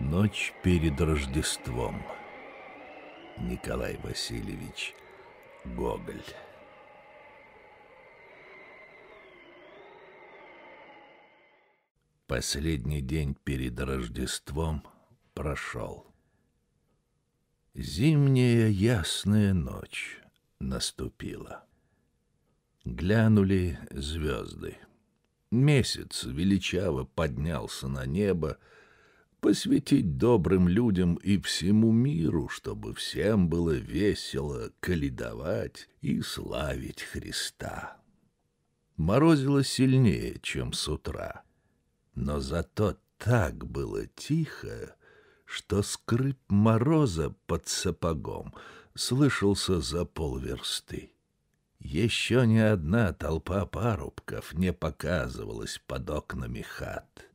Ночь перед Рождеством. Николай Васильевич Гоголь. Последний день перед Рождеством прошел. Зимняя ясная ночь наступила. Глянули звезды. Месяц величаво поднялся на небо, посвятить добрым людям и всему миру, чтобы всем было весело каледовать и славить Христа. Морозило сильнее, чем с утра, но зато так было тихо, что скрип мороза под сапогом слышался за полверсты. Еще ни одна толпа парубков не показывалась под окнами хат.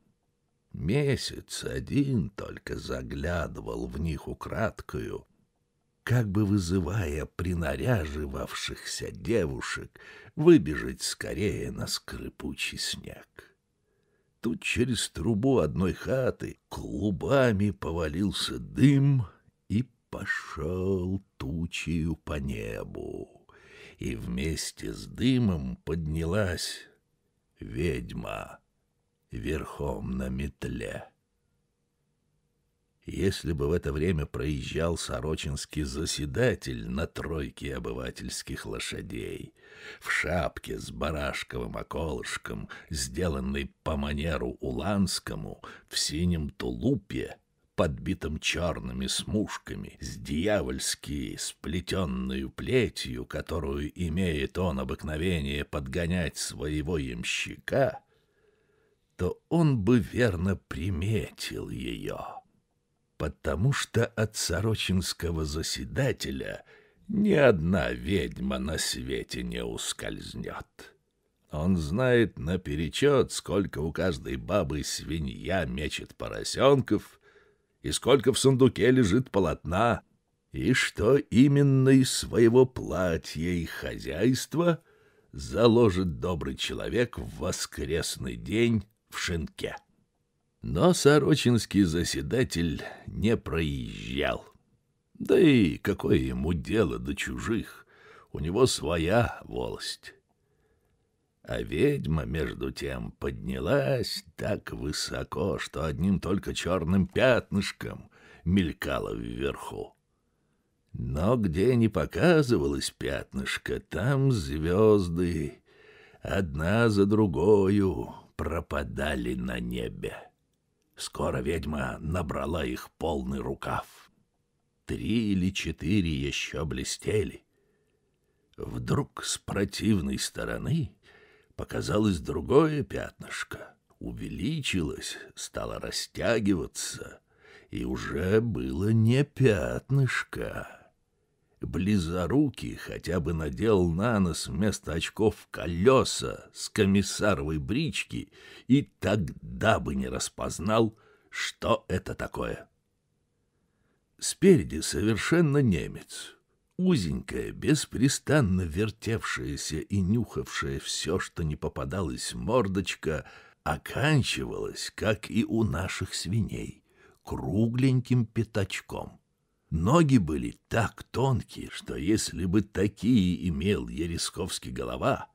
Месяц один только заглядывал в них украдкою, как бы вызывая принаряживавшихся девушек выбежать скорее на скрипучий снег. Тут через трубу одной хаты клубами повалился дым и пошел тучею по небу. И вместе с дымом поднялась ведьма верхом на метле. Если бы в это время проезжал сорочинский заседатель на тройке обывательских лошадей, в шапке с барашковым околышком, сделанной по манеру уланскому, в синем тулупе, подбитом черными смушками, с дьявольски сплетенную плетью, которую имеет он обыкновение подгонять своего ямщика — то он бы верно приметил ее, потому что от сорочинского заседателя ни одна ведьма на свете не ускользнет. Он знает наперечет, сколько у каждой бабы свинья мечет поросенков и сколько в сундуке лежит полотна, и что именно из своего платья и хозяйства заложит добрый человек в воскресный день в шинке. Но сорочинский заседатель не проезжал. Да и какое ему дело до чужих? У него своя волость. А ведьма, между тем, поднялась так высоко, что одним только черным пятнышком мелькала вверху. Но где не показывалось пятнышко, там звезды, одна за другою, пропадали на небе. Скоро ведьма набрала их полный рукав. Три или четыре еще блестели. Вдруг с противной стороны показалось другое пятнышко. Увеличилось, стало растягиваться, и уже было не пятнышко. Близорукий хотя бы надел на нос вместо очков колеса с комиссаровой брички и тогда бы не распознал, что это такое. Спереди совершенно немец. Узенькая, беспрестанно вертевшаяся и нюхавшая все, что не попадалось мордочка, оканчивалась, как и у наших свиней, кругленьким пятачком — Ноги были так тонкие, что если бы такие имел Ярисковский голова,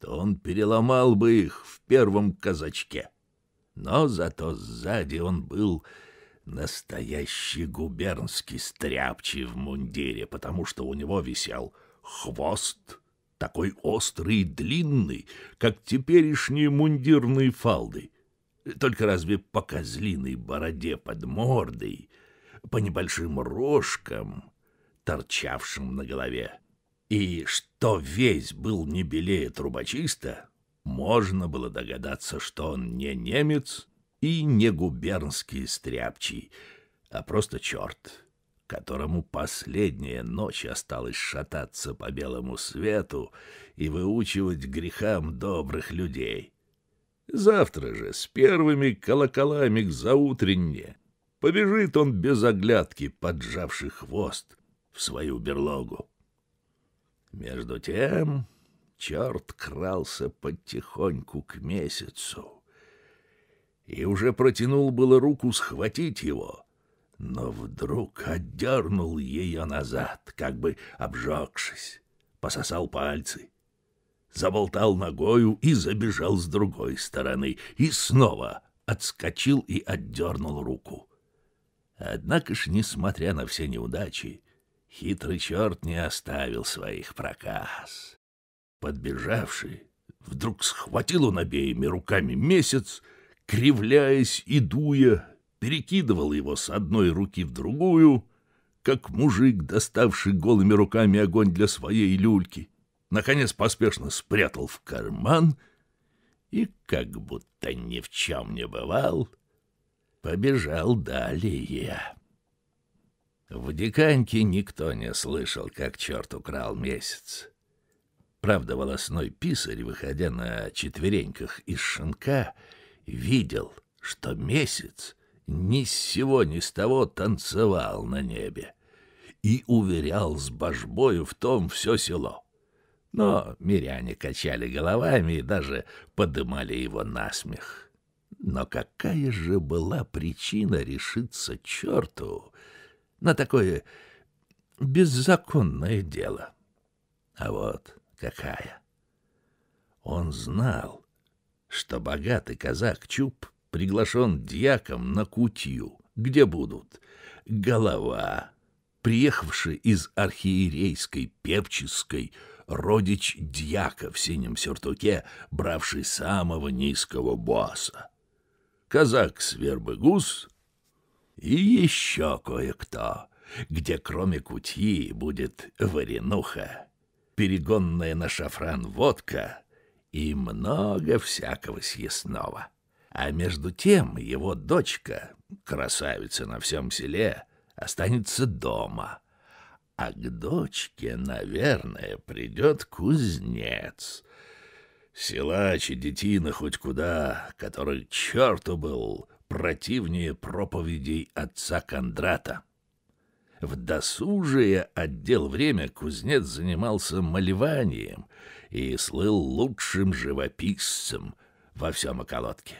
то он переломал бы их в первом казачке. Но зато сзади он был настоящий губернский стряпчий в мундире, потому что у него висел хвост, такой острый и длинный, как теперешние мундирные фалды. Только разве по козлиной бороде под мордой по небольшим рожкам, торчавшим на голове. И что весь был не белее трубочиста, можно было догадаться, что он не немец и не губернский стряпчий, а просто черт, которому последняя ночь осталось шататься по белому свету и выучивать грехам добрых людей. Завтра же с первыми колоколами к заутренне Побежит он без оглядки, поджавший хвост, в свою берлогу. Между тем черт крался потихоньку к месяцу и уже протянул было руку схватить его, но вдруг отдернул ее назад, как бы обжегшись, пососал пальцы, заболтал ногою и забежал с другой стороны, и снова отскочил и отдернул руку. Однако ж, несмотря на все неудачи, хитрый черт не оставил своих проказ. Подбежавший, вдруг схватил он обеими руками месяц, кривляясь и дуя, перекидывал его с одной руки в другую, как мужик, доставший голыми руками огонь для своей люльки, наконец поспешно спрятал в карман и, как будто ни в чем не бывал, — побежал далее. В Диканьке никто не слышал, как черт украл месяц. Правда, волосной писарь, выходя на четвереньках из шинка, видел, что месяц ни с сего ни с того танцевал на небе и уверял с божбою в том все село. Но миряне качали головами и даже подымали его насмех. Но какая же была причина решиться черту на такое беззаконное дело? А вот какая. Он знал, что богатый казак Чуб приглашен дьяком на кутью, где будут голова, приехавший из архиерейской Пепческой родич дьяка в синем сюртуке, бравший самого низкого босса казак с и еще кое-кто, где кроме кутьи будет варенуха, перегонная на шафран водка и много всякого съестного. А между тем его дочка, красавица на всем селе, останется дома. А к дочке, наверное, придет кузнец — Силачи, детина хоть куда, который черту был противнее проповедей отца Кондрата. В досужие отдел время кузнец занимался малеванием и слыл лучшим живописцем во всем околотке.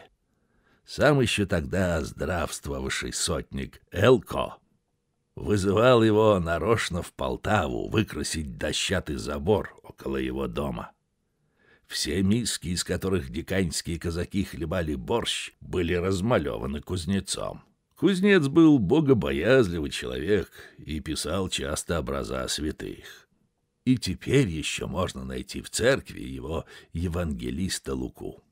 Сам еще тогда здравствовавший сотник Элко вызывал его нарочно в Полтаву выкрасить дощатый забор около его дома. Все миски, из которых диканьские казаки хлебали борщ, были размалеваны кузнецом. Кузнец был богобоязливый человек и писал часто образа святых. И теперь еще можно найти в церкви его евангелиста Луку.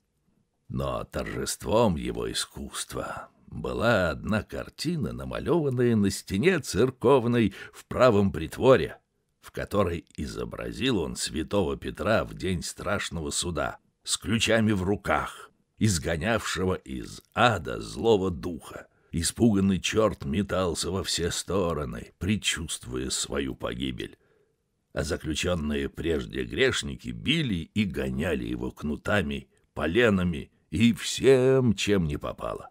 Но торжеством его искусства была одна картина, намалеванная на стене церковной в правом притворе — в которой изобразил он святого Петра в день страшного суда с ключами в руках, изгонявшего из ада злого духа. Испуганный черт метался во все стороны, предчувствуя свою погибель. А заключенные прежде грешники били и гоняли его кнутами, поленами и всем, чем не попало.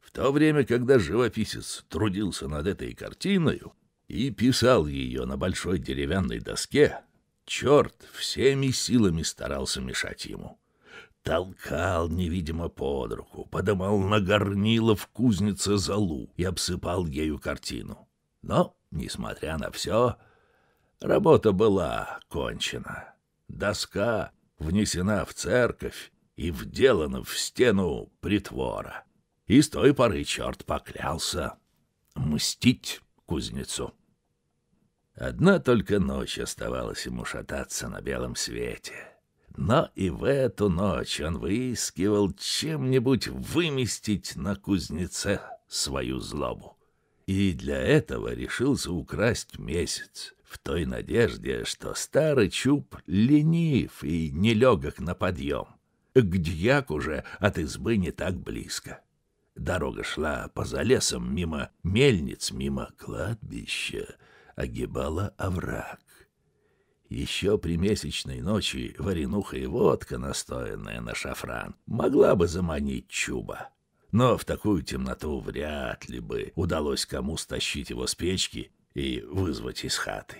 В то время, когда живописец трудился над этой картиной, и писал ее на большой деревянной доске, черт всеми силами старался мешать ему. Толкал невидимо под руку, подымал на горнило в кузнице залу и обсыпал ею картину. Но, несмотря на все, работа была кончена. Доска внесена в церковь и вделана в стену притвора. И с той поры черт поклялся мстить кузницу. Одна только ночь оставалась ему шататься на белом свете. Но и в эту ночь он выискивал чем-нибудь выместить на кузнеце свою злобу. И для этого решился украсть месяц, в той надежде, что старый чуб ленив и нелегок на подъем. К уже от избы не так близко. Дорога шла по залесам, мимо мельниц, мимо кладбища, огибала овраг. Еще при месячной ночи варенуха и водка, настоянная на шафран, могла бы заманить чуба. Но в такую темноту вряд ли бы удалось кому стащить его с печки и вызвать из хаты.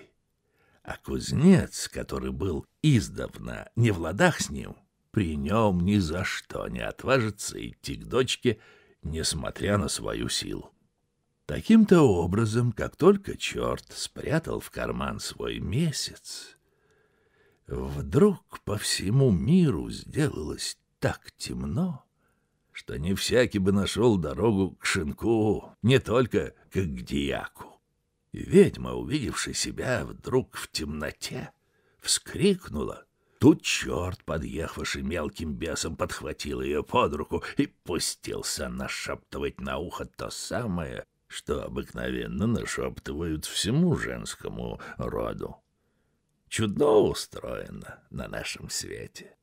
А кузнец, который был издавна не в ладах с ним, при нем ни за что не отважится идти к дочке несмотря на свою силу. Таким-то образом, как только черт спрятал в карман свой месяц, вдруг по всему миру сделалось так темно, что не всякий бы нашел дорогу к шинку, не только к гдияку. ведьма, увидевши себя вдруг в темноте, вскрикнула Тут черт, подъехавший мелким бесом, подхватил ее под руку и пустился нашептывать на ухо то самое, что обыкновенно нашептывают всему женскому роду. Чудно устроено на нашем свете.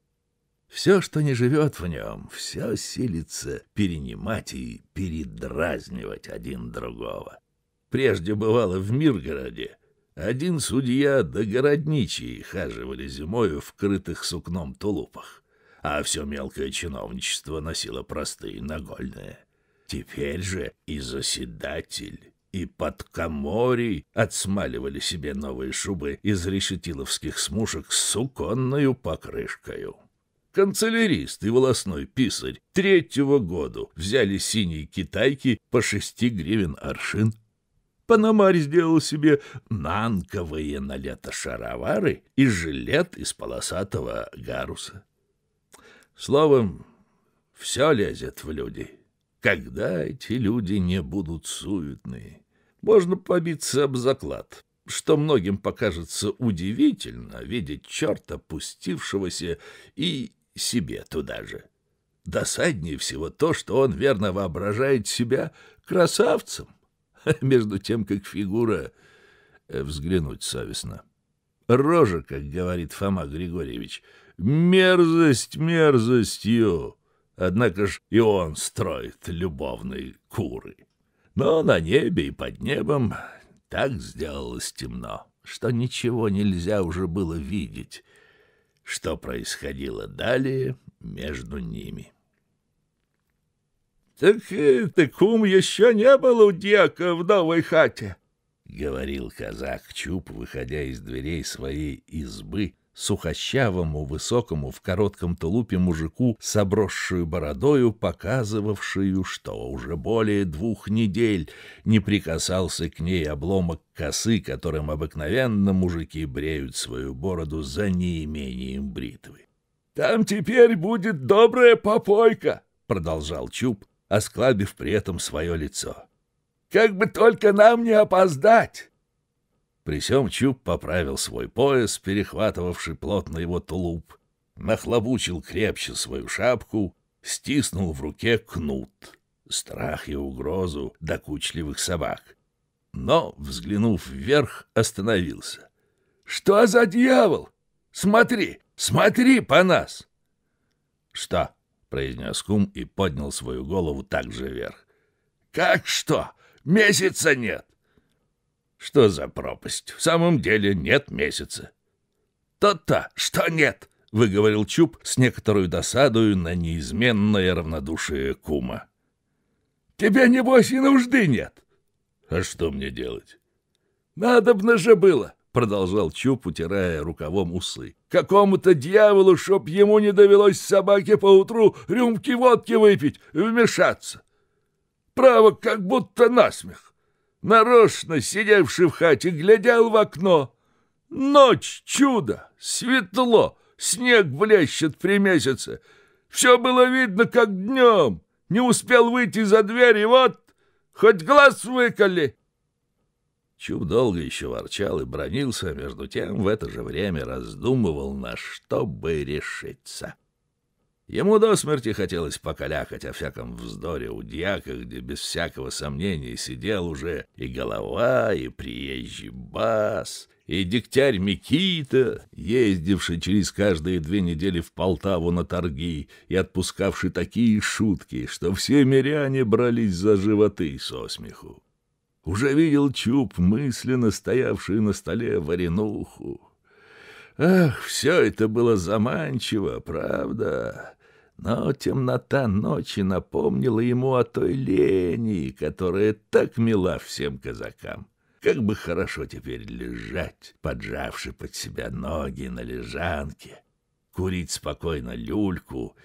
Все, что не живет в нем, все силится перенимать и передразнивать один другого. Прежде бывало в Миргороде — один судья до да городничий хаживали зимою в крытых сукном тулупах, а все мелкое чиновничество носило простые нагольные. Теперь же и заседатель, и под коморий отсмаливали себе новые шубы из решетиловских смушек с суконною покрышкою. Канцелярист и волосной писарь третьего году взяли синие китайки по шести гривен аршин — Панамарь сделал себе нанковые на лето шаровары и жилет из полосатого гаруса. Словом, все лезет в люди. Когда эти люди не будут суетные? Можно побиться об заклад, что многим покажется удивительно видеть черта, пустившегося и себе туда же. Досаднее всего то, что он верно воображает себя красавцем. между тем, как фигура э, взглянуть совестно. Рожа, как говорит Фома Григорьевич, мерзость мерзостью. Однако ж и он строит любовные куры. Но на небе и под небом так сделалось темно, что ничего нельзя уже было видеть, что происходило далее между ними. — Так таком еще не было у дьяка в новой хате, — говорил казак Чуб, выходя из дверей своей избы, сухощавому, высокому, в коротком тулупе мужику с обросшую бородою, показывавшую, что уже более двух недель не прикасался к ней обломок косы, которым обыкновенно мужики бреют свою бороду за неимением бритвы. «Там теперь будет добрая попойка», — продолжал Чуб, осклабив при этом свое лицо. «Как бы только нам не опоздать!» При сём Чуб поправил свой пояс, перехватывавший плотно его тулуп, нахлобучил крепче свою шапку, стиснул в руке кнут. Страх и угрозу докучливых собак. Но, взглянув вверх, остановился. «Что за дьявол? Смотри, смотри по нас!» «Что?» — произнес кум и поднял свою голову также вверх. «Как что? Месяца нет!» «Что за пропасть? В самом деле нет месяца!» «То-то, что нет!» — выговорил Чуб с некоторую досадою на неизменное равнодушие кума. «Тебе, небось, и нужды нет!» «А что мне делать?» «Надобно же было! продолжал Чуп, утирая рукавом усы. «Какому-то дьяволу, чтоб ему не довелось собаке поутру рюмки водки выпить, вмешаться! Право, как будто насмех! Нарочно сидевший в хате, глядел в окно. Ночь чудо, светло, снег блещет при месяце. Все было видно, как днем. Не успел выйти за дверь, и вот хоть глаз выколи!» Чуб долго еще ворчал и бронился, а между тем в это же время раздумывал, на что бы решиться. Ему до смерти хотелось покалякать о всяком вздоре у дьяка, где без всякого сомнения сидел уже и голова, и приезжий бас, и дегтярь Микита, ездивший через каждые две недели в Полтаву на торги и отпускавший такие шутки, что все миряне брались за животы со смеху. Уже видел Чуб, мысленно стоявший на столе варенуху. Ах, все это было заманчиво, правда? Но темнота ночи напомнила ему о той лени, которая так мила всем казакам. Как бы хорошо теперь лежать, поджавши под себя ноги на лежанке, курить спокойно люльку —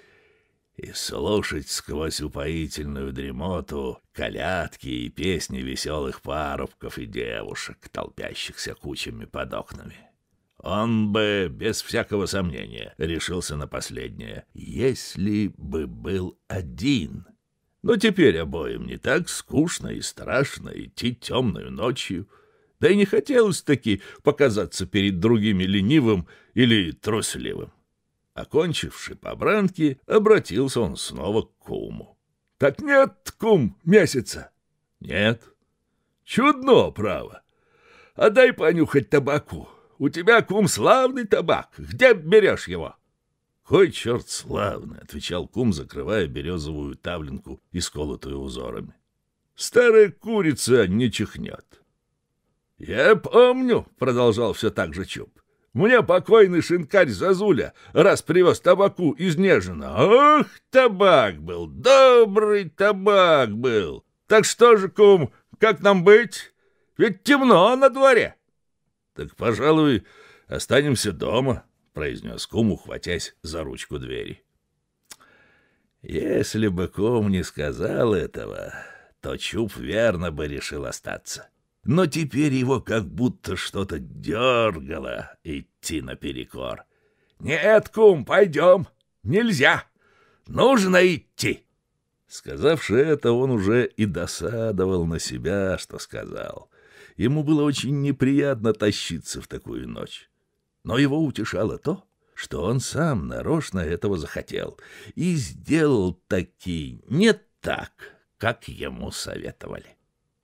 и слушать сквозь упоительную дремоту колядки и песни веселых парубков и девушек, толпящихся кучами под окнами. Он бы, без всякого сомнения, решился на последнее, если бы был один. Но теперь обоим не так скучно и страшно идти темную ночью, да и не хотелось таки показаться перед другими ленивым или трусливым. Окончивши побранки, обратился он снова к куму. — Так нет, кум, месяца? — Нет. — Чудно, право. А дай понюхать табаку. У тебя, кум, славный табак. Где берешь его? — Кой черт славный, — отвечал кум, закрывая березовую тавлинку, исколотую узорами. — Старая курица не чихнет. — Я помню, — продолжал все так же Чуб. Мне покойный шинкарь Зазуля раз привез табаку из Нежина. Ох, табак был, добрый табак был. Так что же, кум, как нам быть? Ведь темно на дворе. Так, пожалуй, останемся дома, произнес кум, ухватясь за ручку двери. Если бы кум не сказал этого, то Чуб верно бы решил остаться но теперь его как будто что-то дергало идти наперекор. «Нет, кум, пойдем! Нельзя! Нужно идти!» Сказавши это, он уже и досадовал на себя, что сказал. Ему было очень неприятно тащиться в такую ночь. Но его утешало то, что он сам нарочно этого захотел и сделал такие не так, как ему советовали.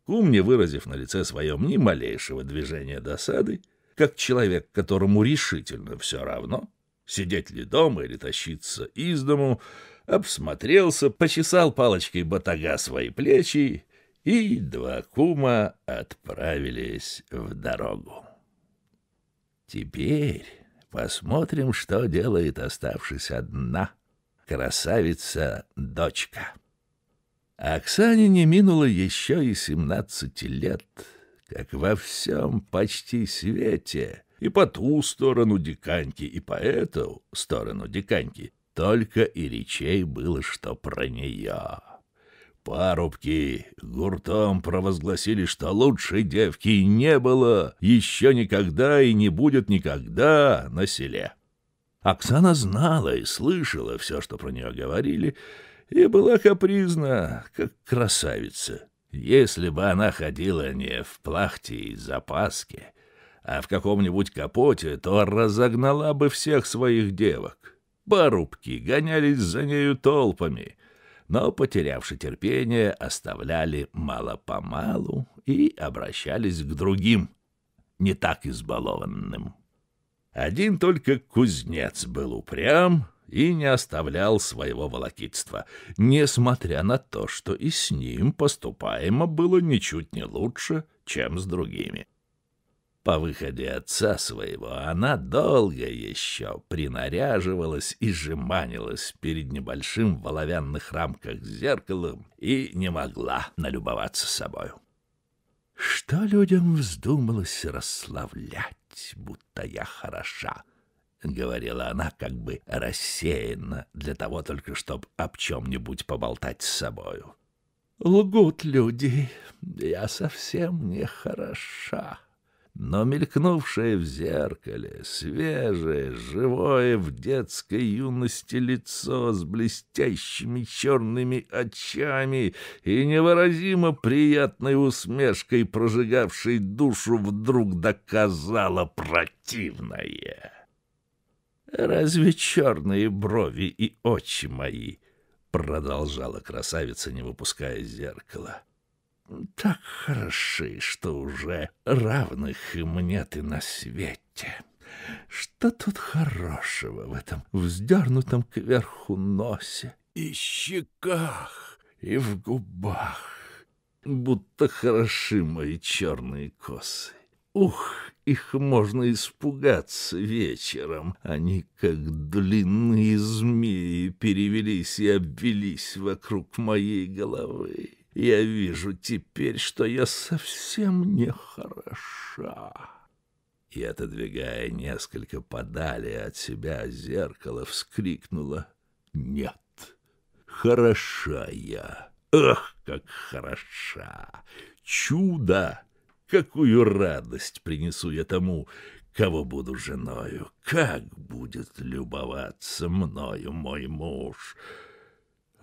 Кум, не выразив на лице своем ни малейшего движения досады, как человек, которому решительно все равно, сидеть ли дома или тащиться из дому, обсмотрелся, почесал палочкой батага свои плечи, и два кума отправились в дорогу. Теперь посмотрим, что делает оставшись одна красавица-дочка. А Оксане не минуло еще и семнадцати лет, как во всем почти свете, и по ту сторону диканьки, и по эту сторону диканьки, только и речей было, что про нее. Парубки гуртом провозгласили, что лучшей девки не было, еще никогда и не будет никогда на селе. Оксана знала и слышала все, что про нее говорили, — и была капризна, как красавица. Если бы она ходила не в плахте и запаске, а в каком-нибудь капоте, то разогнала бы всех своих девок. Порубки гонялись за нею толпами, но, потерявши терпение, оставляли мало-помалу и обращались к другим, не так избалованным. Один только кузнец был упрям, и не оставлял своего волокитства, несмотря на то, что и с ним поступаемо было ничуть не лучше, чем с другими. По выходе отца своего она долго еще принаряживалась и жеманилась перед небольшим в оловянных рамках зеркалом и не могла налюбоваться собою. Что людям вздумалось расславлять, будто я хороша? говорила она как бы рассеянно, для того только, чтобы об чем-нибудь поболтать с собою. «Лгут люди, я совсем не хороша». Но мелькнувшее в зеркале, свежее, живое в детской юности лицо с блестящими черными очами и невыразимо приятной усмешкой, прожигавшей душу, вдруг доказало противное. Разве черные брови и очи мои? Продолжала красавица, не выпуская зеркала. Так хороши, что уже равных мне ты на свете. Что тут хорошего в этом вздернутом кверху носе и щеках, и в губах? Будто хороши мои черные косы. Ух, их можно испугаться вечером. Они, как длинные змеи, перевелись и обвелись вокруг моей головы. Я вижу теперь, что я совсем не хороша. И, отодвигая несколько подали от себя зеркало, вскрикнула «Нет, хороша я! Ах, как хороша! Чудо!» Какую радость принесу я тому, кого буду женою! Как будет любоваться мною мой муж!»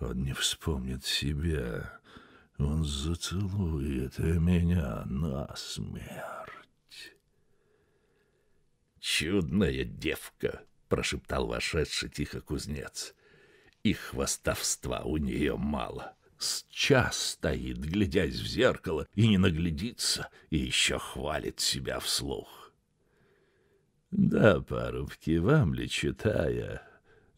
Он не вспомнит себя, он зацелует меня насмерть. «Чудная девка!» — прошептал вошедший тихо кузнец. «И хвостовства у нее мало!» с час стоит, глядясь в зеркало, и не наглядится, и еще хвалит себя вслух. Да, парубки, вам ли читая,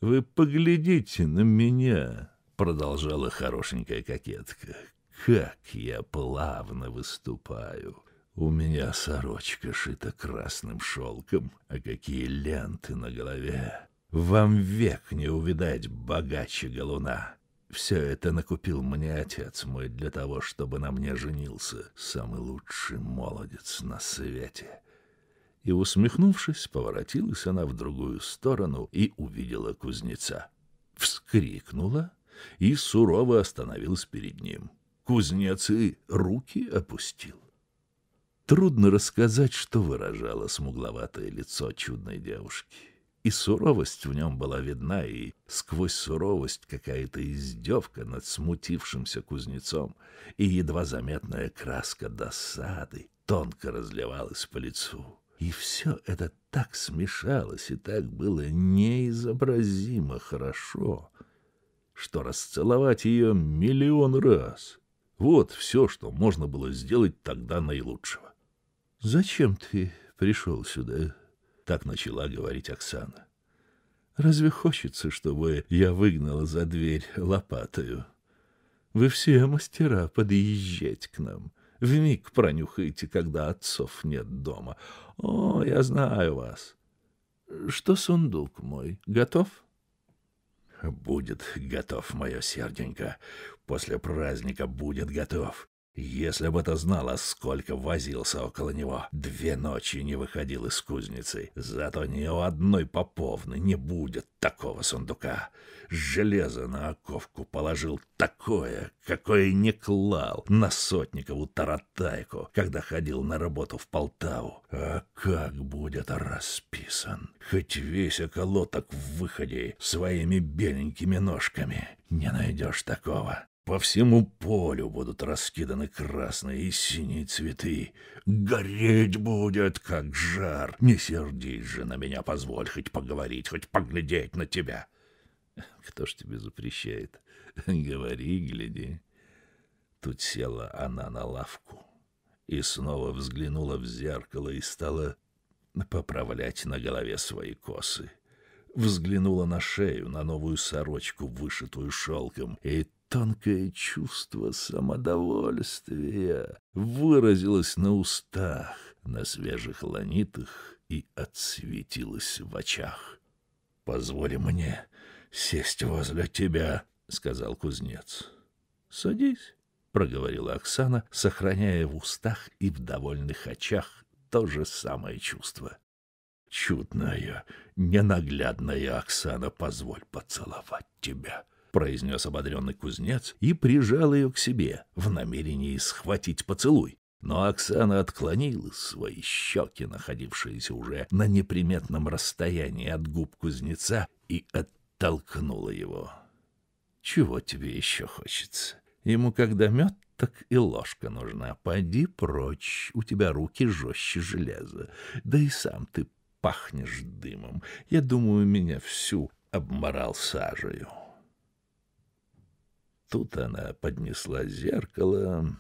вы поглядите на меня, продолжала хорошенькая кокетка. Как я плавно выступаю. У меня сорочка шита красным шелком, а какие ленты на голове. Вам век не увидать богаче голуна. Все это накупил мне отец мой для того, чтобы на мне женился самый лучший молодец на свете. И, усмехнувшись, поворотилась она в другую сторону и увидела кузнеца. Вскрикнула и сурово остановилась перед ним. Кузнец и руки опустил. Трудно рассказать, что выражало смугловатое лицо чудной девушки и суровость в нем была видна, и сквозь суровость какая-то издевка над смутившимся кузнецом, и едва заметная краска досады тонко разливалась по лицу. И все это так смешалось и так было неизобразимо хорошо, что расцеловать ее миллион раз — вот все, что можно было сделать тогда наилучшего. — Зачем ты пришел сюда? Так начала говорить Оксана. Разве хочется, чтобы я выгнала за дверь лопатою? Вы все мастера подъезжать к нам. Вмиг пронюхайте, когда отцов нет дома. О, я знаю вас. Что сундук мой? Готов? Будет готов, мое серденько. После праздника будет готов. Если бы ты знала, сколько возился около него, две ночи не выходил из кузницы. Зато ни у одной поповны не будет такого сундука. Железо на оковку положил такое, какое не клал на сотникову таратайку, когда ходил на работу в Полтаву. А как будет расписан? Хоть весь околоток в выходе своими беленькими ножками. Не найдешь такого. По всему полю будут раскиданы красные и синие цветы. Гореть будет, как жар. Не сердись же на меня, позволь хоть поговорить, хоть поглядеть на тебя. Кто ж тебе запрещает? Говори, гляди. Тут села она на лавку и снова взглянула в зеркало и стала поправлять на голове свои косы взглянула на шею, на новую сорочку, вышитую шелком, и Тонкое чувство самодовольствия выразилось на устах, на свежих ланитах и отсветилось в очах. — Позволь мне сесть возле тебя, — сказал кузнец. — Садись, — проговорила Оксана, сохраняя в устах и в довольных очах то же самое чувство. — Чудная, ненаглядная Оксана, позволь поцеловать тебя. — произнес ободренный кузнец и прижал ее к себе в намерении схватить поцелуй. Но Оксана отклонила свои щеки, находившиеся уже на неприметном расстоянии от губ кузнеца, и оттолкнула его. «Чего тебе еще хочется? Ему когда мед, так и ложка нужна. Пойди прочь, у тебя руки жестче железа. Да и сам ты пахнешь дымом. Я думаю, меня всю обморал сажею». Тут она поднесла зеркало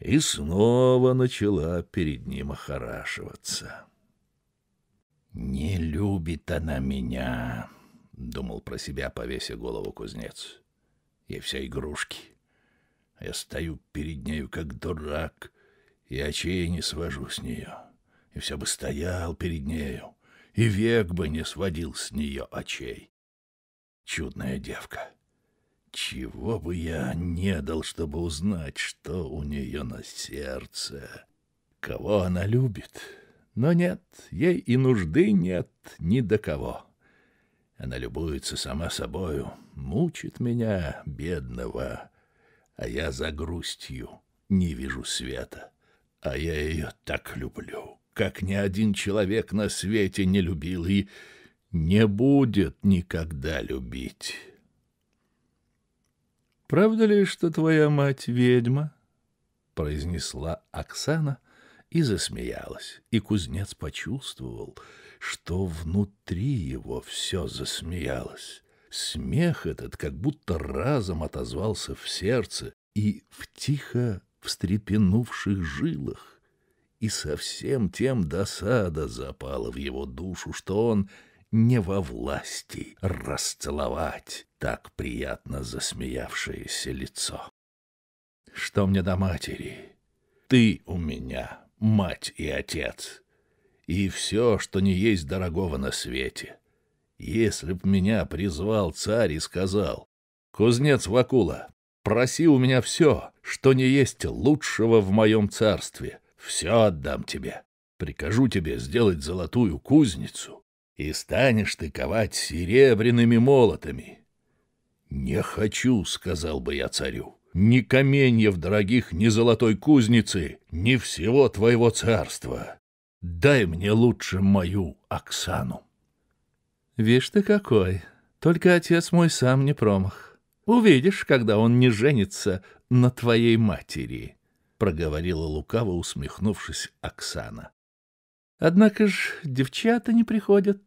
и снова начала перед ним охорашиваться. «Не любит она меня», — думал про себя, повеся голову кузнец. «Я вся игрушки. Я стою перед нею, как дурак, и очей не свожу с нее. И все бы стоял перед нею, и век бы не сводил с нее очей. Чудная девка». Чего бы я не дал, чтобы узнать, что у нее на сердце, кого она любит. Но нет, ей и нужды нет ни до кого. Она любуется сама собою, мучит меня, бедного, а я за грустью не вижу света. А я ее так люблю, как ни один человек на свете не любил и не будет никогда любить». Правда ли, что твоя мать ведьма? произнесла Оксана и засмеялась. И кузнец почувствовал, что внутри его все засмеялось. Смех этот как будто разом отозвался в сердце и в тихо встрепенувших жилах. И совсем тем досада запала в его душу, что он не во власти расцеловать так приятно засмеявшееся лицо. Что мне до матери? Ты у меня, мать и отец, и все, что не есть дорогого на свете. Если б меня призвал царь и сказал, «Кузнец Вакула, проси у меня все, что не есть лучшего в моем царстве, все отдам тебе, прикажу тебе сделать золотую кузницу, и станешь ты ковать серебряными молотами. «Не хочу», — сказал бы я царю, — «ни каменьев дорогих, ни золотой кузницы, ни всего твоего царства. Дай мне лучше мою Оксану». «Вишь ты какой! Только отец мой сам не промах. Увидишь, когда он не женится на твоей матери», — проговорила лукаво, усмехнувшись Оксана. Однако ж девчата не приходят.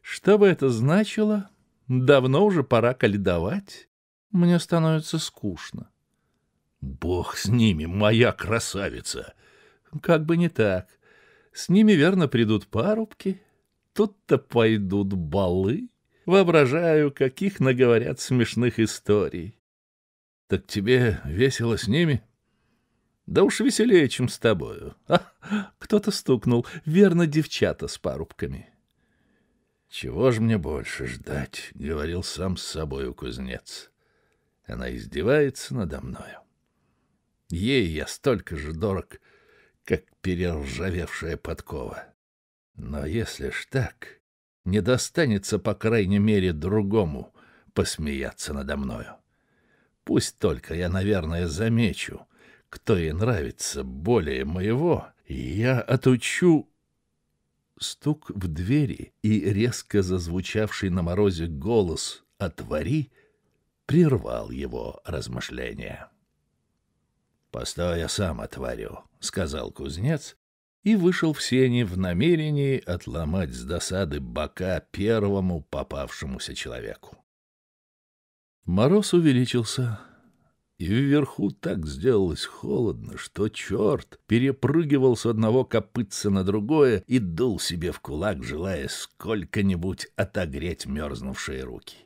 Что бы это значило? Давно уже пора каледовать. Мне становится скучно. Бог с ними, моя красавица! Как бы не так. С ними, верно, придут парубки. Тут-то пойдут балы. Воображаю, каких наговорят смешных историй. Так тебе весело с ними? Да уж веселее, чем с тобою. А, кто-то стукнул. Верно, девчата с парубками. Чего ж мне больше ждать, говорил сам с собою кузнец. Она издевается надо мною. Ей я столько же дорог, как перержавевшая подкова. Но если ж так, не достанется, по крайней мере, другому посмеяться надо мною. Пусть только я, наверное, замечу, кто ей нравится более моего, я отучу стук в двери и резко зазвучавший на морозе голос «Отвори!» прервал его размышления. «Постой, я сам отварю, сказал кузнец и вышел в сени в намерении отломать с досады бока первому попавшемуся человеку. Мороз увеличился, и вверху так сделалось холодно, что черт перепрыгивал с одного копытца на другое и дул себе в кулак, желая сколько-нибудь отогреть мерзнувшие руки.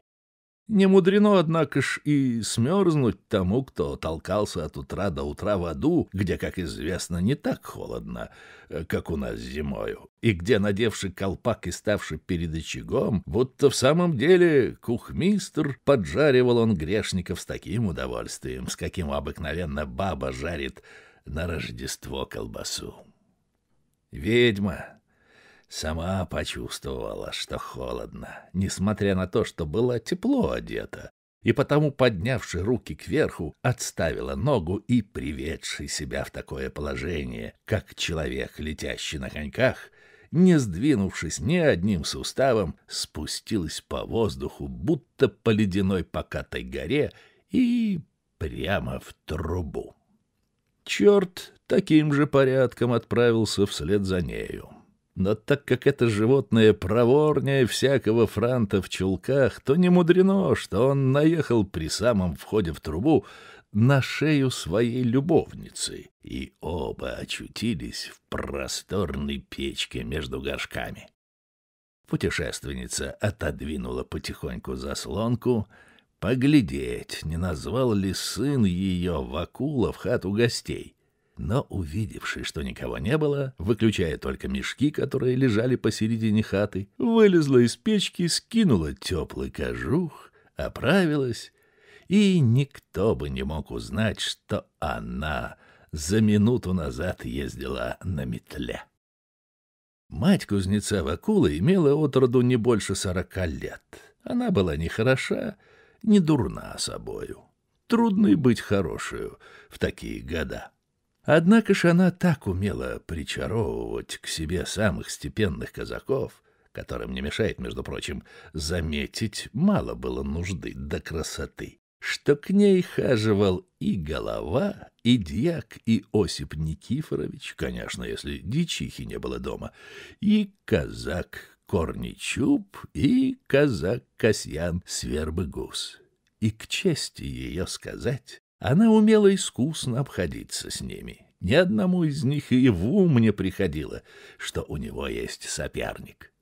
Не мудрено, однако ж, и смерзнуть тому, кто толкался от утра до утра в аду, где, как известно, не так холодно, э, как у нас зимою, и где, надевший колпак и ставший перед очагом, будто в самом деле кухмистр, поджаривал он грешников с таким удовольствием, с каким обыкновенно баба жарит на Рождество колбасу. Ведьма, Сама почувствовала, что холодно, несмотря на то, что была тепло одета, и потому, поднявши руки кверху, отставила ногу и, приведши себя в такое положение, как человек, летящий на коньках, не сдвинувшись ни одним суставом, спустилась по воздуху, будто по ледяной покатой горе, и прямо в трубу. Черт таким же порядком отправился вслед за нею. Но так как это животное проворнее всякого франта в чулках, то не мудрено, что он наехал при самом входе в трубу на шею своей любовницы, и оба очутились в просторной печке между горшками. Путешественница отодвинула потихоньку заслонку, поглядеть, не назвал ли сын ее Вакула в хату гостей. Но, увидевши, что никого не было, выключая только мешки, которые лежали посередине хаты, вылезла из печки, скинула теплый кожух, оправилась, и никто бы не мог узнать, что она за минуту назад ездила на метле. Мать кузнеца Вакула имела от роду не больше сорока лет. Она была не хороша, не дурна собою. Трудно быть хорошую в такие года. Однако ж она так умела причаровывать к себе самых степенных казаков, которым не мешает, между прочим, заметить мало было нужды до красоты, что к ней хаживал и голова, и дьяк, и Осип Никифорович, конечно, если дичихи не было дома, и казак Корничуб, и казак Касьян Свербыгус. И к чести ее сказать, она умела искусно обходиться с ними. Ни одному из них и в ум не приходило, что у него есть соперник.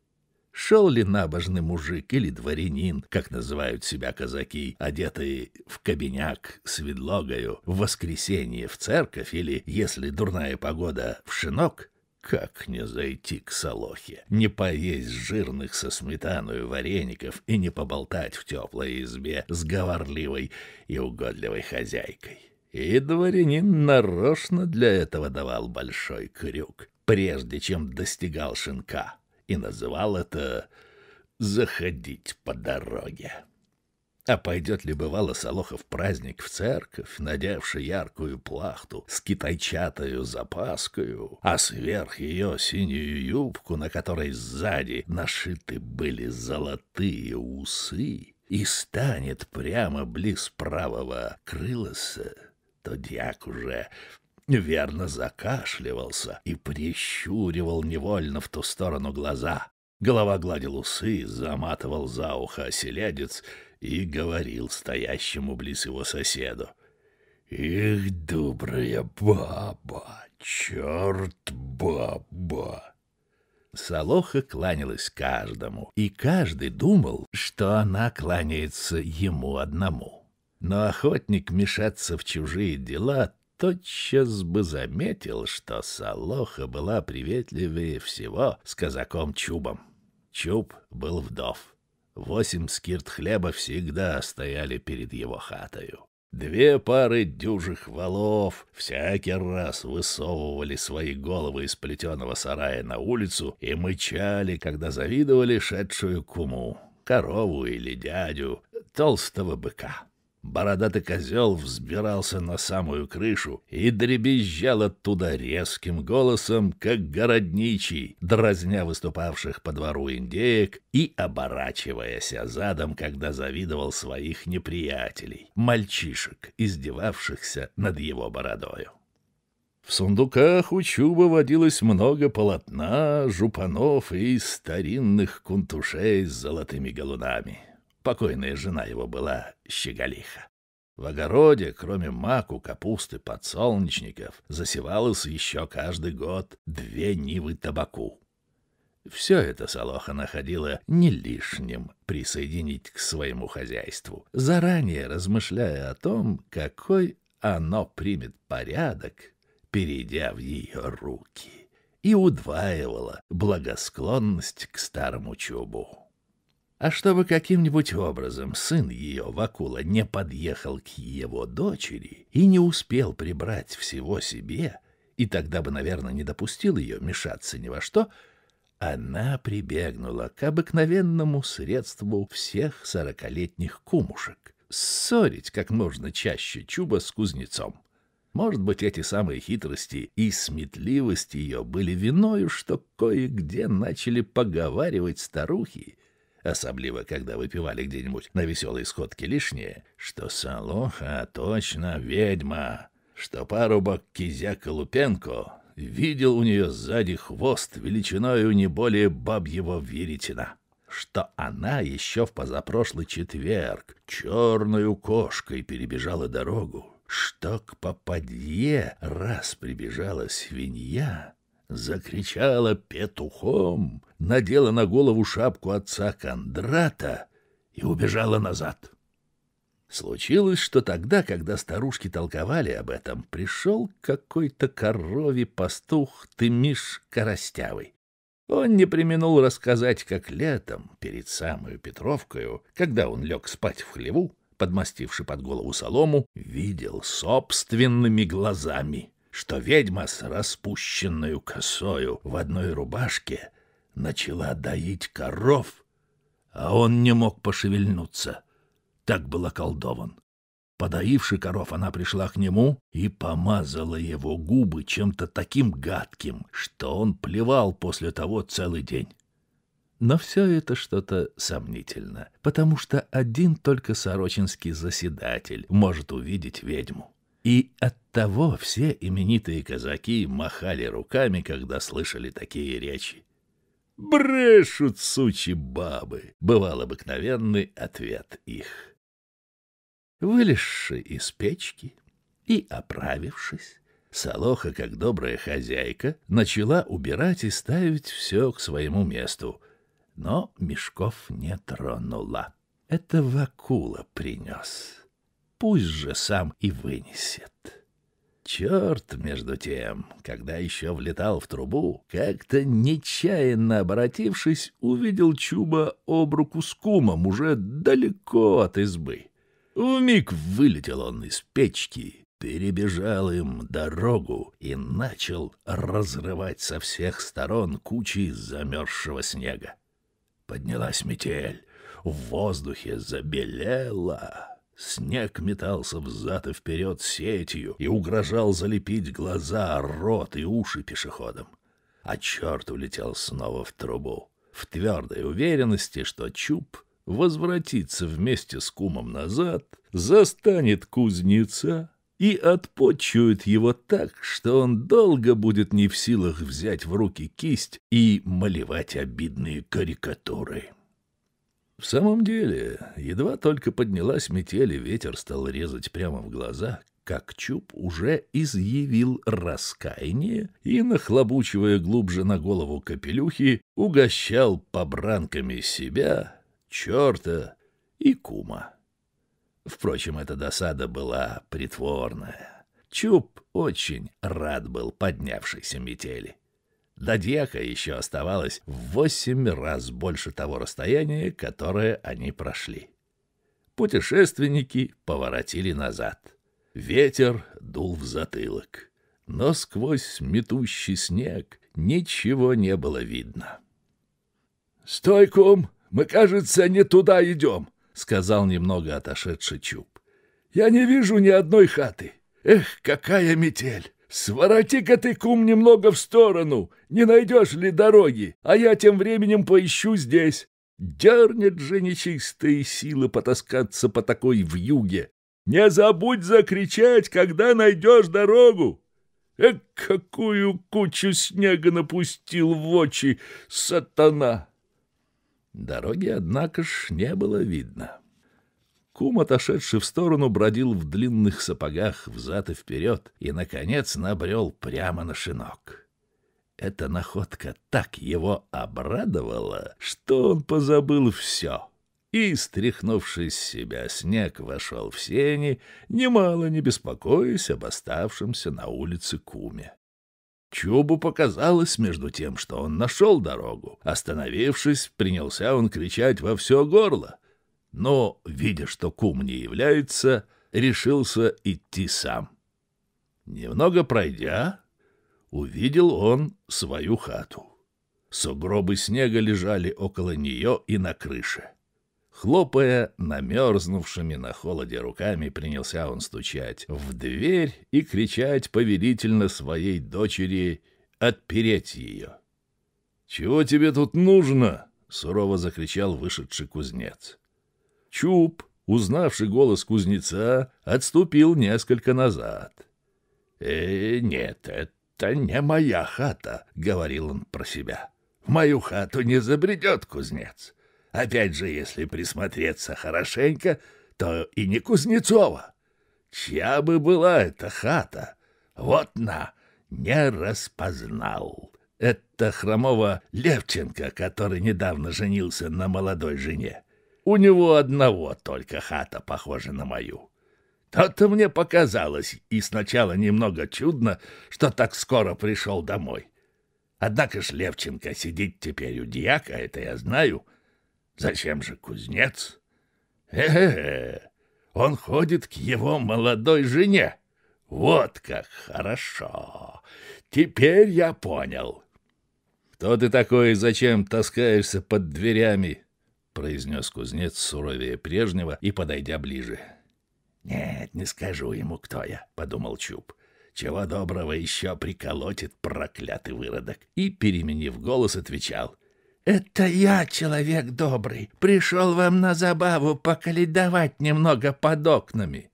Шел ли набожный мужик или дворянин, как называют себя казаки, одетый в кабиняк с ведлогою в воскресенье в церковь или, если дурная погода, в шинок, как не зайти к Солохе, не поесть жирных со сметаной вареников и не поболтать в теплой избе с говорливой и угодливой хозяйкой? И дворянин нарочно для этого давал большой крюк, прежде чем достигал шинка, и называл это «заходить по дороге». А пойдет ли бывало в праздник в церковь, надевший яркую плахту с китайчатою запаскою, а сверх ее синюю юбку, на которой сзади нашиты были золотые усы, и станет прямо близ правого крылоса, то дьяк уже верно закашливался и прищуривал невольно в ту сторону глаза. Голова гладил усы, заматывал за ухо оселедец — и говорил стоящему близ его соседу. «Их добрая баба! Черт баба!» Солоха кланялась каждому, и каждый думал, что она кланяется ему одному. Но охотник мешаться в чужие дела тотчас бы заметил, что Солоха была приветливее всего с казаком Чубом. Чуб был вдов. Восемь скирт хлеба всегда стояли перед его хатою. Две пары дюжих валов всякий раз высовывали свои головы из плетеного сарая на улицу и мычали, когда завидовали шедшую куму, корову или дядю, толстого быка. Бородатый козел взбирался на самую крышу и дребезжал оттуда резким голосом, как городничий, дразня выступавших по двору индеек и оборачиваясь задом, когда завидовал своих неприятелей, мальчишек, издевавшихся над его бородою. В сундуках у Чуба водилось много полотна, жупанов и старинных кунтушей с золотыми галунами. Покойная жена его была щеголиха. В огороде, кроме маку, капусты, подсолнечников, засевалось еще каждый год две нивы табаку. Все это Солоха находила не лишним присоединить к своему хозяйству, заранее размышляя о том, какой оно примет порядок, перейдя в ее руки, и удваивала благосклонность к старому чубу. А чтобы каким-нибудь образом сын ее, Вакула, не подъехал к его дочери и не успел прибрать всего себе, и тогда бы, наверное, не допустил ее мешаться ни во что, она прибегнула к обыкновенному средству всех сорокалетних кумушек — ссорить как можно чаще Чуба с кузнецом. Может быть, эти самые хитрости и сметливость ее были виною, что кое-где начали поговаривать старухи, особливо когда выпивали где-нибудь на веселой сходке лишнее, что Солоха а точно ведьма, что парубок Кизяка Лупенко видел у нее сзади хвост величиною не более бабьего веретена, что она еще в позапрошлый четверг черную кошкой перебежала дорогу, что к попадье раз прибежала свинья, закричала петухом, надела на голову шапку отца Кондрата и убежала назад. Случилось, что тогда, когда старушки толковали об этом, пришел какой-то коровий пастух Тымиш Коростявый. Он не применул рассказать, как летом, перед самую Петровкою, когда он лег спать в хлеву, подмастивши под голову солому, видел собственными глазами что ведьма с распущенную косою в одной рубашке начала доить коров, а он не мог пошевельнуться. Так был околдован. Подоивши коров, она пришла к нему и помазала его губы чем-то таким гадким, что он плевал после того целый день. Но все это что-то сомнительно, потому что один только сорочинский заседатель может увидеть ведьму. И оттого все именитые казаки махали руками, когда слышали такие речи. «Брешут, сучи бабы!» — бывал обыкновенный ответ их. Вылезши из печки и оправившись, Солоха, как добрая хозяйка, начала убирать и ставить все к своему месту, но мешков не тронула. Это Вакула принес пусть же сам и вынесет. Черт, между тем, когда еще влетал в трубу, как-то нечаянно обратившись, увидел Чуба об руку с кумом уже далеко от избы. Вмиг вылетел он из печки, перебежал им дорогу и начал разрывать со всех сторон кучи замерзшего снега. Поднялась метель, в воздухе забелела Снег метался взад и вперед сетью и угрожал залепить глаза, рот и уши пешеходам. А черт улетел снова в трубу, в твердой уверенности, что Чуб возвратится вместе с кумом назад, застанет кузнеца и отпочует его так, что он долго будет не в силах взять в руки кисть и малевать обидные карикатуры. В самом деле, едва только поднялась метель, и ветер стал резать прямо в глаза, как Чуб уже изъявил раскаяние и, нахлобучивая глубже на голову капелюхи, угощал побранками себя, черта и кума. Впрочем, эта досада была притворная. Чуб очень рад был поднявшейся метели. До Дьяка еще оставалось в восемь раз больше того расстояния, которое они прошли. Путешественники поворотили назад. Ветер дул в затылок, но сквозь метущий снег ничего не было видно. «Стой, кум! Мы, кажется, не туда идем!» — сказал немного отошедший Чуб. «Я не вижу ни одной хаты. Эх, какая метель! «Свороти-ка ты, кум, немного в сторону, не найдешь ли дороги, а я тем временем поищу здесь». Дернет же нечистые силы потаскаться по такой вьюге. «Не забудь закричать, когда найдешь дорогу!» Эх, какую кучу снега напустил в очи сатана! Дороги, однако ж, не было видно. Кум, отошедший в сторону, бродил в длинных сапогах взад и вперед и, наконец, набрел прямо на шинок. Эта находка так его обрадовала, что он позабыл все. И, стряхнувший с себя снег, вошел в сени, немало не беспокоясь об оставшемся на улице куме. Чубу показалось между тем, что он нашел дорогу. Остановившись, принялся он кричать во все горло но, видя, что кум не является, решился идти сам. Немного пройдя, увидел он свою хату. Сугробы снега лежали около нее и на крыше. Хлопая намерзнувшими на холоде руками, принялся он стучать в дверь и кричать повелительно своей дочери отпереть ее. «Чего тебе тут нужно?» — сурово закричал вышедший кузнец. Чуб, узнавший голос кузнеца, отступил несколько назад. «Э, нет, это не моя хата», — говорил он про себя. «В мою хату не забредет кузнец. Опять же, если присмотреться хорошенько, то и не Кузнецова. Чья бы была эта хата? Вот на, не распознал. Это хромого Левченко, который недавно женился на молодой жене. У него одного только хата похожа на мою. То-то мне показалось и сначала немного чудно, что так скоро пришел домой. Однако ж Левченко сидит теперь у дьяка, это я знаю. Зачем же кузнец? э э, -э он ходит к его молодой жене. Вот как хорошо! Теперь я понял. Кто ты такой и зачем таскаешься под дверями? — произнес кузнец суровее прежнего и подойдя ближе. «Нет, не скажу ему, кто я», — подумал Чуб. «Чего доброго еще приколотит проклятый выродок?» И, переменив голос, отвечал. «Это я, человек добрый, пришел вам на забаву поколедовать немного под окнами».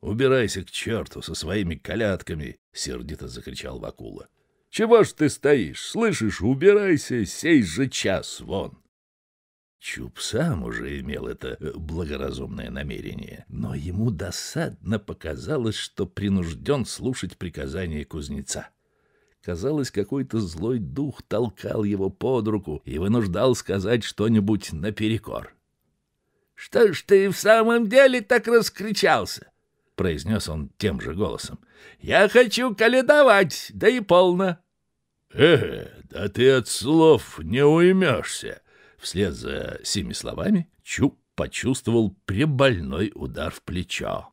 «Убирайся к черту со своими колядками!» — сердито закричал Вакула. «Чего ж ты стоишь? Слышишь, убирайся сей же час вон!» Чуб сам уже имел это э, благоразумное намерение, но ему досадно показалось, что принужден слушать приказания кузнеца. Казалось, какой-то злой дух толкал его под руку и вынуждал сказать что-нибудь наперекор. — Что ж ты в самом деле так раскричался? — произнес он тем же голосом. — Я хочу каледовать, да и полно. — Э, да ты от слов не уймешься! — Вслед за семи словами Чук почувствовал прибольной удар в плечо.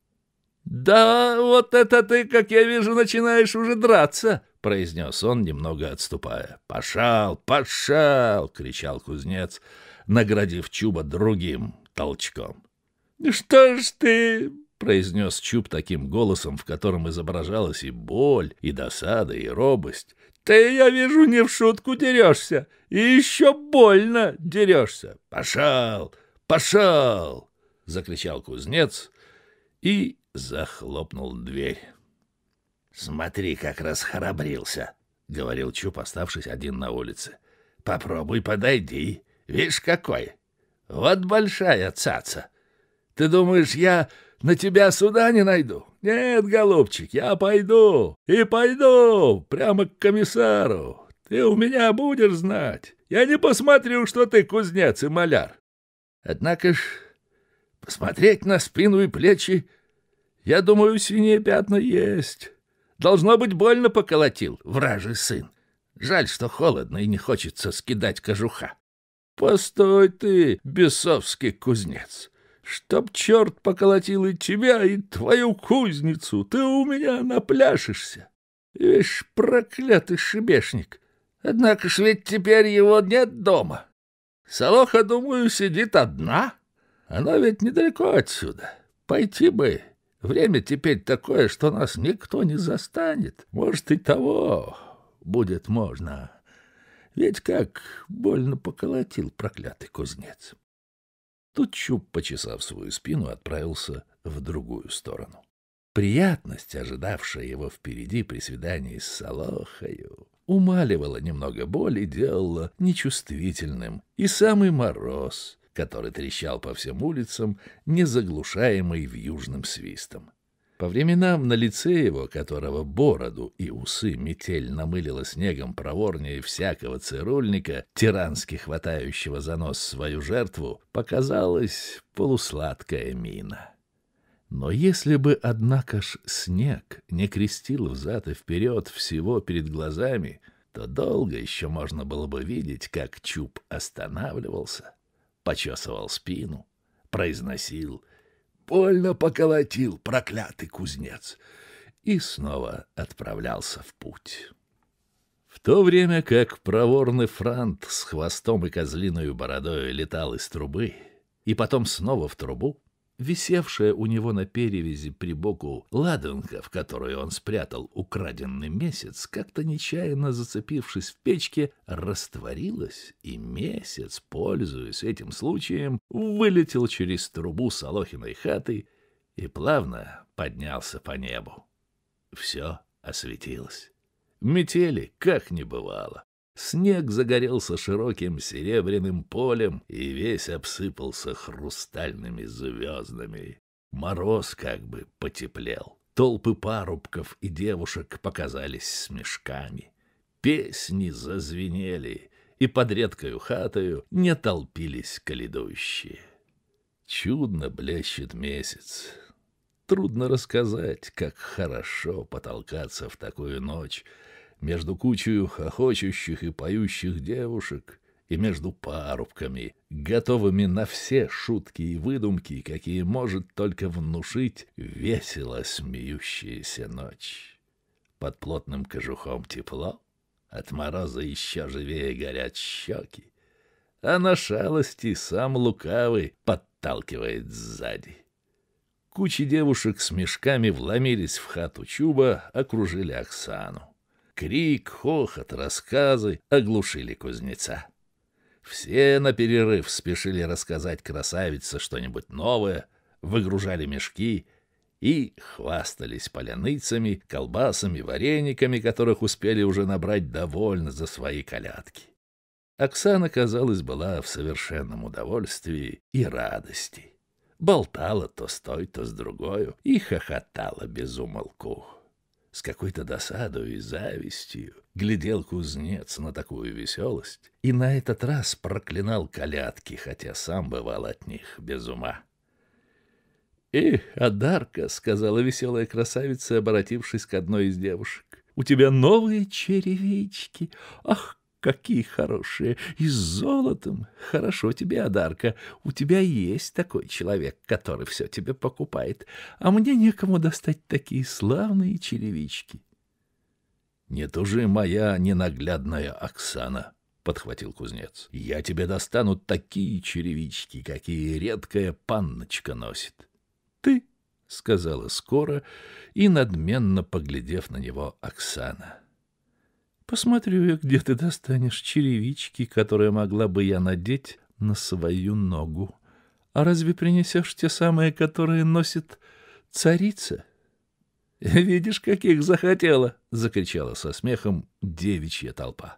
«Да вот это ты, как я вижу, начинаешь уже драться!» — произнес он, немного отступая. «Пошал, пошал!» — кричал кузнец, наградив Чуба другим толчком. «Что ж ты...» — произнес Чуб таким голосом, в котором изображалась и боль, и досада, и робость, ты, я вижу, не в шутку дерешься. И еще больно дерешься. Пошел, пошел! — закричал кузнец и захлопнул дверь. «Смотри, как расхрабрился!» — говорил Чуп, оставшись один на улице. «Попробуй подойди. Видишь, какой! Вот большая цаца! Ты думаешь, я на тебя суда не найду. Нет, голубчик, я пойду. И пойду прямо к комиссару. Ты у меня будешь знать. Я не посмотрю, что ты кузнец и маляр. Однако ж, посмотреть на спину и плечи, я думаю, синие пятна есть. Должно быть, больно поколотил, вражий сын. Жаль, что холодно и не хочется скидать кожуха. Постой ты, бесовский кузнец чтоб черт поколотил и тебя, и твою кузницу, ты у меня напляшешься. Вишь, проклятый шибешник, однако ж ведь теперь его нет дома. Солоха, думаю, сидит одна, она ведь недалеко отсюда, пойти бы. Время теперь такое, что нас никто не застанет. Может, и того будет можно. Ведь как больно поколотил проклятый кузнец. Тут Чуб, почесав свою спину, отправился в другую сторону. Приятность, ожидавшая его впереди при свидании с Солохою, умаливала немного боли, и делала нечувствительным и самый мороз, который трещал по всем улицам, не заглушаемый в вьюжным свистом. По временам на лице его, которого бороду и усы метель намылила снегом проворнее всякого цирульника, тирански хватающего за нос свою жертву, показалась полусладкая мина. Но если бы, однако ж, снег не крестил взад и вперед всего перед глазами, то долго еще можно было бы видеть, как Чуб останавливался, почесывал спину, произносил — Больно поколотил проклятый кузнец. И снова отправлялся в путь. В то время как проворный франт с хвостом и козлиной бородой летал из трубы и потом снова в трубу, висевшая у него на перевязи при боку ладанка, в которую он спрятал украденный месяц, как-то нечаянно зацепившись в печке, растворилась, и месяц, пользуясь этим случаем, вылетел через трубу Солохиной хаты и плавно поднялся по небу. Все осветилось. Метели, как не бывало. Снег загорелся широким серебряным полем и весь обсыпался хрустальными звездами. Мороз как бы потеплел. Толпы парубков и девушек показались с мешками. Песни зазвенели, и под редкою хатою не толпились каледующие. Чудно блещет месяц. Трудно рассказать, как хорошо потолкаться в такую ночь между кучей хохочущих и поющих девушек и между парубками, готовыми на все шутки и выдумки, какие может только внушить весело смеющаяся ночь. Под плотным кожухом тепло, от мороза еще живее горят щеки, а на шалости сам лукавый подталкивает сзади. Кучи девушек с мешками вломились в хату Чуба, окружили Оксану. Крик, хохот, рассказы оглушили кузнеца. Все на перерыв спешили рассказать красавице что-нибудь новое, выгружали мешки и хвастались поляныцами, колбасами, варениками, которых успели уже набрать довольно за свои колядки. Оксана, казалось, была в совершенном удовольствии и радости. Болтала то с той, то с другой и хохотала без умолку. С какой-то досадой и завистью глядел кузнец на такую веселость и на этот раз проклинал колядки, хотя сам бывал от них без ума. «Эх, Адарка!» — сказала веселая красавица, обратившись к одной из девушек. «У тебя новые черевички! Ах, какие хорошие! И с золотом! Хорошо тебе, Адарка, у тебя есть такой человек, который все тебе покупает, а мне некому достать такие славные черевички. — Не тужи, моя ненаглядная Оксана, — подхватил кузнец. — Я тебе достану такие черевички, какие редкая панночка носит. — Ты, — сказала скоро и надменно поглядев на него Оксана. — Посмотрю я, где ты достанешь черевички, которые могла бы я надеть на свою ногу. А разве принесешь те самые, которые носит царица? Видишь, каких захотела, закричала со смехом девичья толпа.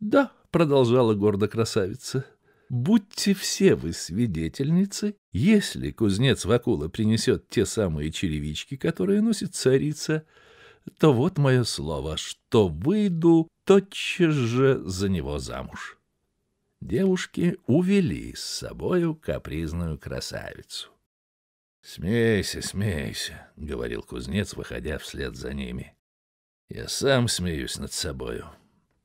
Да, продолжала гордо красавица. Будьте все вы свидетельницы, если кузнец Вакула принесет те самые черевички, которые носит царица, то вот мое слово, что выйду тотчас же за него замуж. Девушки увели с собою капризную красавицу. «Смейся, смейся», — говорил кузнец, выходя вслед за ними. «Я сам смеюсь над собою.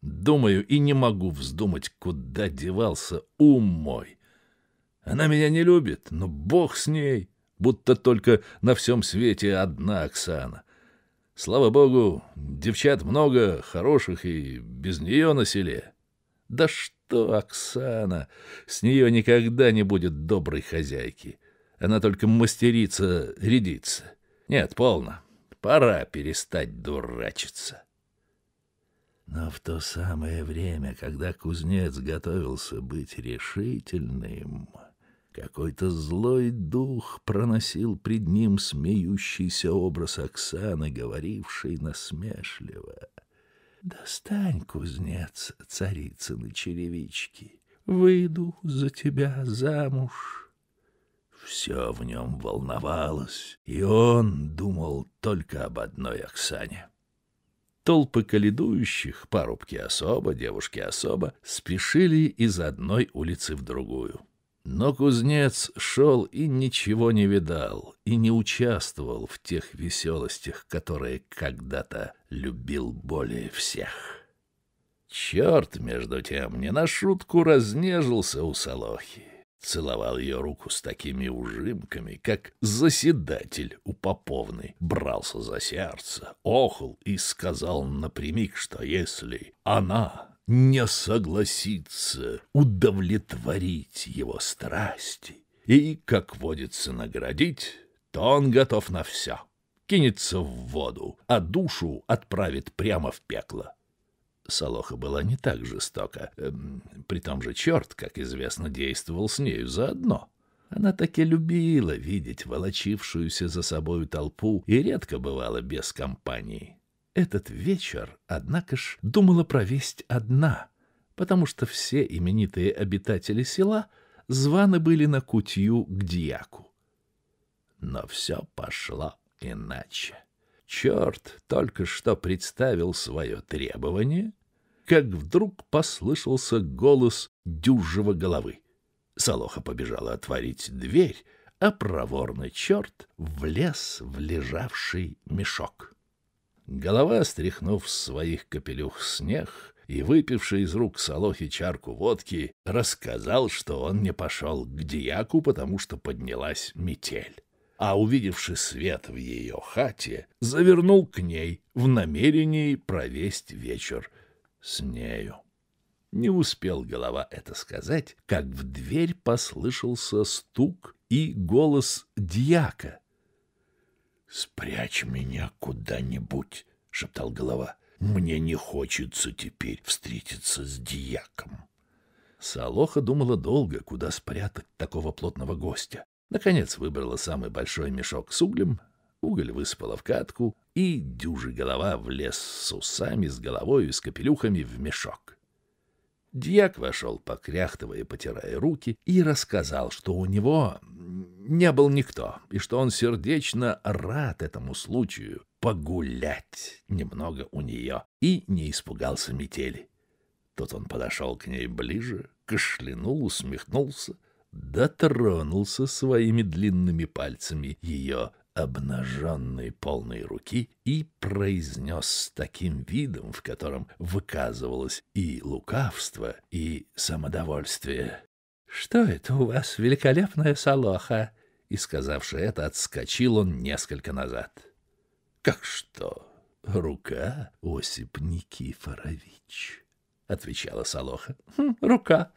Думаю и не могу вздумать, куда девался ум мой. Она меня не любит, но бог с ней, будто только на всем свете одна Оксана. Слава богу, девчат много, хороших и без нее на селе. Да что Оксана, с нее никогда не будет доброй хозяйки. Она только мастерица рядится. Нет, полно. Пора перестать дурачиться. Но в то самое время, когда кузнец готовился быть решительным... Какой-то злой дух проносил пред ним смеющийся образ Оксаны, говорившей насмешливо. «Достань, кузнец, царицы на черевички, выйду за тебя замуж». Все в нем волновалось, и он думал только об одной Оксане. Толпы каледующих, парубки особо, девушки особо, спешили из одной улицы в другую. Но кузнец шел и ничего не видал, и не участвовал в тех веселостях, которые когда-то любил более всех. Черт, между тем, не на шутку разнежился у Солохи. Целовал ее руку с такими ужимками, как заседатель у Поповны. Брался за сердце, охал и сказал напрямик, что если она не согласится удовлетворить его страсти и, как водится, наградить, то он готов на все. Кинется в воду, а душу отправит прямо в пекло. Солоха была не так жестока. Эм, при том же черт, как известно, действовал с нею заодно. Она так и любила видеть волочившуюся за собою толпу и редко бывала без компании. Этот вечер, однако ж, думала провесть одна, потому что все именитые обитатели села званы были на кутью к дьяку. Но все пошло иначе. Черт только что представил свое требование, как вдруг послышался голос дюжего головы. Солоха побежала отворить дверь, а проворный черт влез в лежавший мешок. Голова, стряхнув своих капелюх снег и выпивший из рук Солохи чарку водки, рассказал, что он не пошел к дьяку, потому что поднялась метель. А увидевши свет в ее хате, завернул к ней в намерении провести вечер с нею. Не успел голова это сказать, как в дверь послышался стук и голос дьяка, «Спрячь меня куда-нибудь», — шептал голова. «Мне не хочется теперь встретиться с дьяком». Салоха думала долго, куда спрятать такого плотного гостя. Наконец выбрала самый большой мешок с углем, уголь высыпала в катку, и дюжи голова влез с усами, с головой и с капелюхами в мешок. Дьяк вошел, покряхтывая, потирая руки, и рассказал, что у него не был никто, и что он сердечно рад этому случаю погулять немного у нее, и не испугался метели. Тут он подошел к ней ближе, кашлянул, усмехнулся, дотронулся своими длинными пальцами ее обнаженной полной руки и произнес с таким видом, в котором выказывалось и лукавство, и самодовольствие. «Что это у вас, великолепная салоха?» И, сказавши это, отскочил он несколько назад. «Как что? Рука, Осип Никифорович?» — отвечала Солоха. «Хм, «Рука!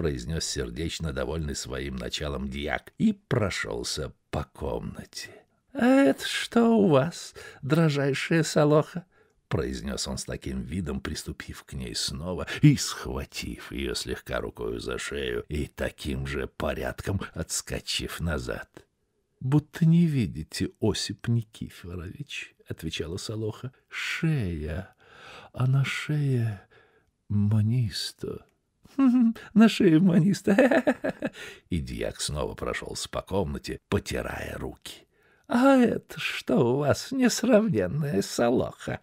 произнес сердечно довольный своим началом дьяк и прошелся по комнате. «А это что у вас, дрожайшая солоха?» произнес он с таким видом, приступив к ней снова и схватив ее слегка рукою за шею и таким же порядком отскочив назад. — Будто не видите, Осип Никифорович, — отвечала Солоха, — шея, а на шее манисто. на шею маниста. И дьяк снова прошелся по комнате, потирая руки. — А это что у вас, несравненная салоха?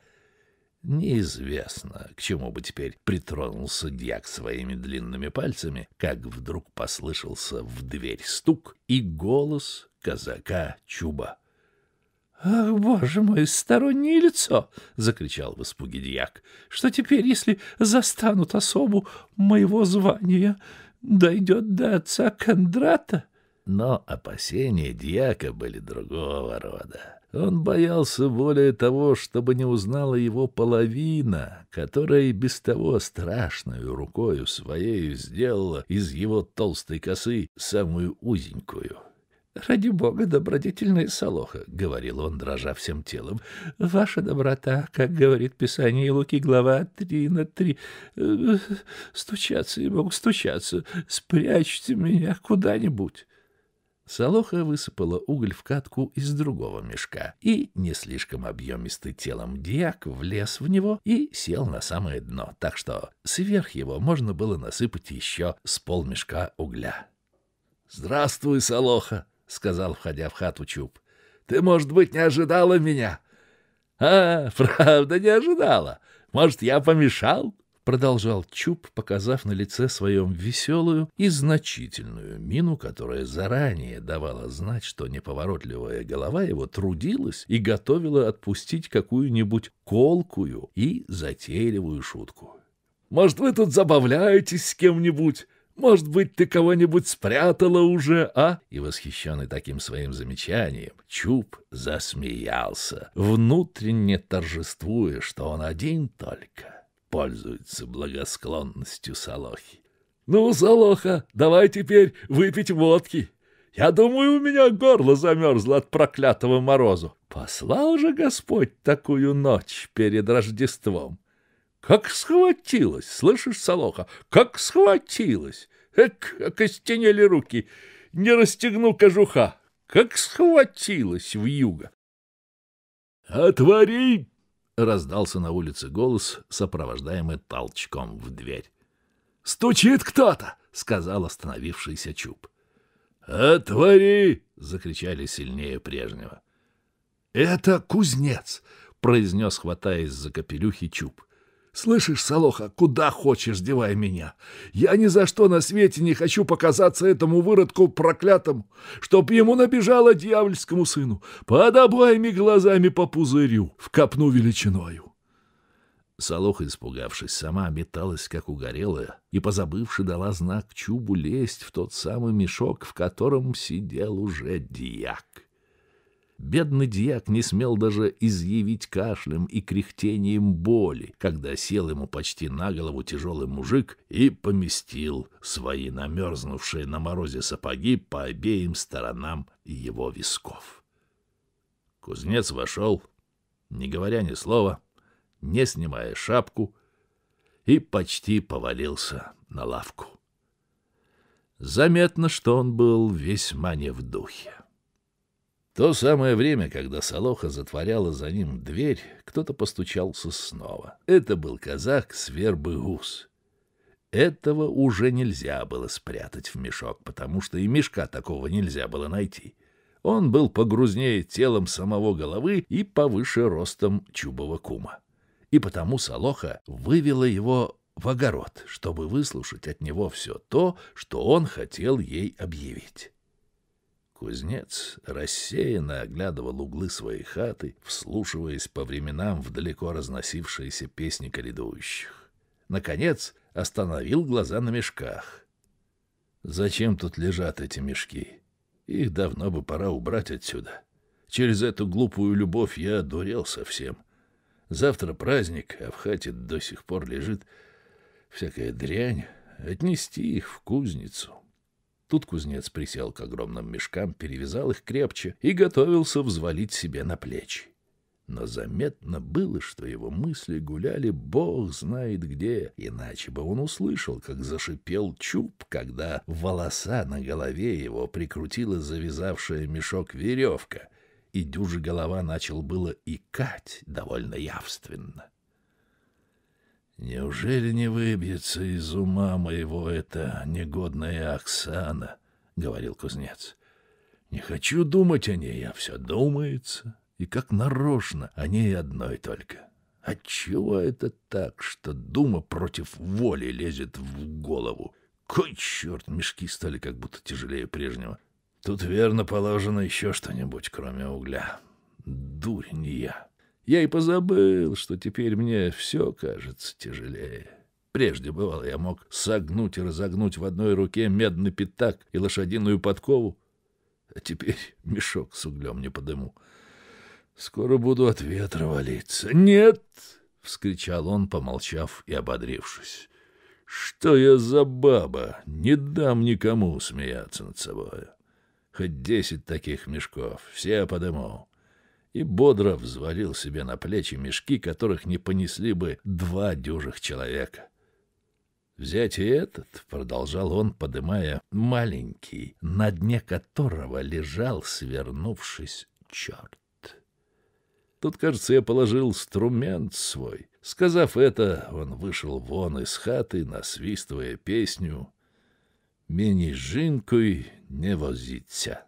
Неизвестно, к чему бы теперь притронулся дьяк своими длинными пальцами, как вдруг послышался в дверь стук и голос казака Чуба. «Ах, боже мой, стороннее лицо!» — закричал в испуге дьяк. «Что теперь, если застанут особу моего звания? Дойдет до отца Кондрата?» Но опасения дьяка были другого рода. Он боялся более того, чтобы не узнала его половина, которая и без того страшную рукою своею сделала из его толстой косы самую узенькую. «Ради бога, добродетельная Солоха», — говорил он, дрожа всем телом, — «ваша доброта, как говорит Писание Луки, глава три на три, э, стучаться я могу, стучаться, спрячьте меня куда-нибудь». Солоха высыпала уголь в катку из другого мешка, и не слишком объемистый телом дьяк влез в него и сел на самое дно, так что сверх его можно было насыпать еще с полмешка угля. «Здравствуй, Солоха!» — сказал, входя в хату Чуб. «Ты, может быть, не ожидала меня?» «А, правда, не ожидала. Может, я помешал?» Продолжал Чуб, показав на лице своем веселую и значительную мину, которая заранее давала знать, что неповоротливая голова его трудилась и готовила отпустить какую-нибудь колкую и затейливую шутку. «Может, вы тут забавляетесь с кем-нибудь?» Может быть, ты кого-нибудь спрятала уже, а?» И, восхищенный таким своим замечанием, Чуб засмеялся, внутренне торжествуя, что он один только пользуется благосклонностью Солохи. «Ну, Солоха, давай теперь выпить водки!» Я думаю, у меня горло замерзло от проклятого морозу. Послал же Господь такую ночь перед Рождеством. Как схватилась, слышишь, Солоха, как схватилась! Эк, окостенели руки, не расстегну кожуха, как схватилась в юго. «Отвори!» — раздался на улице голос, сопровождаемый толчком в дверь. «Стучит кто-то!» — сказал остановившийся Чуб. «Отвори!» — закричали сильнее прежнего. «Это кузнец!» — произнес, хватаясь за капелюхи Чуб. «Слышишь, Солоха, куда хочешь, девай меня. Я ни за что на свете не хочу показаться этому выродку проклятому, чтоб ему набежало дьявольскому сыну. Подобайми глазами по пузырю, в копну величиною». Солоха, испугавшись сама, металась, как угорелая, и, позабывши, дала знак Чубу лезть в тот самый мешок, в котором сидел уже дьяк. Бедный дьяк не смел даже изъявить кашлем и кряхтением боли, когда сел ему почти на голову тяжелый мужик и поместил свои намерзнувшие на морозе сапоги по обеим сторонам его висков. Кузнец вошел, не говоря ни слова, не снимая шапку, и почти повалился на лавку. Заметно, что он был весьма не в духе то самое время, когда Солоха затворяла за ним дверь, кто-то постучался снова. Это был казак с гус. Этого уже нельзя было спрятать в мешок, потому что и мешка такого нельзя было найти. Он был погрузнее телом самого головы и повыше ростом чубового кума. И потому Солоха вывела его в огород, чтобы выслушать от него все то, что он хотел ей объявить. Кузнец рассеянно оглядывал углы своей хаты, вслушиваясь по временам в далеко разносившиеся песни коридующих. Наконец остановил глаза на мешках. «Зачем тут лежат эти мешки? Их давно бы пора убрать отсюда. Через эту глупую любовь я одурел совсем. Завтра праздник, а в хате до сих пор лежит всякая дрянь. Отнести их в кузницу». Тут кузнец присел к огромным мешкам, перевязал их крепче и готовился взвалить себе на плечи. Но заметно было, что его мысли гуляли бог знает где, иначе бы он услышал, как зашипел чуб, когда волоса на голове его прикрутила завязавшая мешок веревка, и дюжи голова начал было икать довольно явственно. — Неужели не выбьется из ума моего эта негодная Оксана? — говорил кузнец. Не хочу думать о ней, а все думается. И как нарочно о ней одной только. Отчего это так, что дума против воли лезет в голову? Кой черт, мешки стали как будто тяжелее прежнего. Тут верно положено еще что-нибудь, кроме угля. Дурень я. Я и позабыл, что теперь мне все кажется тяжелее. Прежде, бывало, я мог согнуть и разогнуть в одной руке медный пятак и лошадиную подкову, а теперь мешок с углем не подыму. Скоро буду от ветра валиться. «Нет!» — вскричал он, помолчав и ободрившись. «Что я за баба? Не дам никому смеяться над собой. Хоть десять таких мешков, все подыму и бодро взвалил себе на плечи мешки, которых не понесли бы два дюжих человека. «Взять и этот», — продолжал он, подымая маленький, на дне которого лежал, свернувшись, черт. Тут, кажется, я положил инструмент свой. Сказав это, он вышел вон из хаты, насвистывая песню «Мені не возиться».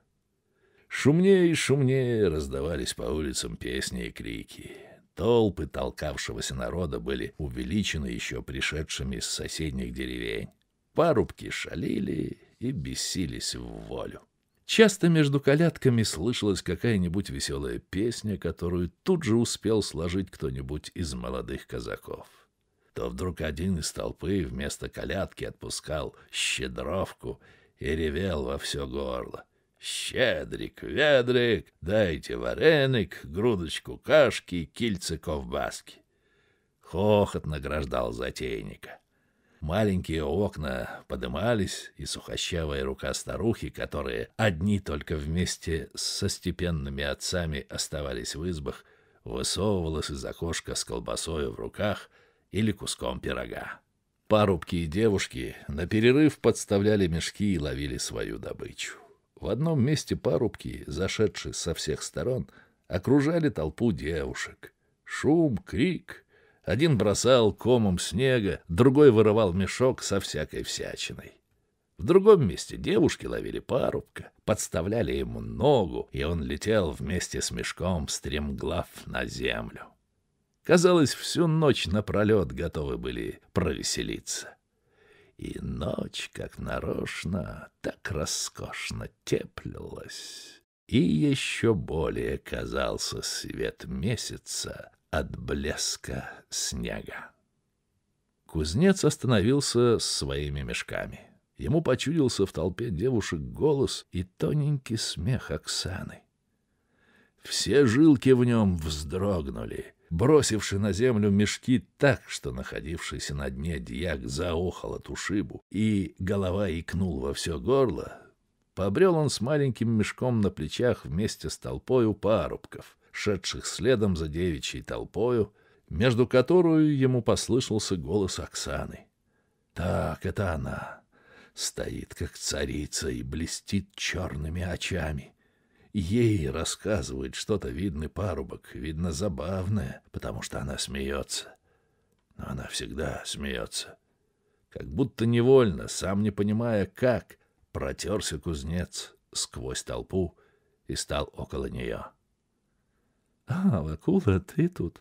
Шумнее и шумнее раздавались по улицам песни и крики. Толпы толкавшегося народа были увеличены еще пришедшими из соседних деревень. Парубки шалили и бесились в волю. Часто между колядками слышалась какая-нибудь веселая песня, которую тут же успел сложить кто-нибудь из молодых казаков. То вдруг один из толпы вместо колядки отпускал щедровку и ревел во все горло. Щедрик, ведрик, дайте вареник, грудочку кашки, кильце ковбаски. Хохот награждал затейника. Маленькие окна подымались, и сухощавая рука старухи, которые одни только вместе со степенными отцами оставались в избах, высовывалась из окошка с колбасою в руках или куском пирога. Парубки и девушки на перерыв подставляли мешки и ловили свою добычу. В одном месте парубки, зашедшие со всех сторон, окружали толпу девушек. Шум, крик. Один бросал комом снега, другой вырывал мешок со всякой всячиной. В другом месте девушки ловили парубка, подставляли ему ногу, и он летел вместе с мешком стремглав на землю. Казалось, всю ночь напролет готовы были провеселиться. И ночь, как нарочно, так роскошно теплилась. И еще более казался свет месяца от блеска снега. Кузнец остановился с своими мешками. Ему почудился в толпе девушек голос и тоненький смех Оксаны. Все жилки в нем вздрогнули — Бросивши на землю мешки так, что находившийся на дне дьяк заохал от ушибу, и голова икнул во все горло, побрел он с маленьким мешком на плечах вместе с толпой у парубков, шедших следом за девичьей толпою, между которую ему послышался голос Оксаны. «Так, это она!» Стоит, как царица, и блестит черными очами. Ей рассказывает что-то видный парубок, видно забавное, потому что она смеется. Но она всегда смеется. Как будто невольно, сам не понимая как, протерся кузнец сквозь толпу и стал около нее. — А, Вакула, ты тут.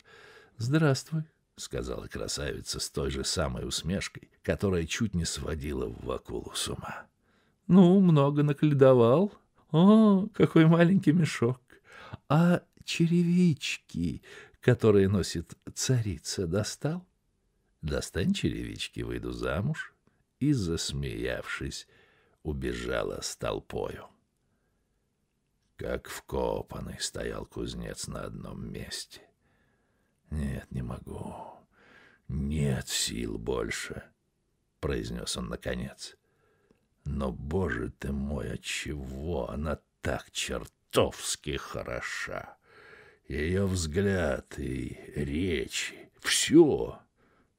Здравствуй, — сказала красавица с той же самой усмешкой, которая чуть не сводила в Вакулу с ума. — Ну, много наколдовал. — о, какой маленький мешок! А черевички, которые носит царица, достал? Достань черевички, выйду замуж. И, засмеявшись, убежала с толпою. Как вкопанный стоял кузнец на одном месте. «Нет, не могу. Нет сил больше», — произнес он наконец. Но, боже ты мой, отчего она так чертовски хороша? Ее взгляд и речи, все.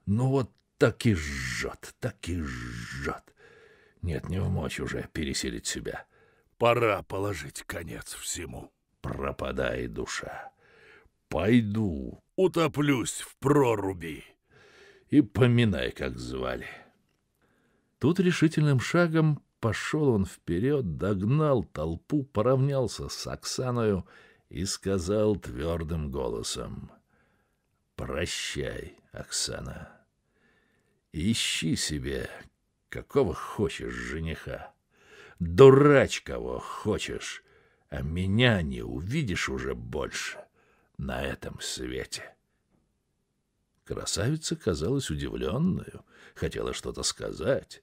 Ну вот так и жжет, так и жжет. Нет, не в мочь уже переселить себя. Пора положить конец всему. Пропадай, душа. Пойду. Утоплюсь в проруби. И поминай, как звали. Тут решительным шагом пошел он вперед, догнал толпу, поравнялся с Оксаною и сказал твердым голосом. «Прощай, Оксана. Ищи себе, какого хочешь жениха. Дурач кого хочешь, а меня не увидишь уже больше на этом свете». Красавица казалась удивленную, хотела что-то сказать,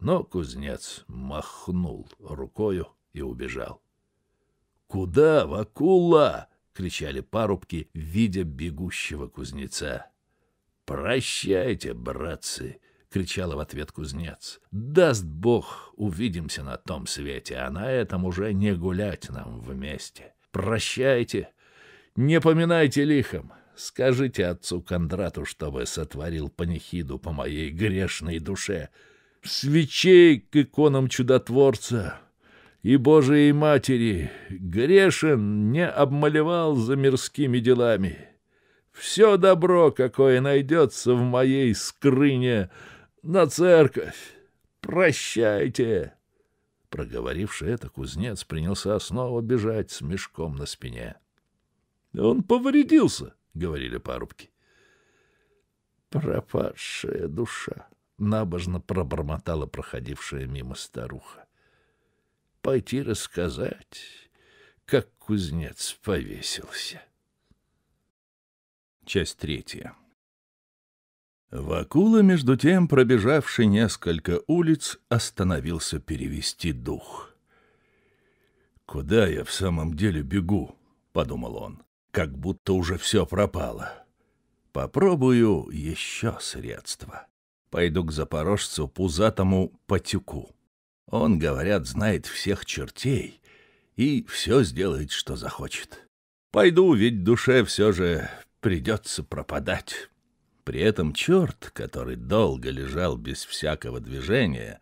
но кузнец махнул рукою и убежал. «Куда, Вакула?» — кричали парубки, видя бегущего кузнеца. «Прощайте, братцы!» — кричала в ответ кузнец. «Даст Бог, увидимся на том свете, а на этом уже не гулять нам вместе. Прощайте, не поминайте лихом. Скажите отцу Кондрату, чтобы сотворил панихиду по моей грешной душе, свечей к иконам чудотворца и Божией Матери, грешен не обмалевал за мирскими делами. Все добро, какое найдется в моей скрыне, на церковь. Прощайте!» Проговоривши это, кузнец принялся снова бежать с мешком на спине. «Он повредился», — говорили парубки. «Пропадшая душа», набожно пробормотала проходившая мимо старуха. Пойти рассказать, как кузнец повесился. Часть третья. Вакула, между тем, пробежавший несколько улиц, остановился перевести дух. «Куда я в самом деле бегу?» — подумал он. «Как будто уже все пропало. Попробую еще средства». Пойду к запорожцу пузатому Патюку. Он, говорят, знает всех чертей и все сделает, что захочет. Пойду, ведь душе все же придется пропадать. При этом черт, который долго лежал без всякого движения,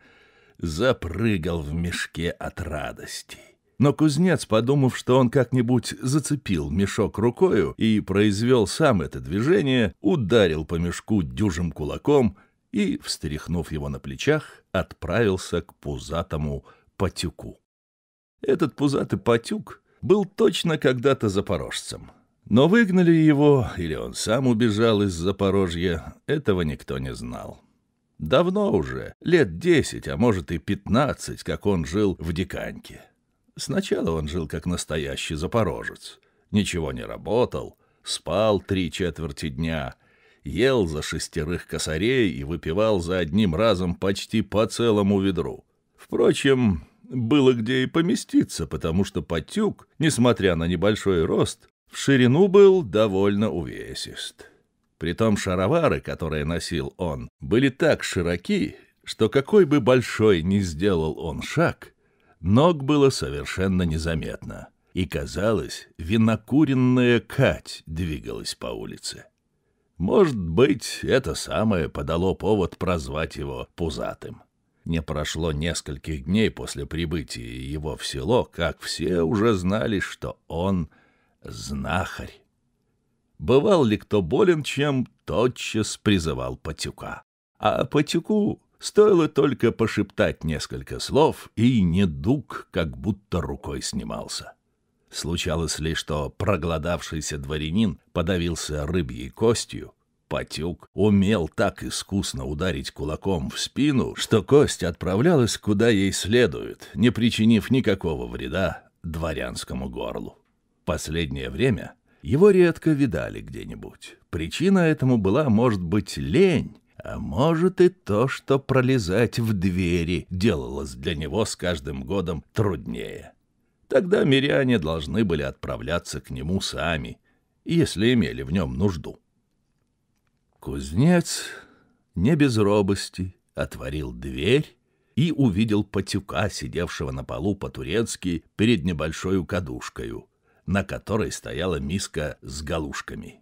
запрыгал в мешке от радости. Но кузнец, подумав, что он как-нибудь зацепил мешок рукою и произвел сам это движение, ударил по мешку дюжим кулаком и, встряхнув его на плечах, отправился к пузатому Патюку. Этот пузатый Патюк был точно когда-то запорожцем. Но выгнали его, или он сам убежал из Запорожья, этого никто не знал. Давно уже, лет десять, а может и пятнадцать, как он жил в Диканьке. Сначала он жил как настоящий запорожец. Ничего не работал, спал три четверти дня — ел за шестерых косарей и выпивал за одним разом почти по целому ведру. Впрочем, было где и поместиться, потому что Патюк, несмотря на небольшой рост, в ширину был довольно увесист. Притом шаровары, которые носил он, были так широки, что какой бы большой ни сделал он шаг, ног было совершенно незаметно. И казалось, винокуренная Кать двигалась по улице. Может быть, это самое подало повод прозвать его «пузатым». Не прошло нескольких дней после прибытия его в село, как все уже знали, что он знахарь. Бывал ли кто болен чем, тотчас призывал Патюка. А Патюку стоило только пошептать несколько слов, и недуг как будто рукой снимался. Случалось ли, что проголодавшийся дворянин подавился рыбьей костью, Патюк умел так искусно ударить кулаком в спину, что кость отправлялась куда ей следует, не причинив никакого вреда дворянскому горлу. Последнее время его редко видали где-нибудь. Причина этому была, может быть, лень, а может и то, что пролезать в двери делалось для него с каждым годом труднее. Тогда миряне должны были отправляться к нему сами, если имели в нем нужду. Кузнец не без робости отворил дверь и увидел Патюка, сидевшего на полу по-турецки перед небольшой кадушкою, на которой стояла миска с галушками.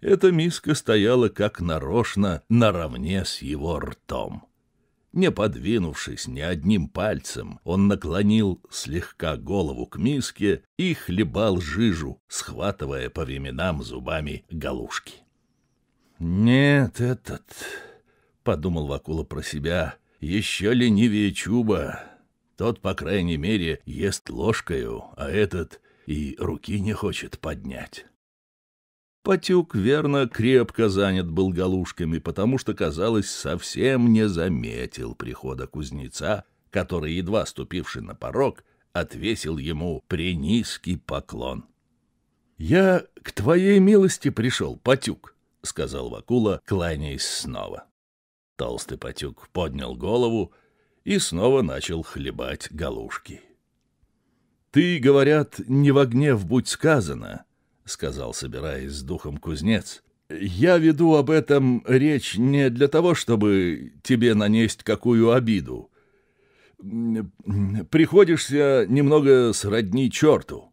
Эта миска стояла как нарочно наравне с его ртом. Не подвинувшись ни одним пальцем, он наклонил слегка голову к миске и хлебал жижу, схватывая по временам зубами галушки. «Нет, этот...» — подумал Вакула про себя. «Еще ленивее чуба. Тот, по крайней мере, ест ложкою, а этот и руки не хочет поднять». Патюк, верно, крепко занят был галушками, потому что, казалось, совсем не заметил прихода кузнеца, который, едва ступивший на порог, отвесил ему принизкий поклон. — Я к твоей милости пришел, Патюк, — сказал Вакула, кланяясь снова. Толстый Патюк поднял голову и снова начал хлебать галушки. — Ты, говорят, не в гнев будь сказано, —— сказал, собираясь с духом кузнец. «Я веду об этом речь не для того, чтобы тебе нанесть какую обиду. Приходишься немного сродни черту».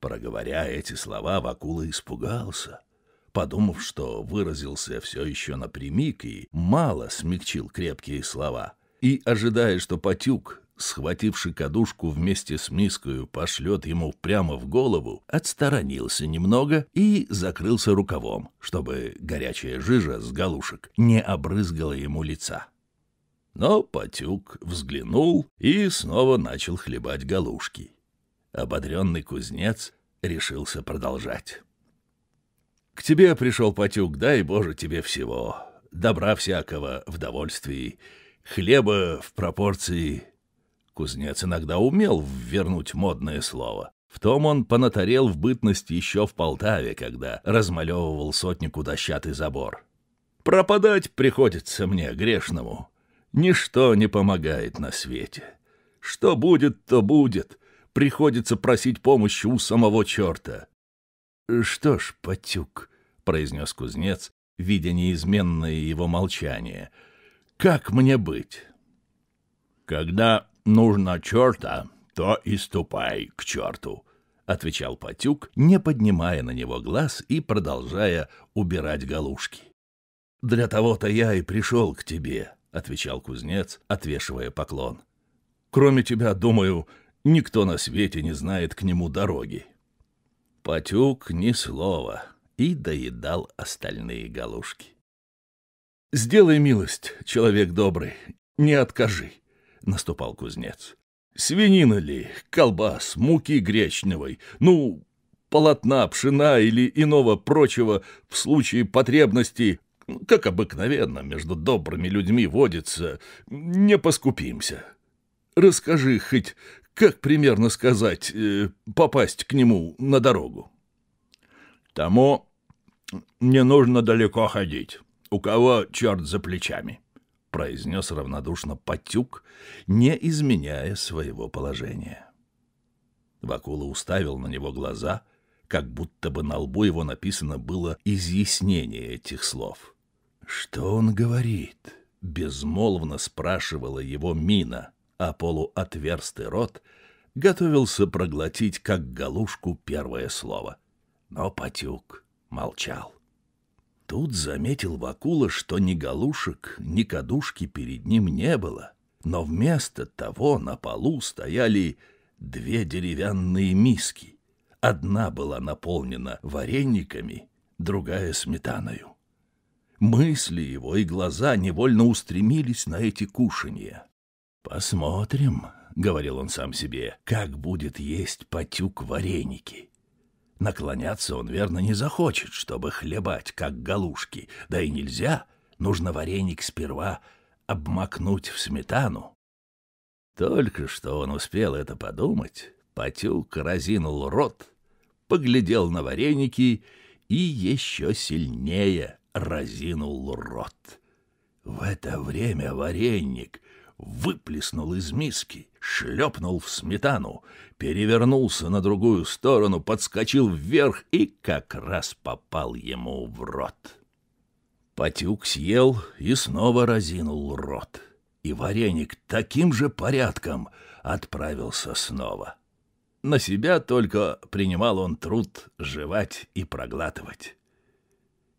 Проговоря эти слова, Вакула испугался, подумав, что выразился все еще напрямик и мало смягчил крепкие слова, и, ожидая, что Патюк схвативший кадушку вместе с мискою, пошлет ему прямо в голову, отсторонился немного и закрылся рукавом, чтобы горячая жижа с галушек не обрызгала ему лица. Но Патюк взглянул и снова начал хлебать галушки. Ободренный кузнец решился продолжать. «К тебе пришел Патюк, дай, Боже, тебе всего, добра всякого в довольствии, хлеба в пропорции Кузнец иногда умел вернуть модное слово. В том он понаторел в бытность еще в Полтаве, когда размалевывал сотнику дощатый забор. «Пропадать приходится мне, грешному. Ничто не помогает на свете. Что будет, то будет. Приходится просить помощи у самого черта». «Что ж, Патюк», — произнес кузнец, видя неизменное его молчание, — «как мне быть?» «Когда нужно черта, то и ступай к черту», — отвечал Патюк, не поднимая на него глаз и продолжая убирать галушки. «Для того-то я и пришел к тебе», — отвечал кузнец, отвешивая поклон. «Кроме тебя, думаю, никто на свете не знает к нему дороги». Патюк ни слова и доедал остальные галушки. «Сделай милость, человек добрый, не откажи», наступал кузнец. «Свинина ли, колбас, муки гречневой, ну, полотна, пшена или иного прочего в случае потребности, как обыкновенно между добрыми людьми водится, не поскупимся. Расскажи хоть, как примерно сказать, э, попасть к нему на дорогу? Тому не нужно далеко ходить. У кого черт за плечами? произнес равнодушно Патюк, не изменяя своего положения. Вакула уставил на него глаза, как будто бы на лбу его написано было изъяснение этих слов. «Что он говорит?» — безмолвно спрашивала его мина, а полуотверстый рот готовился проглотить, как галушку, первое слово. Но Патюк молчал. Тут заметил Вакула, что ни галушек, ни кадушки перед ним не было, но вместо того на полу стояли две деревянные миски. Одна была наполнена варениками, другая — сметаною. Мысли его и глаза невольно устремились на эти кушанья. «Посмотрим», — говорил он сам себе, — «как будет есть потюк вареники». Наклоняться он, верно, не захочет, чтобы хлебать, как галушки. Да и нельзя, нужно вареник сперва обмакнуть в сметану. Только что он успел это подумать, Патюк разинул рот, поглядел на вареники и еще сильнее разинул рот. В это время вареник выплеснул из миски, шлепнул в сметану, перевернулся на другую сторону, подскочил вверх и как раз попал ему в рот. Патюк съел и снова разинул рот. И вареник таким же порядком отправился снова. На себя только принимал он труд жевать и проглатывать.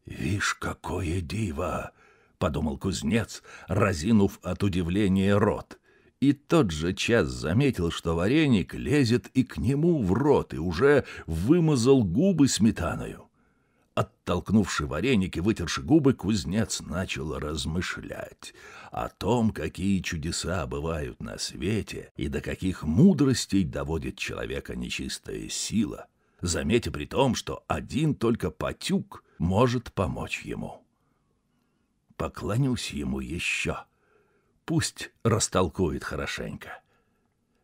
«Вишь, какое диво!» подумал кузнец, разинув от удивления рот. И тот же час заметил, что вареник лезет и к нему в рот, и уже вымазал губы сметаною. Оттолкнувши вареник и вытерши губы, кузнец начал размышлять о том, какие чудеса бывают на свете и до каких мудростей доводит человека нечистая сила, заметя при том, что один только потюк может помочь ему поклонюсь ему еще. Пусть растолкует хорошенько.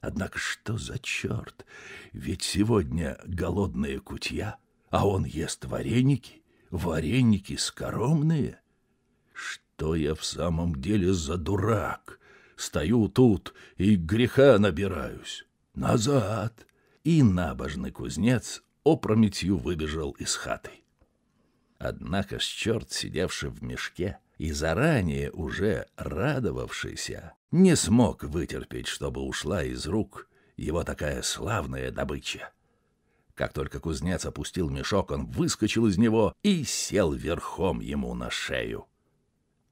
Однако что за черт? Ведь сегодня голодные кутья, а он ест вареники, вареники скоромные. Что я в самом деле за дурак? Стою тут и греха набираюсь. Назад! И набожный кузнец опрометью выбежал из хаты. Однако с черт, сидевший в мешке, и заранее уже радовавшийся, не смог вытерпеть, чтобы ушла из рук его такая славная добыча. Как только кузнец опустил мешок, он выскочил из него и сел верхом ему на шею.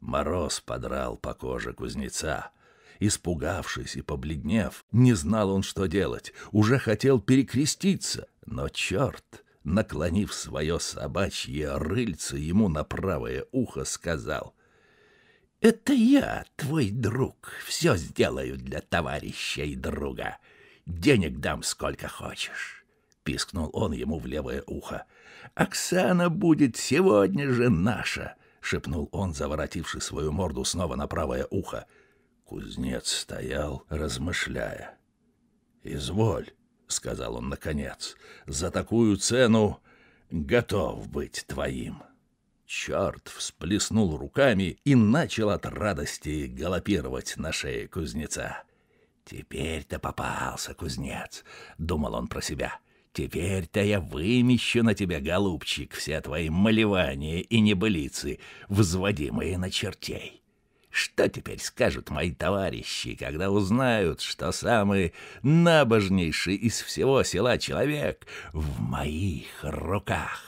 Мороз подрал по коже кузнеца. Испугавшись и побледнев, не знал он, что делать, уже хотел перекреститься, но черт, наклонив свое собачье рыльце ему на правое ухо, сказал это я, твой друг, все сделаю для товарища и друга. Денег дам сколько хочешь, — пискнул он ему в левое ухо. Оксана будет сегодня же наша, — шепнул он, заворотивший свою морду снова на правое ухо. Кузнец стоял, размышляя. «Изволь», — сказал он наконец, — «за такую цену готов быть твоим». Черт всплеснул руками и начал от радости галопировать на шее кузнеца. «Теперь-то попался, кузнец!» — думал он про себя. «Теперь-то я вымещу на тебя, голубчик, все твои малевания и небылицы, взводимые на чертей!» Что теперь скажут мои товарищи, когда узнают, что самый набожнейший из всего села человек в моих руках?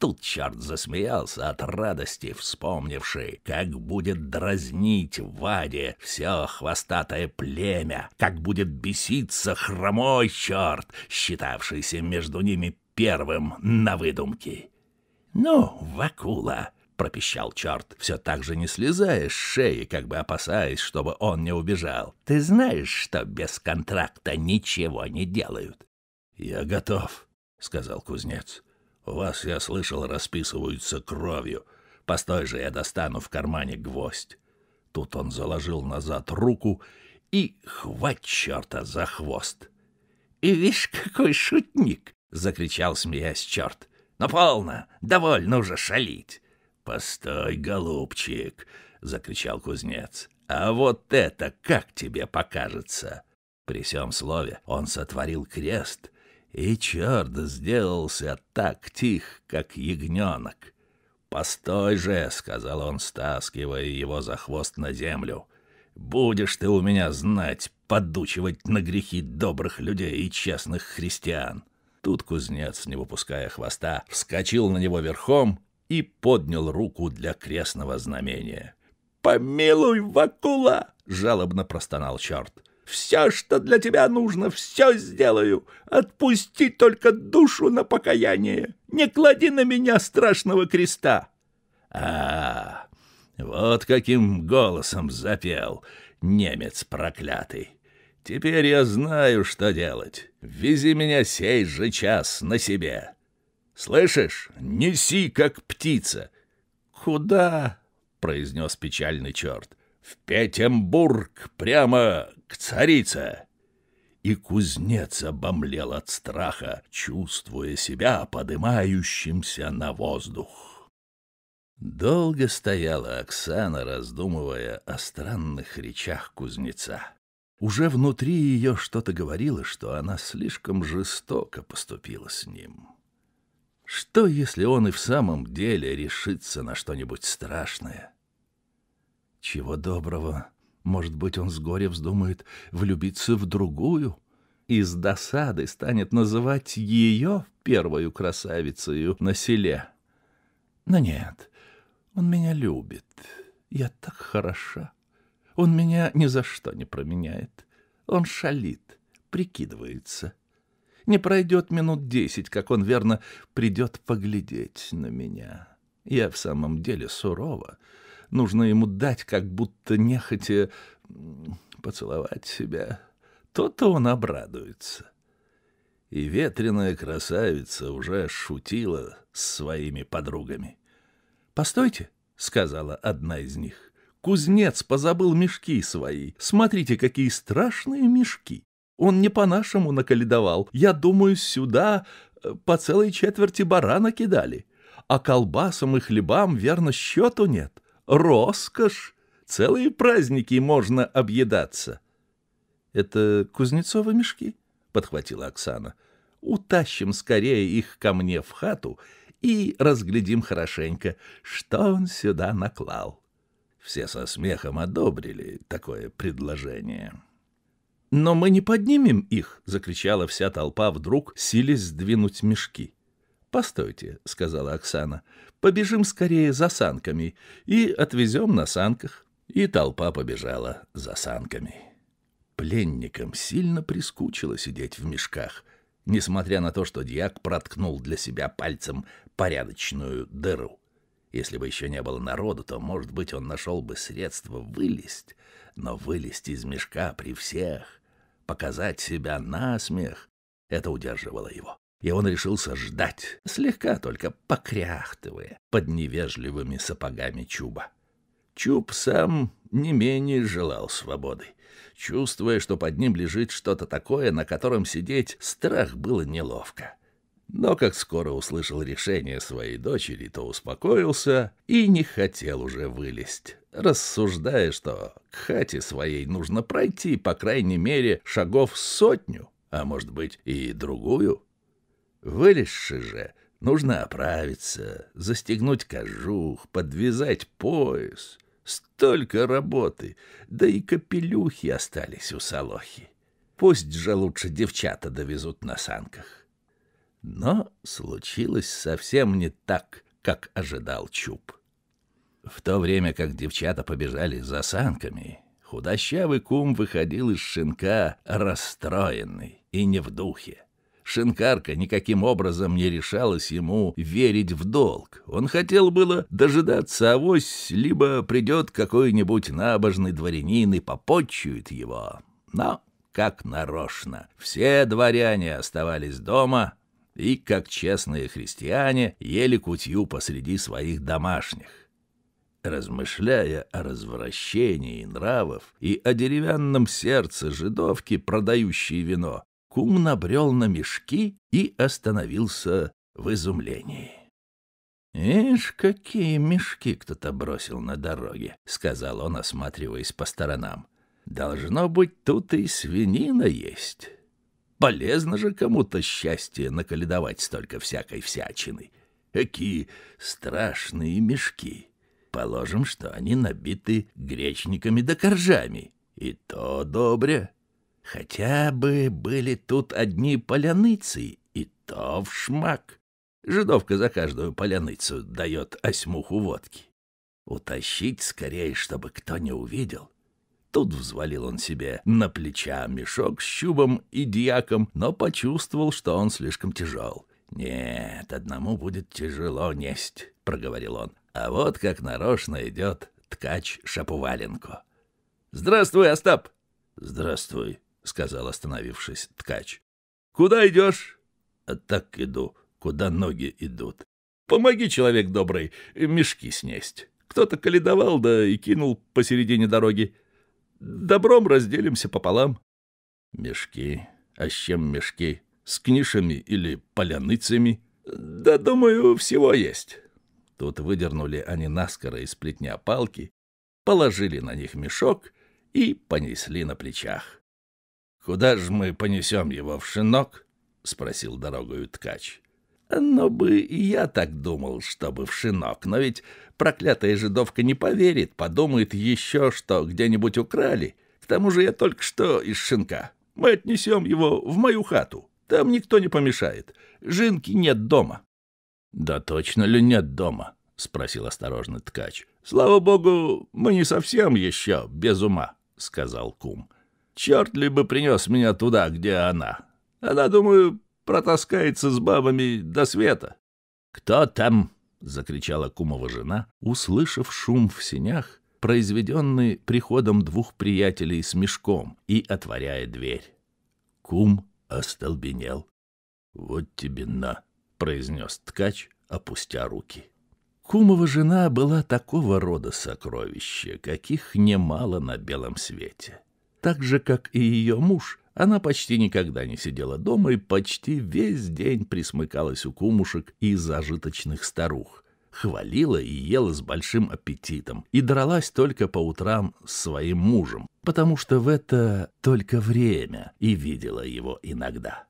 Тут черт засмеялся от радости, вспомнивший, как будет дразнить в Аде все хвостатое племя, как будет беситься хромой черт, считавшийся между ними первым на выдумки. «Ну, Вакула!» — пропищал черт, все так же не слезая с шеи, как бы опасаясь, чтобы он не убежал. «Ты знаешь, что без контракта ничего не делают?» «Я готов», — сказал кузнец вас, я слышал, расписываются кровью. Постой же, я достану в кармане гвоздь». Тут он заложил назад руку и хвать черта за хвост. «И видишь, какой шутник!» — закричал, смеясь черт. «Ну, полно! Довольно уже шалить!» «Постой, голубчик!» — закричал кузнец. «А вот это как тебе покажется?» При всем слове он сотворил крест — и черт сделался так тих, как ягненок. «Постой же!» — сказал он, стаскивая его за хвост на землю. «Будешь ты у меня знать, подучивать на грехи добрых людей и честных христиан!» Тут кузнец, не выпуская хвоста, вскочил на него верхом и поднял руку для крестного знамения. «Помилуй, Вакула!» — жалобно простонал черт. Все, что для тебя нужно, все сделаю. Отпусти только душу на покаяние. Не клади на меня страшного креста. А, -а, -а вот каким голосом запел немец проклятый. Теперь я знаю, что делать. Вези меня сей же час на себе. Слышишь? Неси, как птица. Куда? — произнес печальный черт в Петербург прямо к царице!» И кузнец обомлел от страха, чувствуя себя подымающимся на воздух. Долго стояла Оксана, раздумывая о странных речах кузнеца. Уже внутри ее что-то говорило, что она слишком жестоко поступила с ним. Что, если он и в самом деле решится на что-нибудь страшное? Чего доброго, может быть, он с горя вздумает влюбиться в другую и с досады станет называть ее первую красавицей на селе. Но нет, он меня любит. Я так хороша. Он меня ни за что не променяет. Он шалит, прикидывается. Не пройдет минут десять, как он верно придет поглядеть на меня. Я в самом деле сурова, Нужно ему дать, как будто нехотя поцеловать себя. То-то он обрадуется. И ветреная красавица уже шутила с своими подругами. «Постойте», — сказала одна из них, — «кузнец позабыл мешки свои. Смотрите, какие страшные мешки. Он не по-нашему наколедовал. Я думаю, сюда э, по целой четверти барана кидали. А колбасам и хлебам, верно, счету нет роскошь! Целые праздники можно объедаться!» «Это кузнецовы мешки?» — подхватила Оксана. «Утащим скорее их ко мне в хату и разглядим хорошенько, что он сюда наклал». Все со смехом одобрили такое предложение. «Но мы не поднимем их!» — закричала вся толпа вдруг, силясь сдвинуть мешки. «Постойте», — сказала Оксана, — «побежим скорее за санками и отвезем на санках». И толпа побежала за санками. Пленникам сильно прискучило сидеть в мешках, несмотря на то, что дьяк проткнул для себя пальцем порядочную дыру. Если бы еще не было народу, то, может быть, он нашел бы средство вылезть, но вылезти из мешка при всех, показать себя на смех, это удерживало его и он решился ждать, слегка только покряхтывая под невежливыми сапогами Чуба. Чуб сам не менее желал свободы. Чувствуя, что под ним лежит что-то такое, на котором сидеть, страх было неловко. Но как скоро услышал решение своей дочери, то успокоился и не хотел уже вылезть, рассуждая, что к хате своей нужно пройти, по крайней мере, шагов сотню, а может быть и другую. Вылезши же, нужно оправиться, застегнуть кожух, подвязать пояс. Столько работы, да и капелюхи остались у Солохи. Пусть же лучше девчата довезут на санках. Но случилось совсем не так, как ожидал Чуб. В то время как девчата побежали за санками, худощавый кум выходил из шинка расстроенный и не в духе. Шинкарка никаким образом не решалась ему верить в долг. Он хотел было дожидаться авось, либо придет какой-нибудь набожный дворянин и попотчует его. Но как нарочно. Все дворяне оставались дома и, как честные христиане, ели кутью посреди своих домашних. Размышляя о развращении нравов и о деревянном сердце жидовки, продающей вино, кум набрел на мешки и остановился в изумлении. «Ишь, какие мешки кто-то бросил на дороге», — сказал он, осматриваясь по сторонам. «Должно быть, тут и свинина есть. Полезно же кому-то счастье наколедовать столько всякой всячины. Какие страшные мешки! Положим, что они набиты гречниками да коржами. И то добре. Хотя бы были тут одни поляныцы, и то в шмак. Жидовка за каждую поляныцу дает осьмуху водки. Утащить скорее, чтобы кто не увидел. Тут взвалил он себе на плеча мешок с щубом и дьяком, но почувствовал, что он слишком тяжел. «Нет, одному будет тяжело несть», — проговорил он. «А вот как нарочно идет ткач Шапуваленко». «Здравствуй, Остап!» «Здравствуй», — сказал, остановившись, ткач. — Куда идешь? — А так иду, куда ноги идут. Помоги, человек добрый, мешки снесть. Кто-то каледовал, да и кинул посередине дороги. Добром разделимся пополам. — Мешки? А с чем мешки? С книшами или поляныцами? — Да, думаю, всего есть. Тут выдернули они наскоро из плетня палки, положили на них мешок и понесли на плечах. «Куда же мы понесем его в шинок?» — спросил дорогою ткач. «Но «Ну бы и я так думал, чтобы в шинок, но ведь проклятая жидовка не поверит, подумает еще, что где-нибудь украли. К тому же я только что из шинка. Мы отнесем его в мою хату, там никто не помешает. Жинки нет дома». «Да точно ли нет дома?» — спросил осторожный ткач. «Слава богу, мы не совсем еще без ума», — сказал кум. Черт ли бы принес меня туда, где она. Она, думаю, протаскается с бабами до света. «Кто там?» — закричала кумова жена, услышав шум в сенях, произведенный приходом двух приятелей с мешком и отворяя дверь. Кум остолбенел. «Вот тебе на!» — произнес ткач, опустя руки. Кумова жена была такого рода сокровище, каких немало на белом свете. Так же, как и ее муж, она почти никогда не сидела дома и почти весь день присмыкалась у кумушек и зажиточных старух, хвалила и ела с большим аппетитом и дралась только по утрам с своим мужем, потому что в это только время и видела его иногда.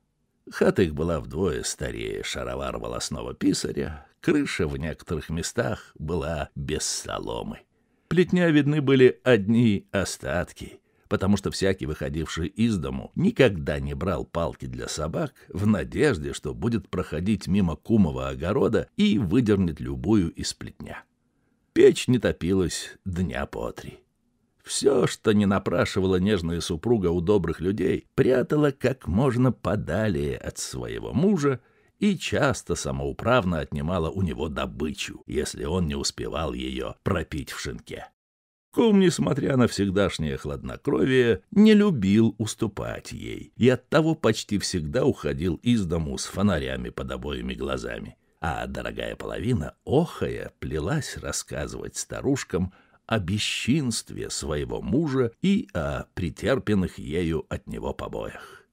Хата их была вдвое старее шаровар волосного писаря, крыша в некоторых местах была без соломы. Плетня видны были одни остатки, потому что всякий, выходивший из дому, никогда не брал палки для собак в надежде, что будет проходить мимо кумового огорода и выдернет любую из плетня. Печь не топилась дня по три. Все, что не напрашивала нежная супруга у добрых людей, прятала как можно подалее от своего мужа и часто самоуправно отнимала у него добычу, если он не успевал ее пропить в шинке. Кум, несмотря на всегдашнее хладнокровие, не любил уступать ей и оттого почти всегда уходил из дому с фонарями под обоими глазами. А дорогая половина, охая, плелась рассказывать старушкам о бесчинстве своего мужа и о претерпенных ею от него побоях.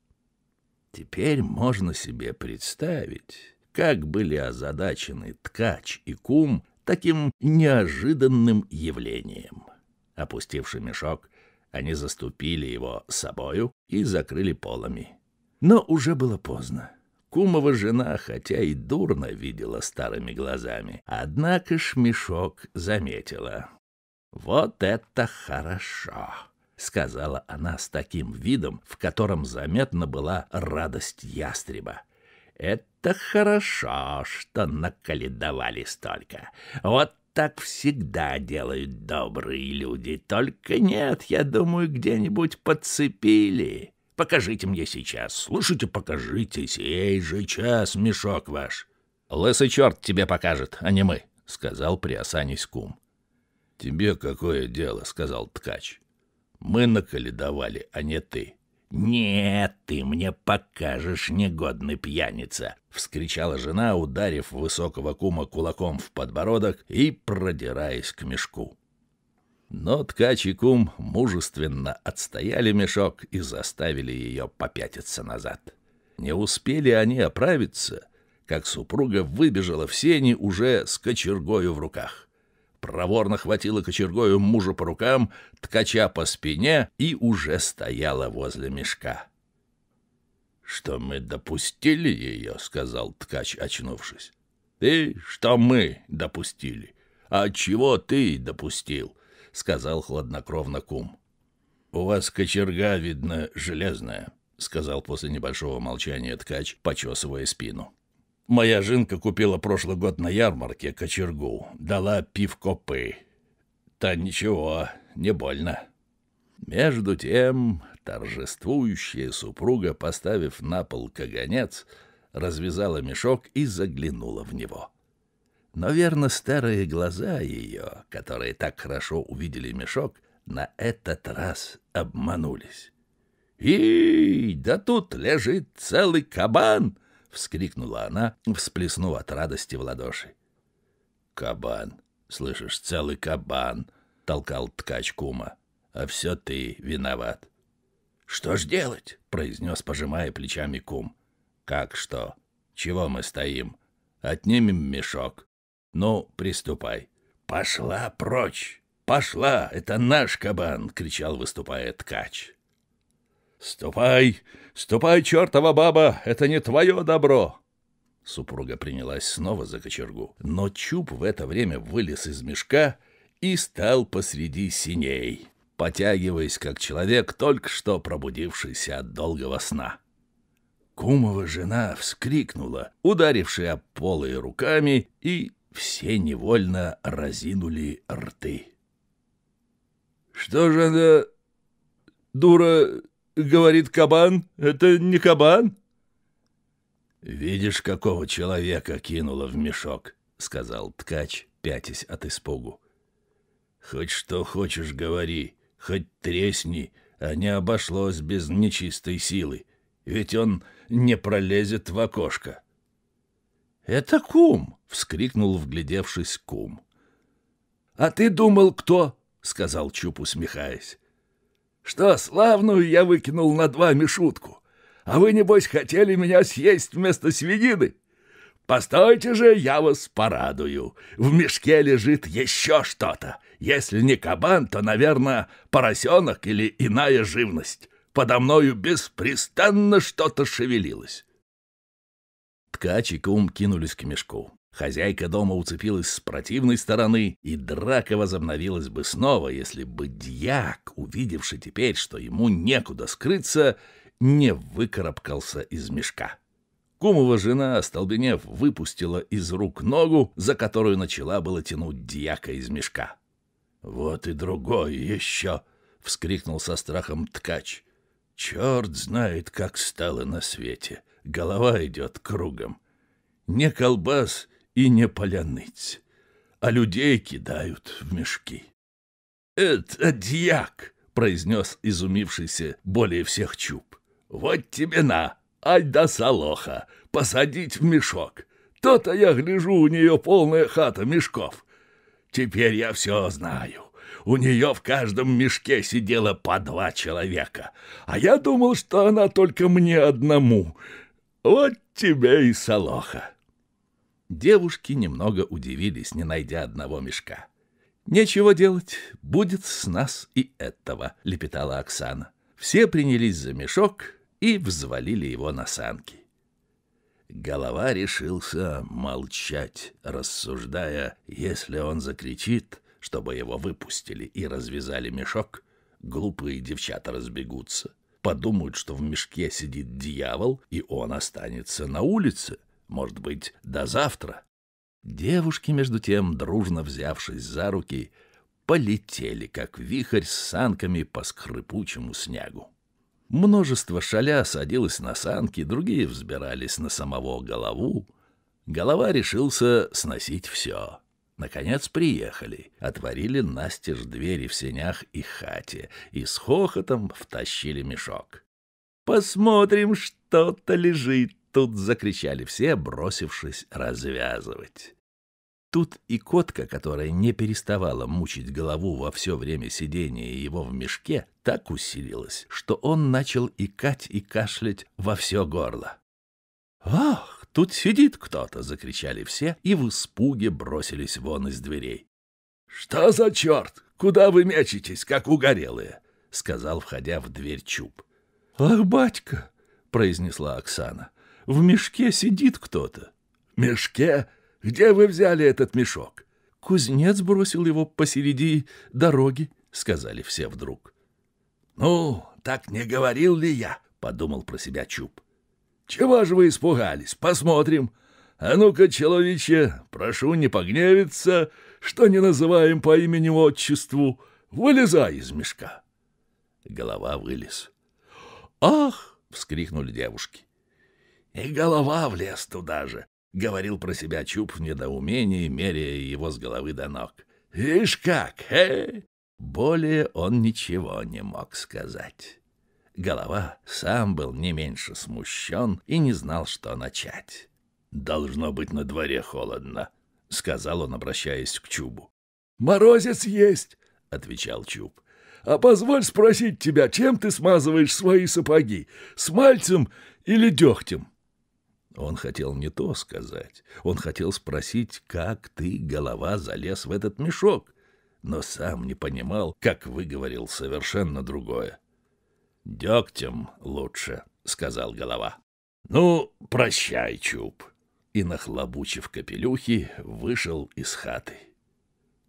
Теперь можно себе представить, как были озадачены ткач и кум таким неожиданным явлением. Опустивший мешок, они заступили его собою и закрыли полами. Но уже было поздно. Кумова жена, хотя и дурно видела старыми глазами, однако ж мешок заметила. «Вот это хорошо!» — сказала она с таким видом, в котором заметна была радость ястреба. «Это хорошо, что наколедовали столько. Вот так всегда делают добрые люди. Только нет, я думаю, где-нибудь подцепили. Покажите мне сейчас. Слушайте, покажите. Сей же час, мешок ваш. Лысый черт тебе покажет, а не мы, — сказал приосанись кум. Тебе какое дело, — сказал ткач. Мы наколедовали, а не ты. «Нет, ты мне покажешь, негодный пьяница!» — вскричала жена, ударив высокого кума кулаком в подбородок и продираясь к мешку. Но ткач и кум мужественно отстояли мешок и заставили ее попятиться назад. Не успели они оправиться, как супруга выбежала в сени уже с кочергою в руках проворно хватила кочергою мужа по рукам, ткача по спине и уже стояла возле мешка. «Что мы допустили ее?» — сказал ткач, очнувшись. «Ты, что мы допустили? А чего ты допустил?» — сказал хладнокровно кум. «У вас кочерга, видно, железная», — сказал после небольшого молчания ткач, почесывая спину. Моя жинка купила прошлый год на ярмарке кочергу, дала пивкопы, пы. Та ничего, не больно. Между тем, торжествующая супруга, поставив на пол каганец, развязала мешок и заглянула в него. Но верно старые глаза ее, которые так хорошо увидели мешок, на этот раз обманулись. «И, да тут лежит целый кабан!» Вскрикнула она, всплеснув от радости в ладоши. «Кабан! Слышишь, целый кабан!» — толкал ткач кума. «А все ты виноват!» «Что ж делать?» — произнес, пожимая плечами кум. «Как что? Чего мы стоим? Отнимем мешок. Ну, приступай». «Пошла прочь! Пошла! Это наш кабан!» — кричал, выступая ткач. «Ступай! Ступай, чертова баба! Это не твое добро!» Супруга принялась снова за кочергу, но Чуб в это время вылез из мешка и стал посреди синей, потягиваясь, как человек, только что пробудившийся от долгого сна. Кумова жена вскрикнула, ударившая полы руками, и все невольно разинули рты. «Что же она, дура, говорит кабан, это не кабан?» «Видишь, какого человека кинула в мешок», — сказал ткач, пятясь от испугу. «Хоть что хочешь говори, хоть тресни, а не обошлось без нечистой силы, ведь он не пролезет в окошко». «Это кум!» — вскрикнул, вглядевшись кум. «А ты думал, кто?» — сказал Чуп, усмехаясь что славную я выкинул над вами шутку. А вы, небось, хотели меня съесть вместо свинины? Постойте же, я вас порадую. В мешке лежит еще что-то. Если не кабан, то, наверное, поросенок или иная живность. Подо мною беспрестанно что-то шевелилось. Ткач и кум кинулись к мешку. Хозяйка дома уцепилась с противной стороны, и драка возобновилась бы снова, если бы дьяк, увидевший теперь, что ему некуда скрыться, не выкарабкался из мешка. Кумова жена, остолбенев, выпустила из рук ногу, за которую начала было тянуть дьяка из мешка. «Вот и другой еще!» — вскрикнул со страхом ткач. «Черт знает, как стало на свете! Голова идет кругом! Не колбас, и не поляныть, а людей кидают в мешки. «Это дьяк!» — произнес изумившийся более всех Чуб. «Вот тебе на, ай да солоха, посадить в мешок. То-то я гляжу, у нее полная хата мешков. Теперь я все знаю. У нее в каждом мешке сидело по два человека, а я думал, что она только мне одному. Вот тебе и солоха!» Девушки немного удивились, не найдя одного мешка. «Нечего делать, будет с нас и этого», — лепетала Оксана. Все принялись за мешок и взвалили его на санки. Голова решился молчать, рассуждая, если он закричит, чтобы его выпустили и развязали мешок, глупые девчата разбегутся. Подумают, что в мешке сидит дьявол, и он останется на улице. Может быть, до завтра? Девушки, между тем, дружно взявшись за руки, полетели, как вихрь с санками по скрипучему снегу. Множество шаля садилось на санки, другие взбирались на самого голову. Голова решился сносить все. Наконец приехали, отворили настежь двери в сенях и хате и с хохотом втащили мешок. «Посмотрим, что-то лежит», Тут закричали все, бросившись развязывать. Тут и котка, которая не переставала мучить голову во все время сидения его в мешке, так усилилась, что он начал икать и кашлять во все горло. «Ах, тут сидит кто-то!» — закричали все и в испуге бросились вон из дверей. «Что за черт? Куда вы мечетесь, как угорелые?» — сказал, входя в дверь Чуб. «Ах, батька!» — произнесла Оксана в мешке сидит кто-то. Мешке? Где вы взяли этот мешок? Кузнец бросил его посереди дороги, сказали все вдруг. Ну, так не говорил ли я, подумал про себя Чуб. Чего же вы испугались? Посмотрим. А ну-ка, человече, прошу не погневиться, что не называем по имени-отчеству. Вылезай из мешка. Голова вылез. «Ах!» — вскрикнули девушки. И голова влез туда же, — говорил про себя Чуб в недоумении, меряя его с головы до ног. Вишь как! Э!» Более он ничего не мог сказать. Голова сам был не меньше смущен и не знал, что начать. «Должно быть на дворе холодно», — сказал он, обращаясь к Чубу. «Морозец есть», — отвечал Чуб. «А позволь спросить тебя, чем ты смазываешь свои сапоги? Смальцем или дегтем?» Он хотел не то сказать. Он хотел спросить, как ты, голова, залез в этот мешок, но сам не понимал, как выговорил совершенно другое. «Дегтем лучше», — сказал голова. «Ну, прощай, Чуб». И, нахлобучив капелюхи, вышел из хаты.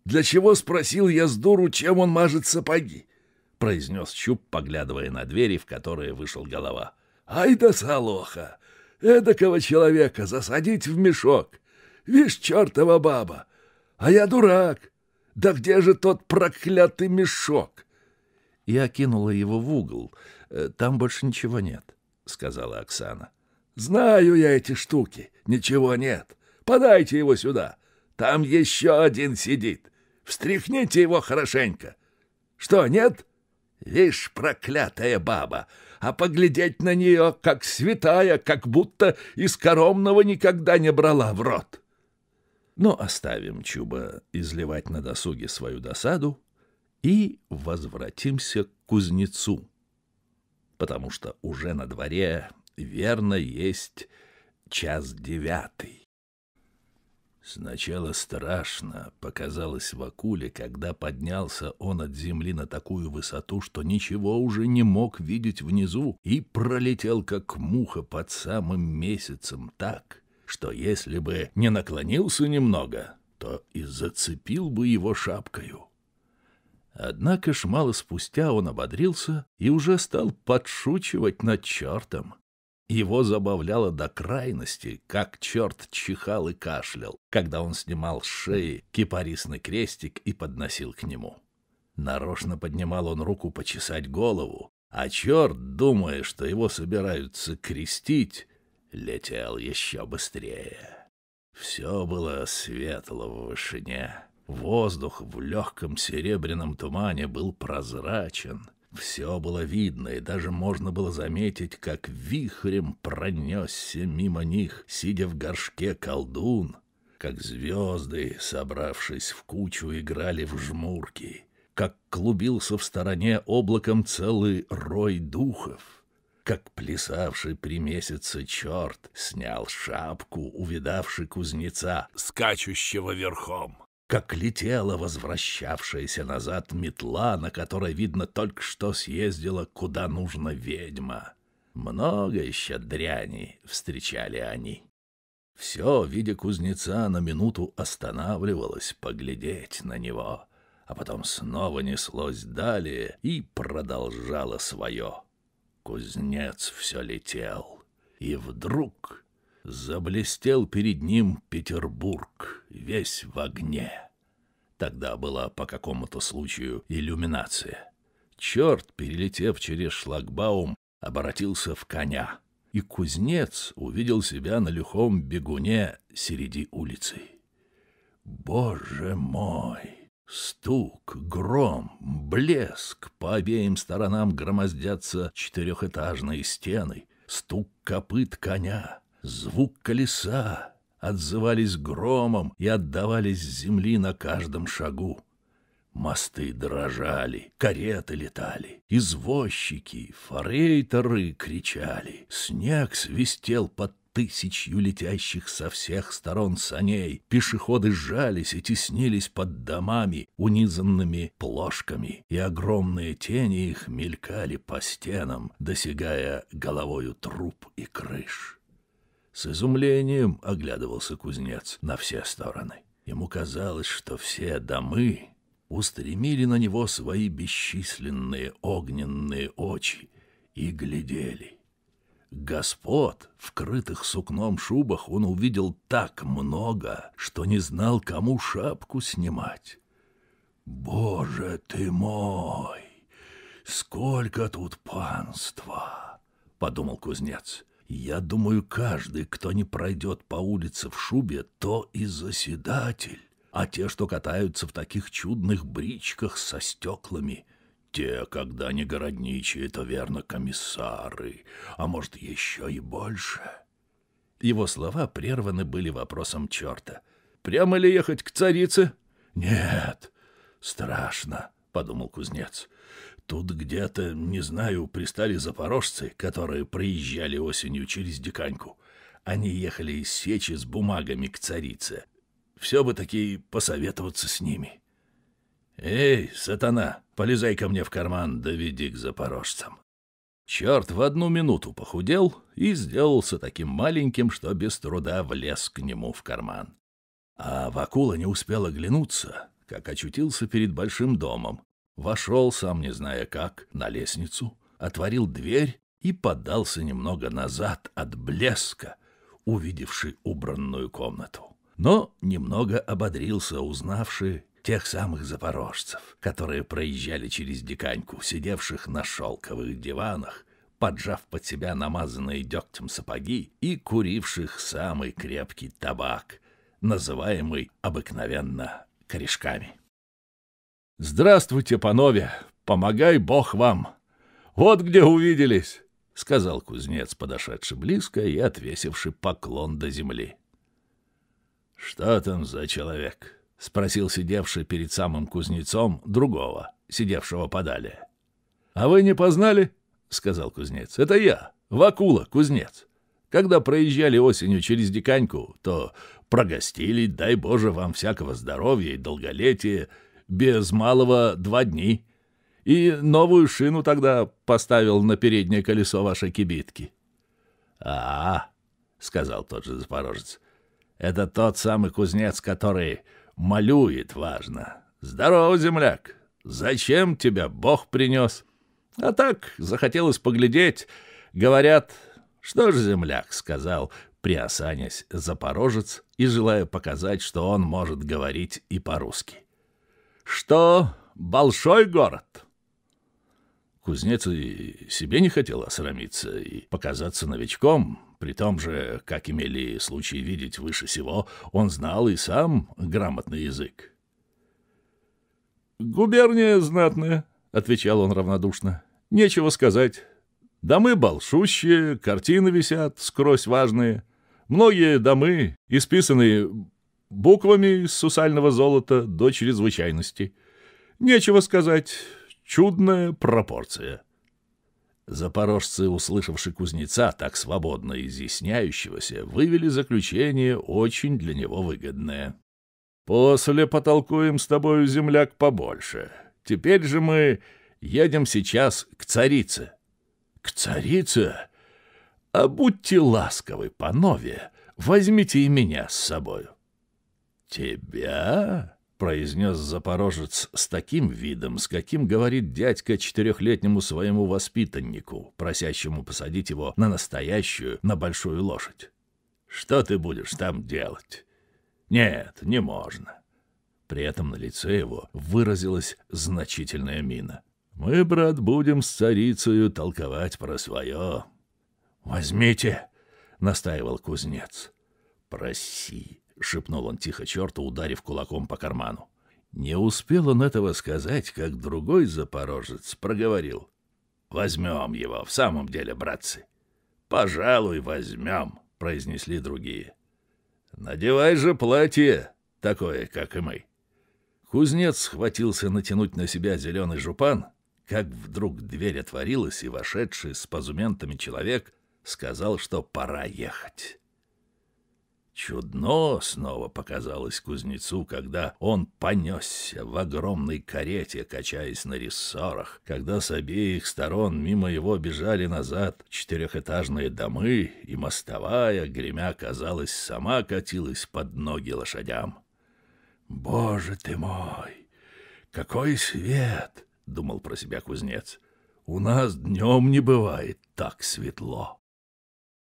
«Для чего?» — спросил я с дуру, чем он мажет сапоги, — произнес Чуб, поглядывая на двери, в которые вышел голова. «Ай да салоха! эдакого человека засадить в мешок. Вишь, чертова баба! А я дурак! Да где же тот проклятый мешок?» Я кинула его в угол. «Э, «Там больше ничего нет», — сказала Оксана. «Знаю я эти штуки. Ничего нет. Подайте его сюда. Там еще один сидит. Встряхните его хорошенько. Что, нет? Вишь, проклятая баба!» а поглядеть на нее, как святая, как будто из коромного никогда не брала в рот. Но оставим Чуба изливать на досуге свою досаду и возвратимся к кузнецу, потому что уже на дворе верно есть час девятый. Сначала страшно показалось Вакуле, когда поднялся он от земли на такую высоту, что ничего уже не мог видеть внизу, и пролетел как муха под самым месяцем так, что если бы не наклонился немного, то и зацепил бы его шапкою. Однако ж мало спустя он ободрился и уже стал подшучивать над чертом, его забавляло до крайности, как черт чихал и кашлял, когда он снимал с шеи кипарисный крестик и подносил к нему. Нарочно поднимал он руку почесать голову, а черт, думая, что его собираются крестить, летел еще быстрее. Все было светло в вышине. Воздух в легком серебряном тумане был прозрачен — все было видно, и даже можно было заметить, как вихрем пронесся мимо них, сидя в горшке колдун, как звезды, собравшись в кучу, играли в жмурки, как клубился в стороне облаком целый рой духов, как плясавший при месяце черт снял шапку, увидавший кузнеца, скачущего верхом как летела возвращавшаяся назад метла, на которой, видно, только что съездила куда нужно ведьма. Много еще дряни встречали они. Все, видя кузнеца, на минуту останавливалось поглядеть на него, а потом снова неслось далее и продолжало свое. Кузнец все летел, и вдруг Заблестел перед ним Петербург, весь в огне. Тогда была по какому-то случаю иллюминация. Черт, перелетев через шлагбаум, обратился в коня, и кузнец увидел себя на люхом бегуне среди улицы. Боже мой! Стук, гром, блеск, по обеим сторонам громоздятся четырехэтажные стены, стук копыт коня — звук колеса, отзывались громом и отдавались земли на каждом шагу. Мосты дрожали, кареты летали, извозчики, форейтеры кричали, снег свистел под тысячью летящих со всех сторон саней, пешеходы сжались и теснились под домами, унизанными плошками, и огромные тени их мелькали по стенам, досягая головою труб и крыш. С изумлением оглядывался кузнец на все стороны. Ему казалось, что все домы устремили на него свои бесчисленные огненные очи и глядели. Господ в крытых сукном шубах он увидел так много, что не знал, кому шапку снимать. «Боже ты мой! Сколько тут панства!» — подумал кузнец. Я думаю, каждый, кто не пройдет по улице в шубе, то и заседатель. А те, что катаются в таких чудных бричках со стеклами, те, когда не городничие, это а верно комиссары, а может, еще и больше. Его слова прерваны были вопросом черта. «Прямо ли ехать к царице?» «Нет, страшно», — подумал кузнец. Тут где-то, не знаю, пристали запорожцы, которые приезжали осенью через Диканьку. Они ехали из Сечи с бумагами к царице. Все бы такие посоветоваться с ними. «Эй, сатана, полезай ко мне в карман, доведи к запорожцам». Черт в одну минуту похудел и сделался таким маленьким, что без труда влез к нему в карман. А Вакула не успел оглянуться, как очутился перед большим домом, вошел, сам не зная как, на лестницу, отворил дверь и подался немного назад от блеска, увидевший убранную комнату. Но немного ободрился, узнавши тех самых запорожцев, которые проезжали через диканьку, сидевших на шелковых диванах, поджав под себя намазанные дегтем сапоги и куривших самый крепкий табак, называемый обыкновенно корешками. «Здравствуйте, панове! Помогай Бог вам! Вот где увиделись!» — сказал кузнец, подошедший близко и отвесивший поклон до земли. «Что там за человек?» — спросил сидевший перед самым кузнецом другого, сидевшего подали. «А вы не познали?» — сказал кузнец. «Это я, Вакула, кузнец. Когда проезжали осенью через Диканьку, то прогостили, дай Боже вам всякого здоровья и долголетия, без малого два дни. И новую шину тогда поставил на переднее колесо вашей кибитки. А, -а, -а сказал тот же запорожец. Это тот самый кузнец, который малюет, важно. Здорово, земляк. Зачем тебя Бог принес? А так захотелось поглядеть. Говорят, что ж, земляк, сказал, приосанясь запорожец и желая показать, что он может говорить и по-русски что большой город. Кузнец и себе не хотел осрамиться и показаться новичком. При том же, как имели случай видеть выше всего, он знал и сам грамотный язык. «Губерния знатная», — отвечал он равнодушно. «Нечего сказать. Домы большущие, картины висят, скрозь важные. Многие домы, исписанные буквами из сусального золота до чрезвычайности. Нечего сказать, чудная пропорция. Запорожцы, услышавши кузнеца, так свободно изъясняющегося, вывели заключение, очень для него выгодное. «После потолкуем с тобою, земляк, побольше. Теперь же мы едем сейчас к царице». «К царице? А будьте ласковы, панове, возьмите и меня с собою». «Тебя?» — произнес запорожец с таким видом, с каким говорит дядька четырехлетнему своему воспитаннику, просящему посадить его на настоящую, на большую лошадь. «Что ты будешь там делать?» «Нет, не можно». При этом на лице его выразилась значительная мина. «Мы, брат, будем с царицею толковать про свое». «Возьмите!» — настаивал кузнец. «Проси!» — шепнул он тихо черту, ударив кулаком по карману. Не успел он этого сказать, как другой запорожец проговорил. «Возьмем его, в самом деле, братцы!» «Пожалуй, возьмем», — произнесли другие. «Надевай же платье, такое, как и мы». Кузнец схватился натянуть на себя зеленый жупан, как вдруг дверь отворилась, и вошедший с позументами человек сказал, что пора ехать. Чудно снова показалось кузнецу, когда он понесся в огромной карете, качаясь на рессорах, когда с обеих сторон мимо его бежали назад четырехэтажные домы, и мостовая, гремя, казалось, сама катилась под ноги лошадям. «Боже ты мой! Какой свет!» — думал про себя кузнец. «У нас днем не бывает так светло».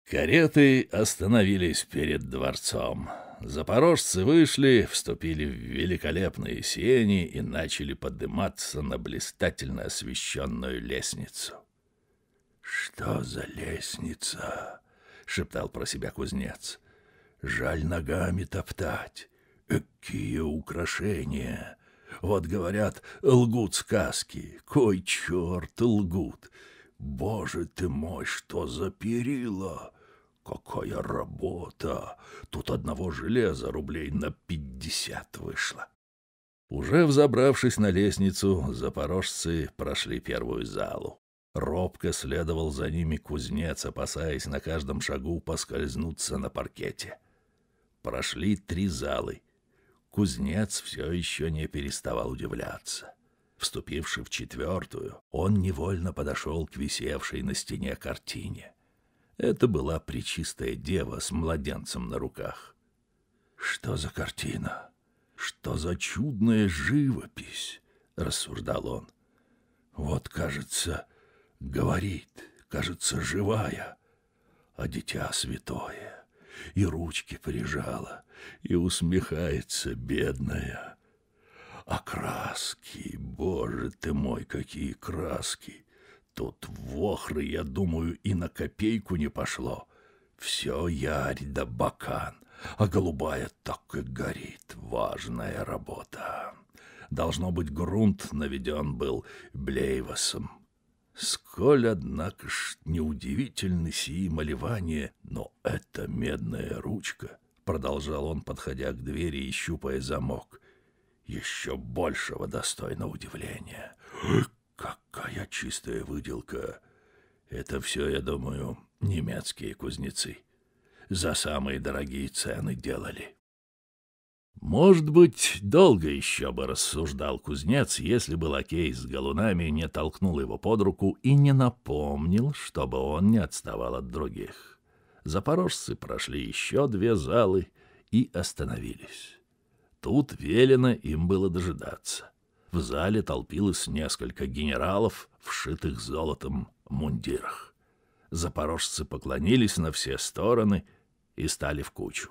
Кареты остановились перед дворцом. Запорожцы вышли, вступили в великолепные сени и начали подниматься на блистательно освещенную лестницу. «Что за лестница?» — шептал про себя кузнец. «Жаль ногами топтать. Какие украшения!» Вот, говорят, лгут сказки. Кой черт лгут! Боже ты мой, что за перила! Какая работа! Тут одного железа рублей на пятьдесят вышло. Уже взобравшись на лестницу, запорожцы прошли первую залу. Робко следовал за ними кузнец, опасаясь на каждом шагу поскользнуться на паркете. Прошли три залы. Кузнец все еще не переставал удивляться. Вступивший в четвертую, он невольно подошел к висевшей на стене картине. Это была причистая дева с младенцем на руках. «Что за картина? Что за чудная живопись?» — рассуждал он. «Вот, кажется, говорит, кажется, живая, а дитя святое, и ручки прижала, и усмехается бедная. А краски, боже ты мой, какие краски!» Тут в охры, я думаю, и на копейку не пошло. Все ярь да бакан, а голубая так и горит. Важная работа. Должно быть, грунт наведен был Блейвасом. Сколь, однако ж, неудивительны сии малевания, но это медная ручка, — продолжал он, подходя к двери и щупая замок, — еще большего достойно удивления. Какая чистая выделка! Это все, я думаю, немецкие кузнецы. За самые дорогие цены делали. Может быть, долго еще бы рассуждал кузнец, если бы лакей с галунами не толкнул его под руку и не напомнил, чтобы он не отставал от других. Запорожцы прошли еще две залы и остановились. Тут велено им было дожидаться. В зале толпилось несколько генералов, в шитых золотом мундирах. Запорожцы поклонились на все стороны и стали в кучу.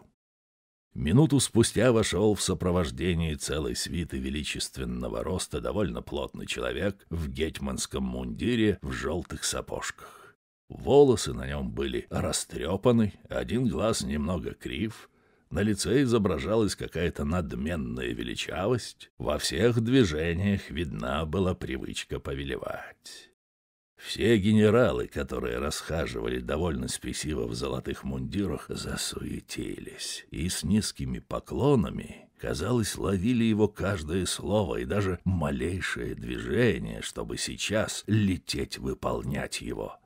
Минуту спустя вошел в сопровождении целой свиты величественного роста довольно плотный человек в гетьманском мундире в желтых сапожках. Волосы на нем были растрепаны, один глаз немного крив, на лице изображалась какая-то надменная величавость, во всех движениях видна была привычка повелевать. Все генералы, которые расхаживали довольно спесиво в золотых мундирах, засуетились и с низкими поклонами, казалось, ловили его каждое слово и даже малейшее движение, чтобы сейчас лететь выполнять его.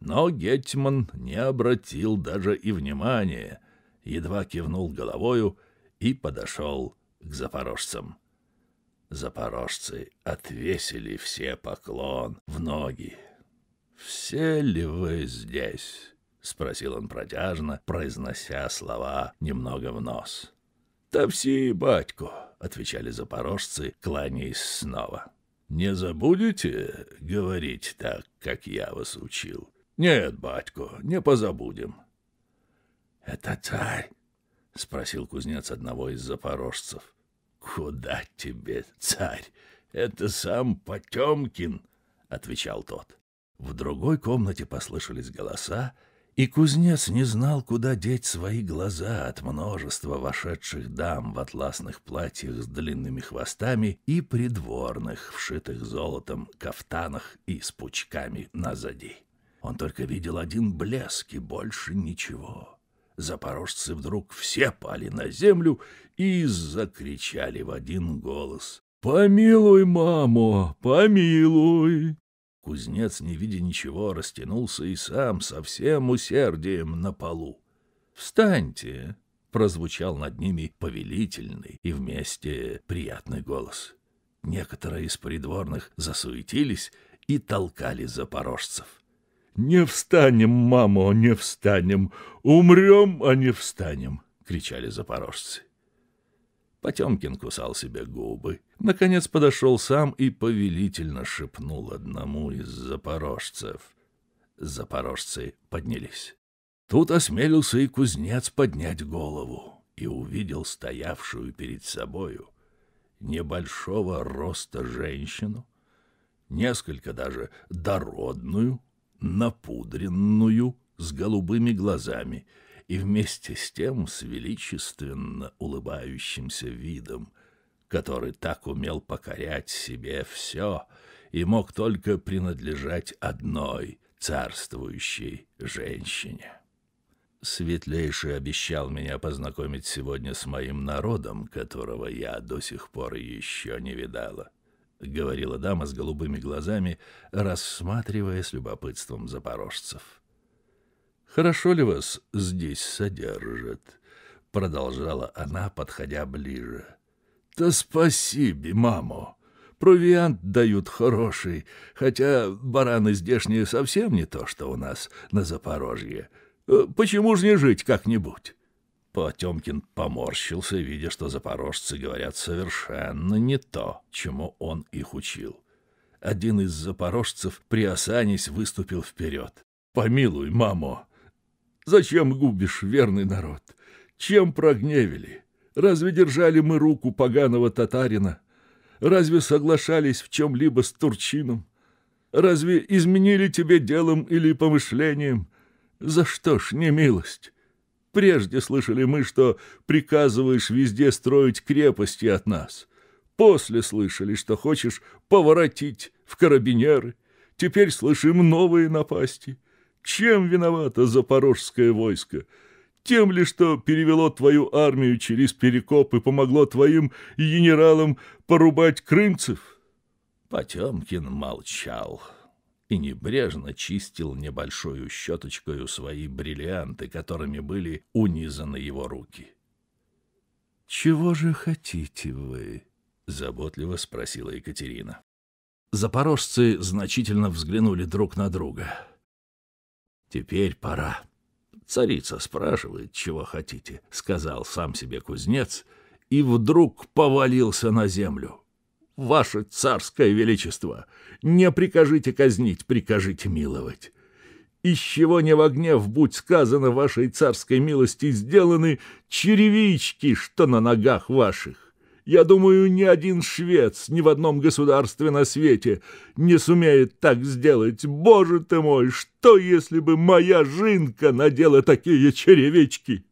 Но Гетман не обратил даже и внимания — едва кивнул головою и подошел к запорожцам. Запорожцы отвесили все поклон в ноги. «Все ли вы здесь?» — спросил он протяжно, произнося слова немного в нос. все, батько!» — отвечали запорожцы, кланяясь снова. «Не забудете говорить так, как я вас учил?» «Нет, батько, не позабудем», это царь? — спросил кузнец одного из запорожцев. — Куда тебе, царь? Это сам Потёмкин, – отвечал тот. В другой комнате послышались голоса, и кузнец не знал, куда деть свои глаза от множества вошедших дам в атласных платьях с длинными хвостами и придворных, вшитых золотом, кафтанах и с пучками на зади. Он только видел один блеск и больше ничего запорожцы вдруг все пали на землю и закричали в один голос. «Помилуй, мамо, помилуй!» Кузнец, не видя ничего, растянулся и сам со всем усердием на полу. «Встаньте!» — прозвучал над ними повелительный и вместе приятный голос. Некоторые из придворных засуетились и толкали запорожцев. «Не встанем, мамо, не встанем! Умрем, а не встанем!» — кричали запорожцы. Потемкин кусал себе губы. Наконец подошел сам и повелительно шепнул одному из запорожцев. Запорожцы поднялись. Тут осмелился и кузнец поднять голову и увидел стоявшую перед собою небольшого роста женщину, несколько даже дородную, напудренную, с голубыми глазами и вместе с тем с величественно улыбающимся видом, который так умел покорять себе все и мог только принадлежать одной царствующей женщине. Светлейший обещал меня познакомить сегодня с моим народом, которого я до сих пор еще не видала. — говорила дама с голубыми глазами, рассматривая с любопытством запорожцев. «Хорошо ли вас здесь содержат?» — продолжала она, подходя ближе. «Да спасибо, мамо! Провиант дают хороший, хотя бараны здешние совсем не то, что у нас на Запорожье. Э, почему ж не жить как-нибудь?» Потемкин поморщился, видя, что запорожцы говорят совершенно не то, чему он их учил. Один из запорожцев, приосанясь, выступил вперед. «Помилуй, мамо! Зачем губишь верный народ? Чем прогневили? Разве держали мы руку поганого татарина? Разве соглашались в чем-либо с турчином? Разве изменили тебе делом или помышлением? За что ж не милость?» Прежде слышали мы, что приказываешь везде строить крепости от нас. После слышали, что хочешь поворотить в карабинеры. Теперь слышим новые напасти. Чем виновато запорожское войско? Тем ли, что перевело твою армию через перекоп и помогло твоим генералам порубать крымцев?» Потемкин молчал и небрежно чистил небольшую щеточкою свои бриллианты, которыми были унизаны его руки. «Чего же хотите вы?» — заботливо спросила Екатерина. Запорожцы значительно взглянули друг на друга. «Теперь пора. Царица спрашивает, чего хотите», — сказал сам себе кузнец, и вдруг повалился на землю ваше царское величество, не прикажите казнить, прикажите миловать. Из чего не в огнев, будь сказано, вашей царской милости сделаны черевички, что на ногах ваших. Я думаю, ни один швец ни в одном государстве на свете не сумеет так сделать. Боже ты мой, что если бы моя жинка надела такие черевички?»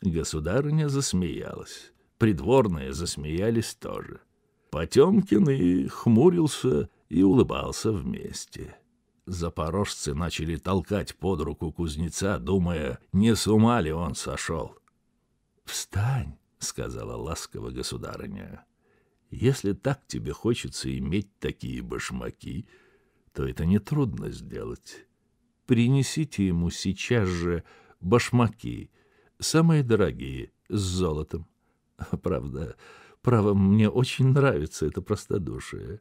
Государыня засмеялась. Придворные засмеялись тоже. Потемкин и хмурился, и улыбался вместе. Запорожцы начали толкать под руку кузнеца, думая, не с ума ли он сошел. «Встань!» — сказала ласково государыня. «Если так тебе хочется иметь такие башмаки, то это нетрудно сделать. Принесите ему сейчас же башмаки, самые дорогие, с золотом. Правда, — Право, мне очень нравится это простодушие.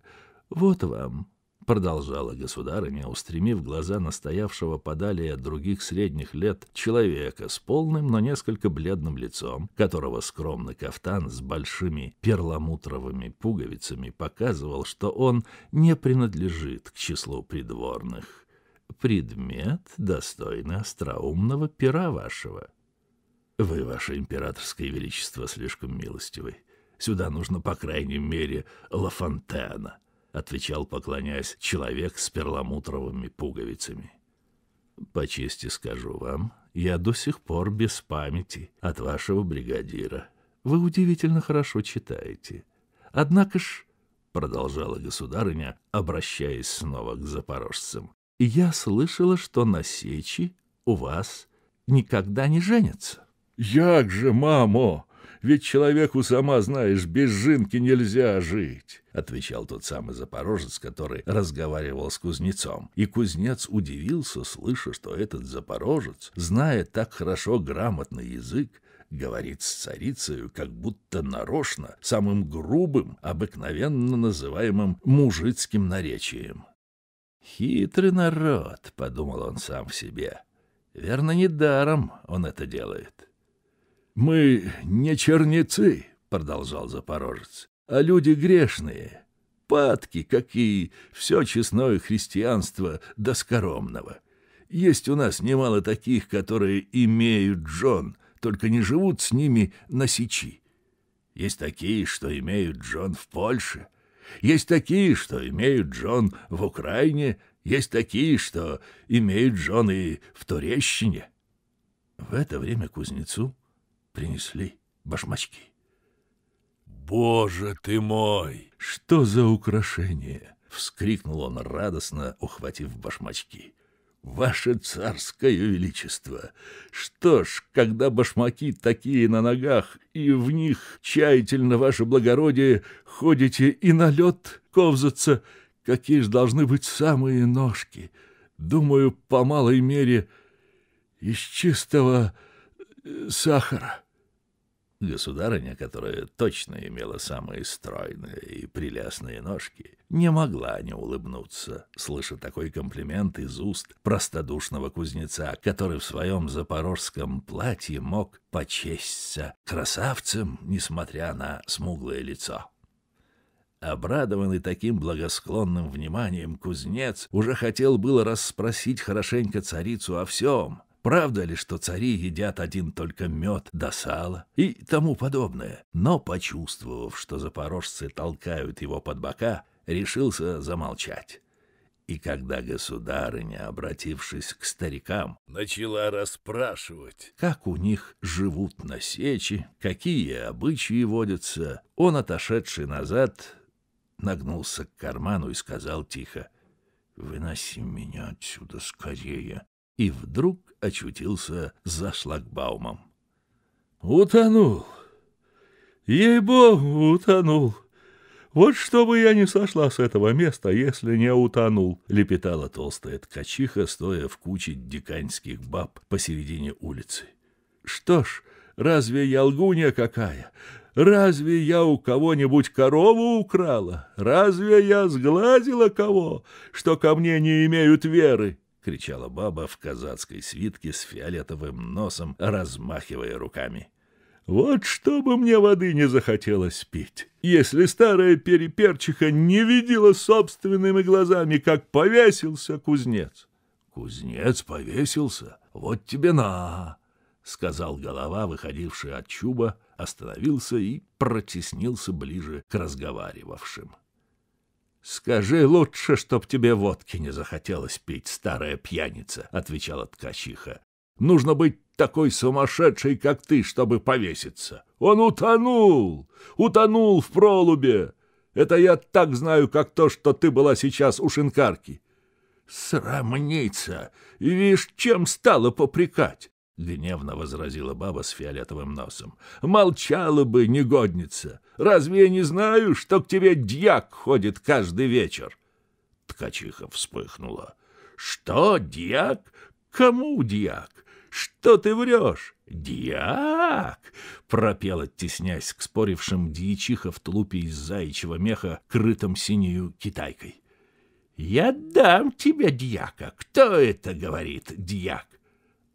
Вот вам, продолжала государыня, устремив глаза настоявшего подали от других средних лет человека с полным, но несколько бледным лицом, которого скромный кафтан с большими перламутровыми пуговицами показывал, что он не принадлежит к числу придворных. Предмет достойно остроумного пера вашего. Вы, ваше императорское величество, слишком милостивый. Сюда нужно, по крайней мере, Лафонтена», — отвечал, поклоняясь, человек с перламутровыми пуговицами. «По чести скажу вам, я до сих пор без памяти от вашего бригадира. Вы удивительно хорошо читаете. Однако ж...» — продолжала государыня, обращаясь снова к запорожцам. «Я слышала, что на Сечи у вас никогда не женятся». «Як же, мамо!» Ведь человеку, сама знаешь, без жинки нельзя жить», — отвечал тот самый запорожец, который разговаривал с кузнецом. И кузнец удивился, слыша, что этот запорожец, зная так хорошо грамотный язык, говорит с царицею, как будто нарочно, самым грубым, обыкновенно называемым мужицким наречием. «Хитрый народ», — подумал он сам в себе. «Верно, недаром он это делает». «Мы не черницы», — продолжал запорожец, — «а люди грешные, падки, какие все честное христианство доскоромного. Есть у нас немало таких, которые имеют джон, только не живут с ними на сечи. Есть такие, что имеют джон в Польше, есть такие, что имеют джон в Украине, есть такие, что имеют джон и в Турещине». В это время кузнецу принесли башмачки. «Боже ты мой! Что за украшение!» — вскрикнул он радостно, ухватив башмачки. «Ваше царское величество! Что ж, когда башмаки такие на ногах, и в них, тщательно ваше благородие, ходите и на лед ковзаться, какие ж должны быть самые ножки! Думаю, по малой мере, из чистого э, сахара». Государыня, которая точно имела самые стройные и прелестные ножки, не могла не улыбнуться, слыша такой комплимент из уст простодушного кузнеца, который в своем запорожском платье мог почесться красавцем, несмотря на смуглое лицо. Обрадованный таким благосклонным вниманием, кузнец уже хотел было расспросить хорошенько царицу о всем — Правда ли, что цари едят один только мед да сало и тому подобное? Но, почувствовав, что запорожцы толкают его под бока, решился замолчать. И когда государыня, обратившись к старикам, начала расспрашивать, как у них живут на сечи, какие обычаи водятся, он, отошедший назад, нагнулся к карману и сказал тихо, «Выноси меня отсюда скорее». И вдруг очутился за шлагбаумом. «Утонул! Ей-богу, утонул! Вот чтобы я не сошла с этого места, если не утонул!» — лепетала толстая ткачиха, стоя в куче диканьских баб посередине улицы. «Что ж, разве я лгунья какая?» Разве я у кого-нибудь корову украла? Разве я сглазила кого, что ко мне не имеют веры? кричала баба в казацкой свитке с фиолетовым носом, размахивая руками. Вот чтобы мне воды не захотелось пить, если старая переперчиха не видела собственными глазами, как повесился кузнец. Кузнец повесился, вот тебе на, сказал голова, выходивший от чуба, остановился и протеснился ближе к разговаривавшим. «Скажи лучше, чтоб тебе водки не захотелось пить, старая пьяница», — отвечала ткачиха. «Нужно быть такой сумасшедшей, как ты, чтобы повеситься. Он утонул! Утонул в пролубе! Это я так знаю, как то, что ты была сейчас у шинкарки». «Срамница! Вишь, чем стала попрекать?» — гневно возразила баба с фиолетовым носом. «Молчала бы, негодница! Разве я не знаю, что к тебе дьяк ходит каждый вечер?» Ткачиха вспыхнула. «Что, дьяк? Кому дьяк? Что ты врешь? Дьяк!» Пропел, оттеснясь к спорившим дьячиха в тулупе из заячьего меха, крытым синюю китайкой. «Я дам тебе дьяка. Кто это говорит, дьяк?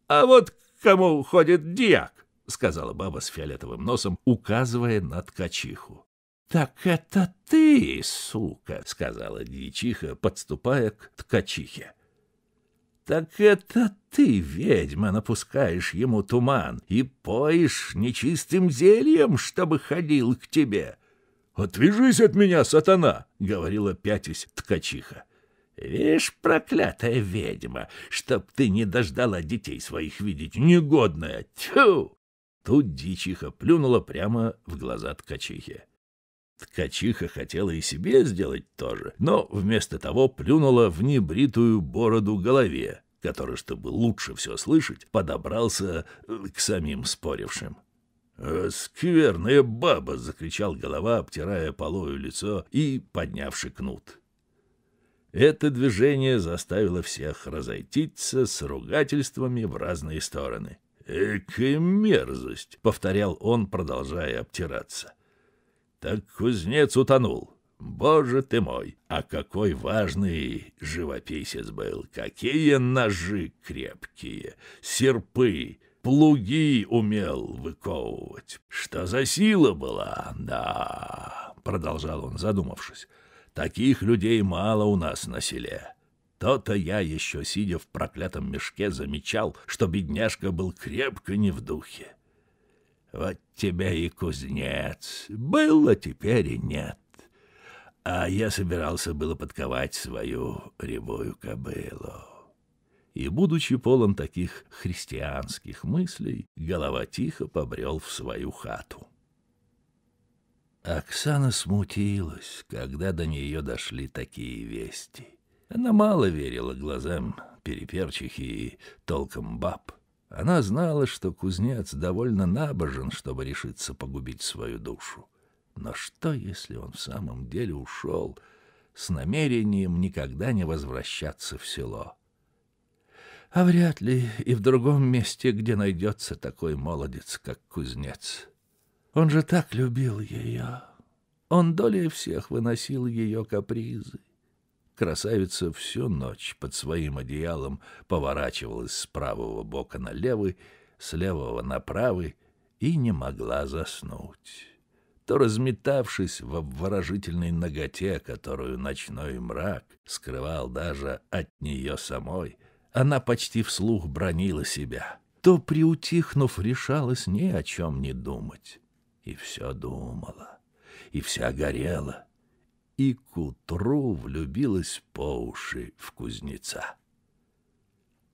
А вот кому ходит дьяк?» сказала баба с фиолетовым носом, указывая на ткачиху. «Так это ты, сука!» — сказала дьячиха, подступая к ткачихе. «Так это ты, ведьма, напускаешь ему туман и поешь нечистым зельем, чтобы ходил к тебе!» «Отвяжись от меня, сатана!» — говорила пятясь ткачиха. «Вишь, проклятая ведьма, чтоб ты не дождала детей своих видеть, негодная! Тьфу!» Тут дичиха плюнула прямо в глаза ткачихе. Ткачиха хотела и себе сделать то же, но вместо того плюнула в небритую бороду голове, который, чтобы лучше все слышать, подобрался э, к самим спорившим. «Э, «Скверная баба!» — закричал голова, обтирая полою лицо и поднявши кнут. Это движение заставило всех разойтиться с ругательствами в разные стороны. «Экая мерзость!» — повторял он, продолжая обтираться. «Так кузнец утонул. Боже ты мой! А какой важный живописец был! Какие ножи крепкие! Серпы! Плуги умел выковывать! Что за сила была? Да!» — продолжал он, задумавшись. «Таких людей мало у нас на селе. То-то я еще, сидя в проклятом мешке, замечал, что бедняжка был крепко не в духе. Вот тебя и кузнец. Было теперь и нет. А я собирался было подковать свою ревую кобылу. И, будучи полон таких христианских мыслей, голова тихо побрел в свою хату. Оксана смутилась, когда до нее дошли такие вести. Она мало верила глазам переперчихи и толком баб. Она знала, что кузнец довольно набожен, чтобы решиться погубить свою душу. Но что, если он в самом деле ушел с намерением никогда не возвращаться в село? А вряд ли и в другом месте, где найдется такой молодец, как кузнец. Он же так любил ее. Он долей всех выносил ее капризы. Красавица всю ночь под своим одеялом поворачивалась с правого бока на левый, с левого на правый и не могла заснуть. То разметавшись в обворожительной ноготе, которую ночной мрак скрывал даже от нее самой, она почти вслух бронила себя, то, приутихнув, решалась ни о чем не думать. И все думала, и вся горела — и к утру влюбилась по уши в кузнеца.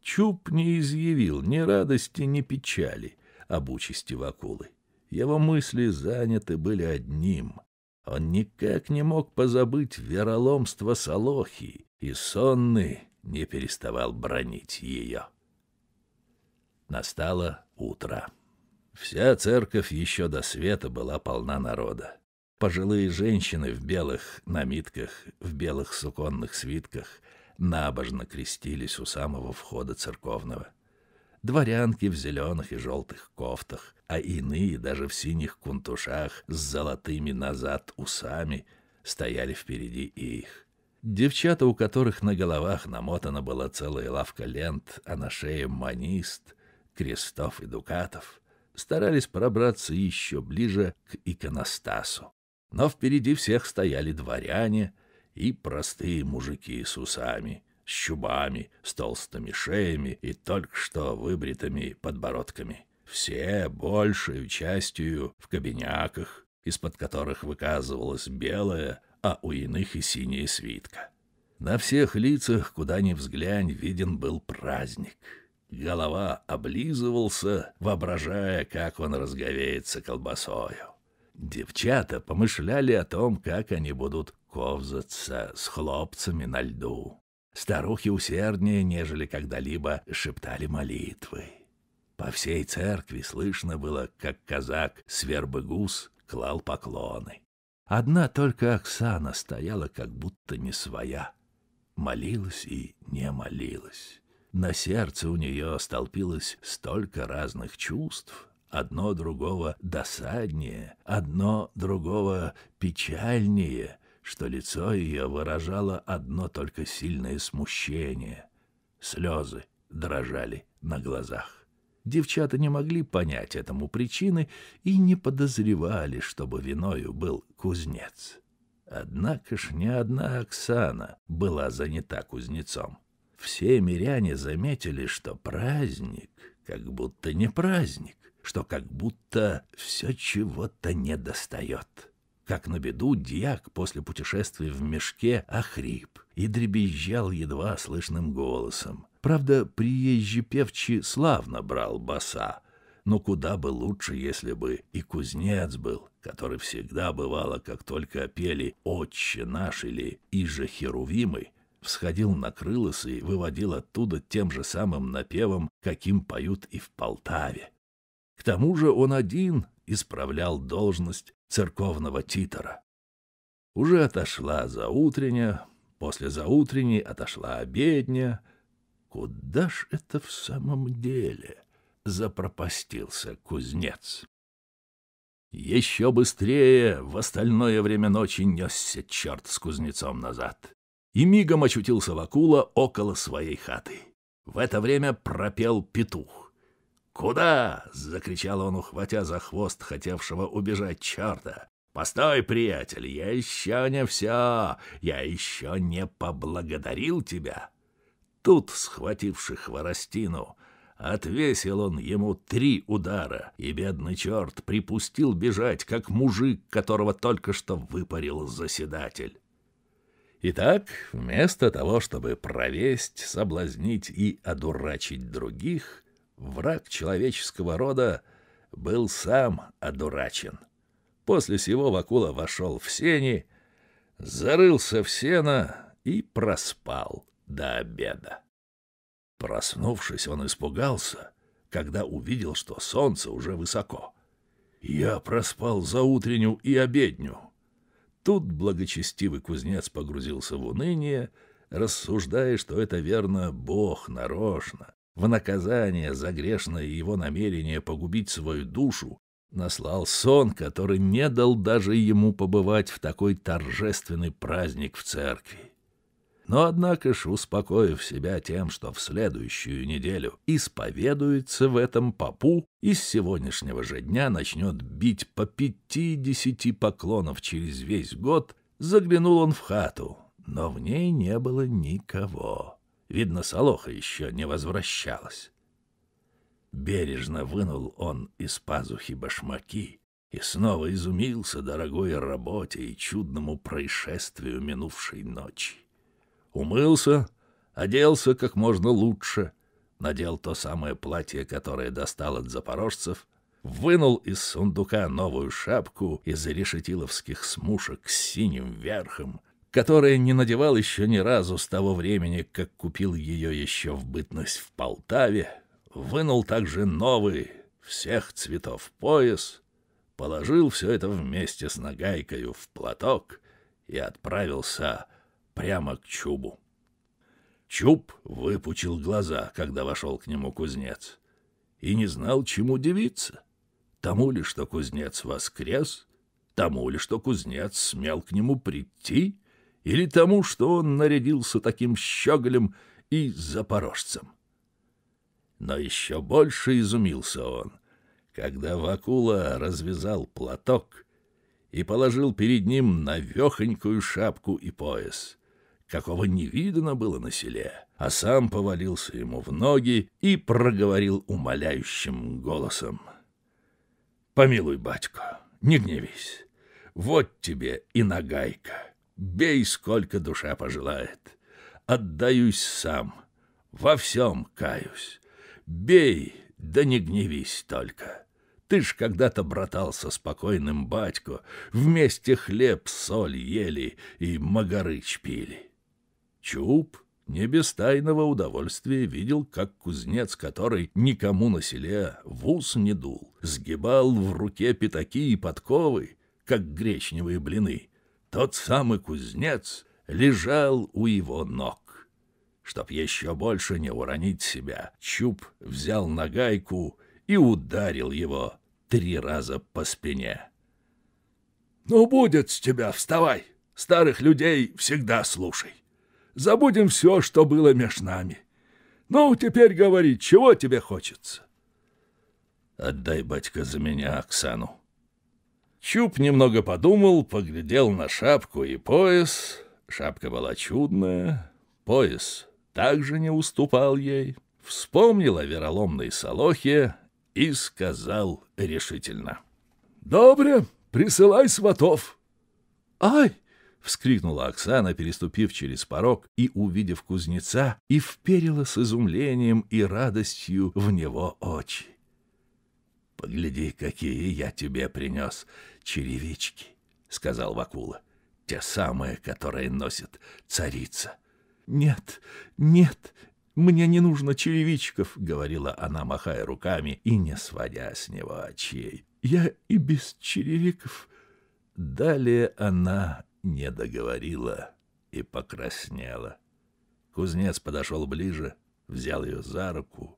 Чуб не изъявил ни радости, ни печали об участи акулы. Его мысли заняты были одним. Он никак не мог позабыть вероломство Солохи, и сонный не переставал бронить ее. Настало утро. Вся церковь еще до света была полна народа. Пожилые женщины в белых намитках, в белых суконных свитках набожно крестились у самого входа церковного. Дворянки в зеленых и желтых кофтах, а иные даже в синих кунтушах с золотыми назад усами стояли впереди их. Девчата, у которых на головах намотана была целая лавка лент, а на шее манист, крестов и дукатов, старались пробраться еще ближе к иконостасу. Но впереди всех стояли дворяне и простые мужики с усами, с чубами, с толстыми шеями и только что выбритыми подбородками. Все, большей частью, в кабиняках, из-под которых выказывалась белая, а у иных и синяя свитка. На всех лицах, куда ни взглянь, виден был праздник. Голова облизывался, воображая, как он разговеется колбасою. Девчата помышляли о том, как они будут ковзаться с хлопцами на льду. Старухи усерднее, нежели когда-либо, шептали молитвы. По всей церкви слышно было, как казак Свербыгус клал поклоны. Одна только Оксана стояла как будто не своя. Молилась и не молилась. На сердце у нее столпилось столько разных чувств, Одно другого досаднее, одно другого печальнее, что лицо ее выражало одно только сильное смущение. Слезы дрожали на глазах. Девчата не могли понять этому причины и не подозревали, чтобы виною был кузнец. Однако ж ни одна Оксана была занята кузнецом. Все миряне заметили, что праздник как будто не праздник что как будто все чего-то недостает. Как на беду, дьяк после путешествия в мешке охрип и дребезжал едва слышным голосом. Правда, приезжий певчи славно брал баса, но куда бы лучше, если бы и кузнец был, который всегда бывало, как только опели «Отче наш» или «Иже Херувимы», всходил на крылос и выводил оттуда тем же самым напевом, каким поют и в Полтаве. К тому же он один исправлял должность церковного титора. Уже отошла заутреня, после заутренней отошла обедня. Куда ж это в самом деле? Запропастился кузнец. Еще быстрее в остальное время ночи несся черт с кузнецом назад. И мигом очутился Вакула около своей хаты. В это время пропел петух. «Куда?» — закричал он, ухватя за хвост хотевшего убежать черта. «Постой, приятель, я еще не все, я еще не поблагодарил тебя!» Тут, схвативший хворостину, отвесил он ему три удара, и бедный черт припустил бежать, как мужик, которого только что выпарил заседатель. Итак, вместо того, чтобы провесть, соблазнить и одурачить других — враг человеческого рода, был сам одурачен. После сего Вакула вошел в сени, зарылся в сено и проспал до обеда. Проснувшись, он испугался, когда увидел, что солнце уже высоко. «Я проспал за утренню и обедню». Тут благочестивый кузнец погрузился в уныние, рассуждая, что это верно Бог нарочно, в наказание за грешное его намерение погубить свою душу, наслал сон, который не дал даже ему побывать в такой торжественный праздник в церкви. Но, однако ж, успокоив себя тем, что в следующую неделю исповедуется в этом попу и с сегодняшнего же дня начнет бить по пяти-десяти поклонов через весь год, заглянул он в хату, но в ней не было никого. Видно, Солоха еще не возвращалась. Бережно вынул он из пазухи башмаки и снова изумился дорогой работе и чудному происшествию минувшей ночи. Умылся, оделся как можно лучше, надел то самое платье, которое достал от запорожцев, вынул из сундука новую шапку из решетиловских смушек с синим верхом, которое не надевал еще ни разу с того времени, как купил ее еще в бытность в Полтаве, вынул также новый, всех цветов пояс, положил все это вместе с нагайкою в платок и отправился прямо к Чубу. Чуб выпучил глаза, когда вошел к нему кузнец, и не знал, чему удивиться. Тому ли, что кузнец воскрес, тому ли, что кузнец смел к нему прийти — или тому, что он нарядился таким щеголем и запорожцем. Но еще больше изумился он, когда Вакула развязал платок и положил перед ним навехонькую шапку и пояс, какого не видно было на селе, а сам повалился ему в ноги и проговорил умоляющим голосом. «Помилуй, батько, не гневись, вот тебе и нагайка, Бей, сколько душа пожелает. Отдаюсь сам, во всем каюсь. Бей, да не гневись только. Ты ж когда-то братался с покойным батько, вместе хлеб, соль ели и магарыч пили. Чуб не без тайного удовольствия видел, как кузнец, который никому на селе в ус не дул, сгибал в руке пятаки и подковы, как гречневые блины, тот самый кузнец лежал у его ног. Чтоб еще больше не уронить себя, Чуб взял нагайку и ударил его три раза по спине. «Ну, будет с тебя, вставай! Старых людей всегда слушай. Забудем все, что было меж нами. Ну, теперь говори, чего тебе хочется?» «Отдай, батька, за меня Оксану», Чуб немного подумал, поглядел на шапку и пояс. Шапка была чудная, пояс также не уступал ей. Вспомнил о вероломной Солохе и сказал решительно. «Добре, присылай сватов!» «Ай!» — вскрикнула Оксана, переступив через порог и, увидев кузнеца, и вперила с изумлением и радостью в него очи. «Погляди, какие я тебе принес черевички», — сказал Вакула. «Те самые, которые носит царица». «Нет, нет, мне не нужно черевичков», — говорила она, махая руками и не сводя с него очей. «Я и без черевиков». Далее она не договорила и покраснела. Кузнец подошел ближе, взял ее за руку.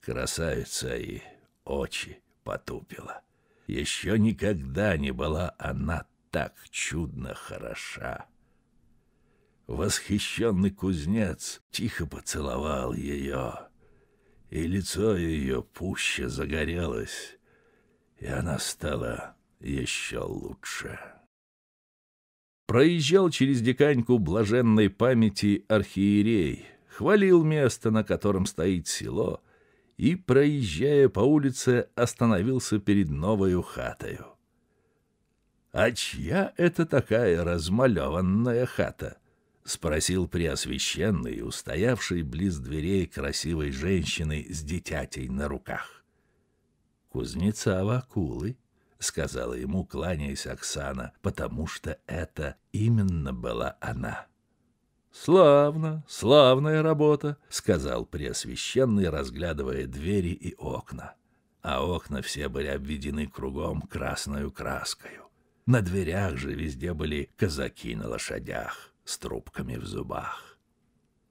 Красавица и очи потупила. Еще никогда не была она так чудно хороша. Восхищенный кузнец тихо поцеловал ее, и лицо ее пуще загорелось, и она стала еще лучше. Проезжал через диканьку блаженной памяти архиерей, хвалил место, на котором стоит село — и, проезжая по улице, остановился перед новою хатою. «А чья это такая размалеванная хата?» — спросил преосвященный, устоявший близ дверей красивой женщины с дитятей на руках. «Кузнеца Вакулы», — сказала ему, кланяясь Оксана, потому что это именно была она. «Славно, славная работа», — сказал Преосвященный, разглядывая двери и окна. А окна все были обведены кругом красною краскою. На дверях же везде были казаки на лошадях с трубками в зубах.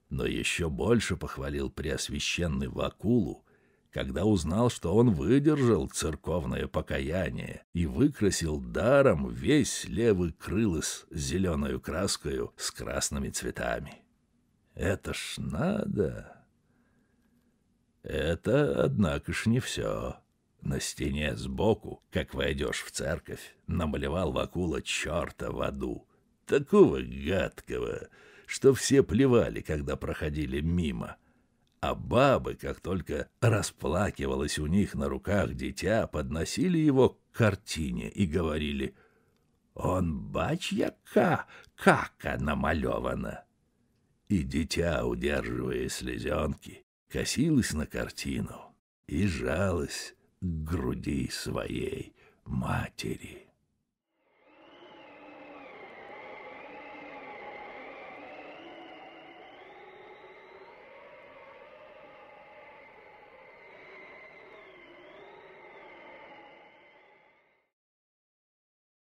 Но еще больше похвалил Преосвященный Вакулу когда узнал, что он выдержал церковное покаяние и выкрасил даром весь левый крылос зеленую краскою с красными цветами. Это ж надо! Это, однако ж, не все. На стене сбоку, как войдешь в церковь, намалевал Вакула черта в аду. Такого гадкого, что все плевали, когда проходили мимо — а бабы, как только расплакивалось у них на руках дитя, подносили его к картине и говорили «Он бачьяка, как она намалевана!» И дитя, удерживая слезенки, косилось на картину и жалось к груди своей матери.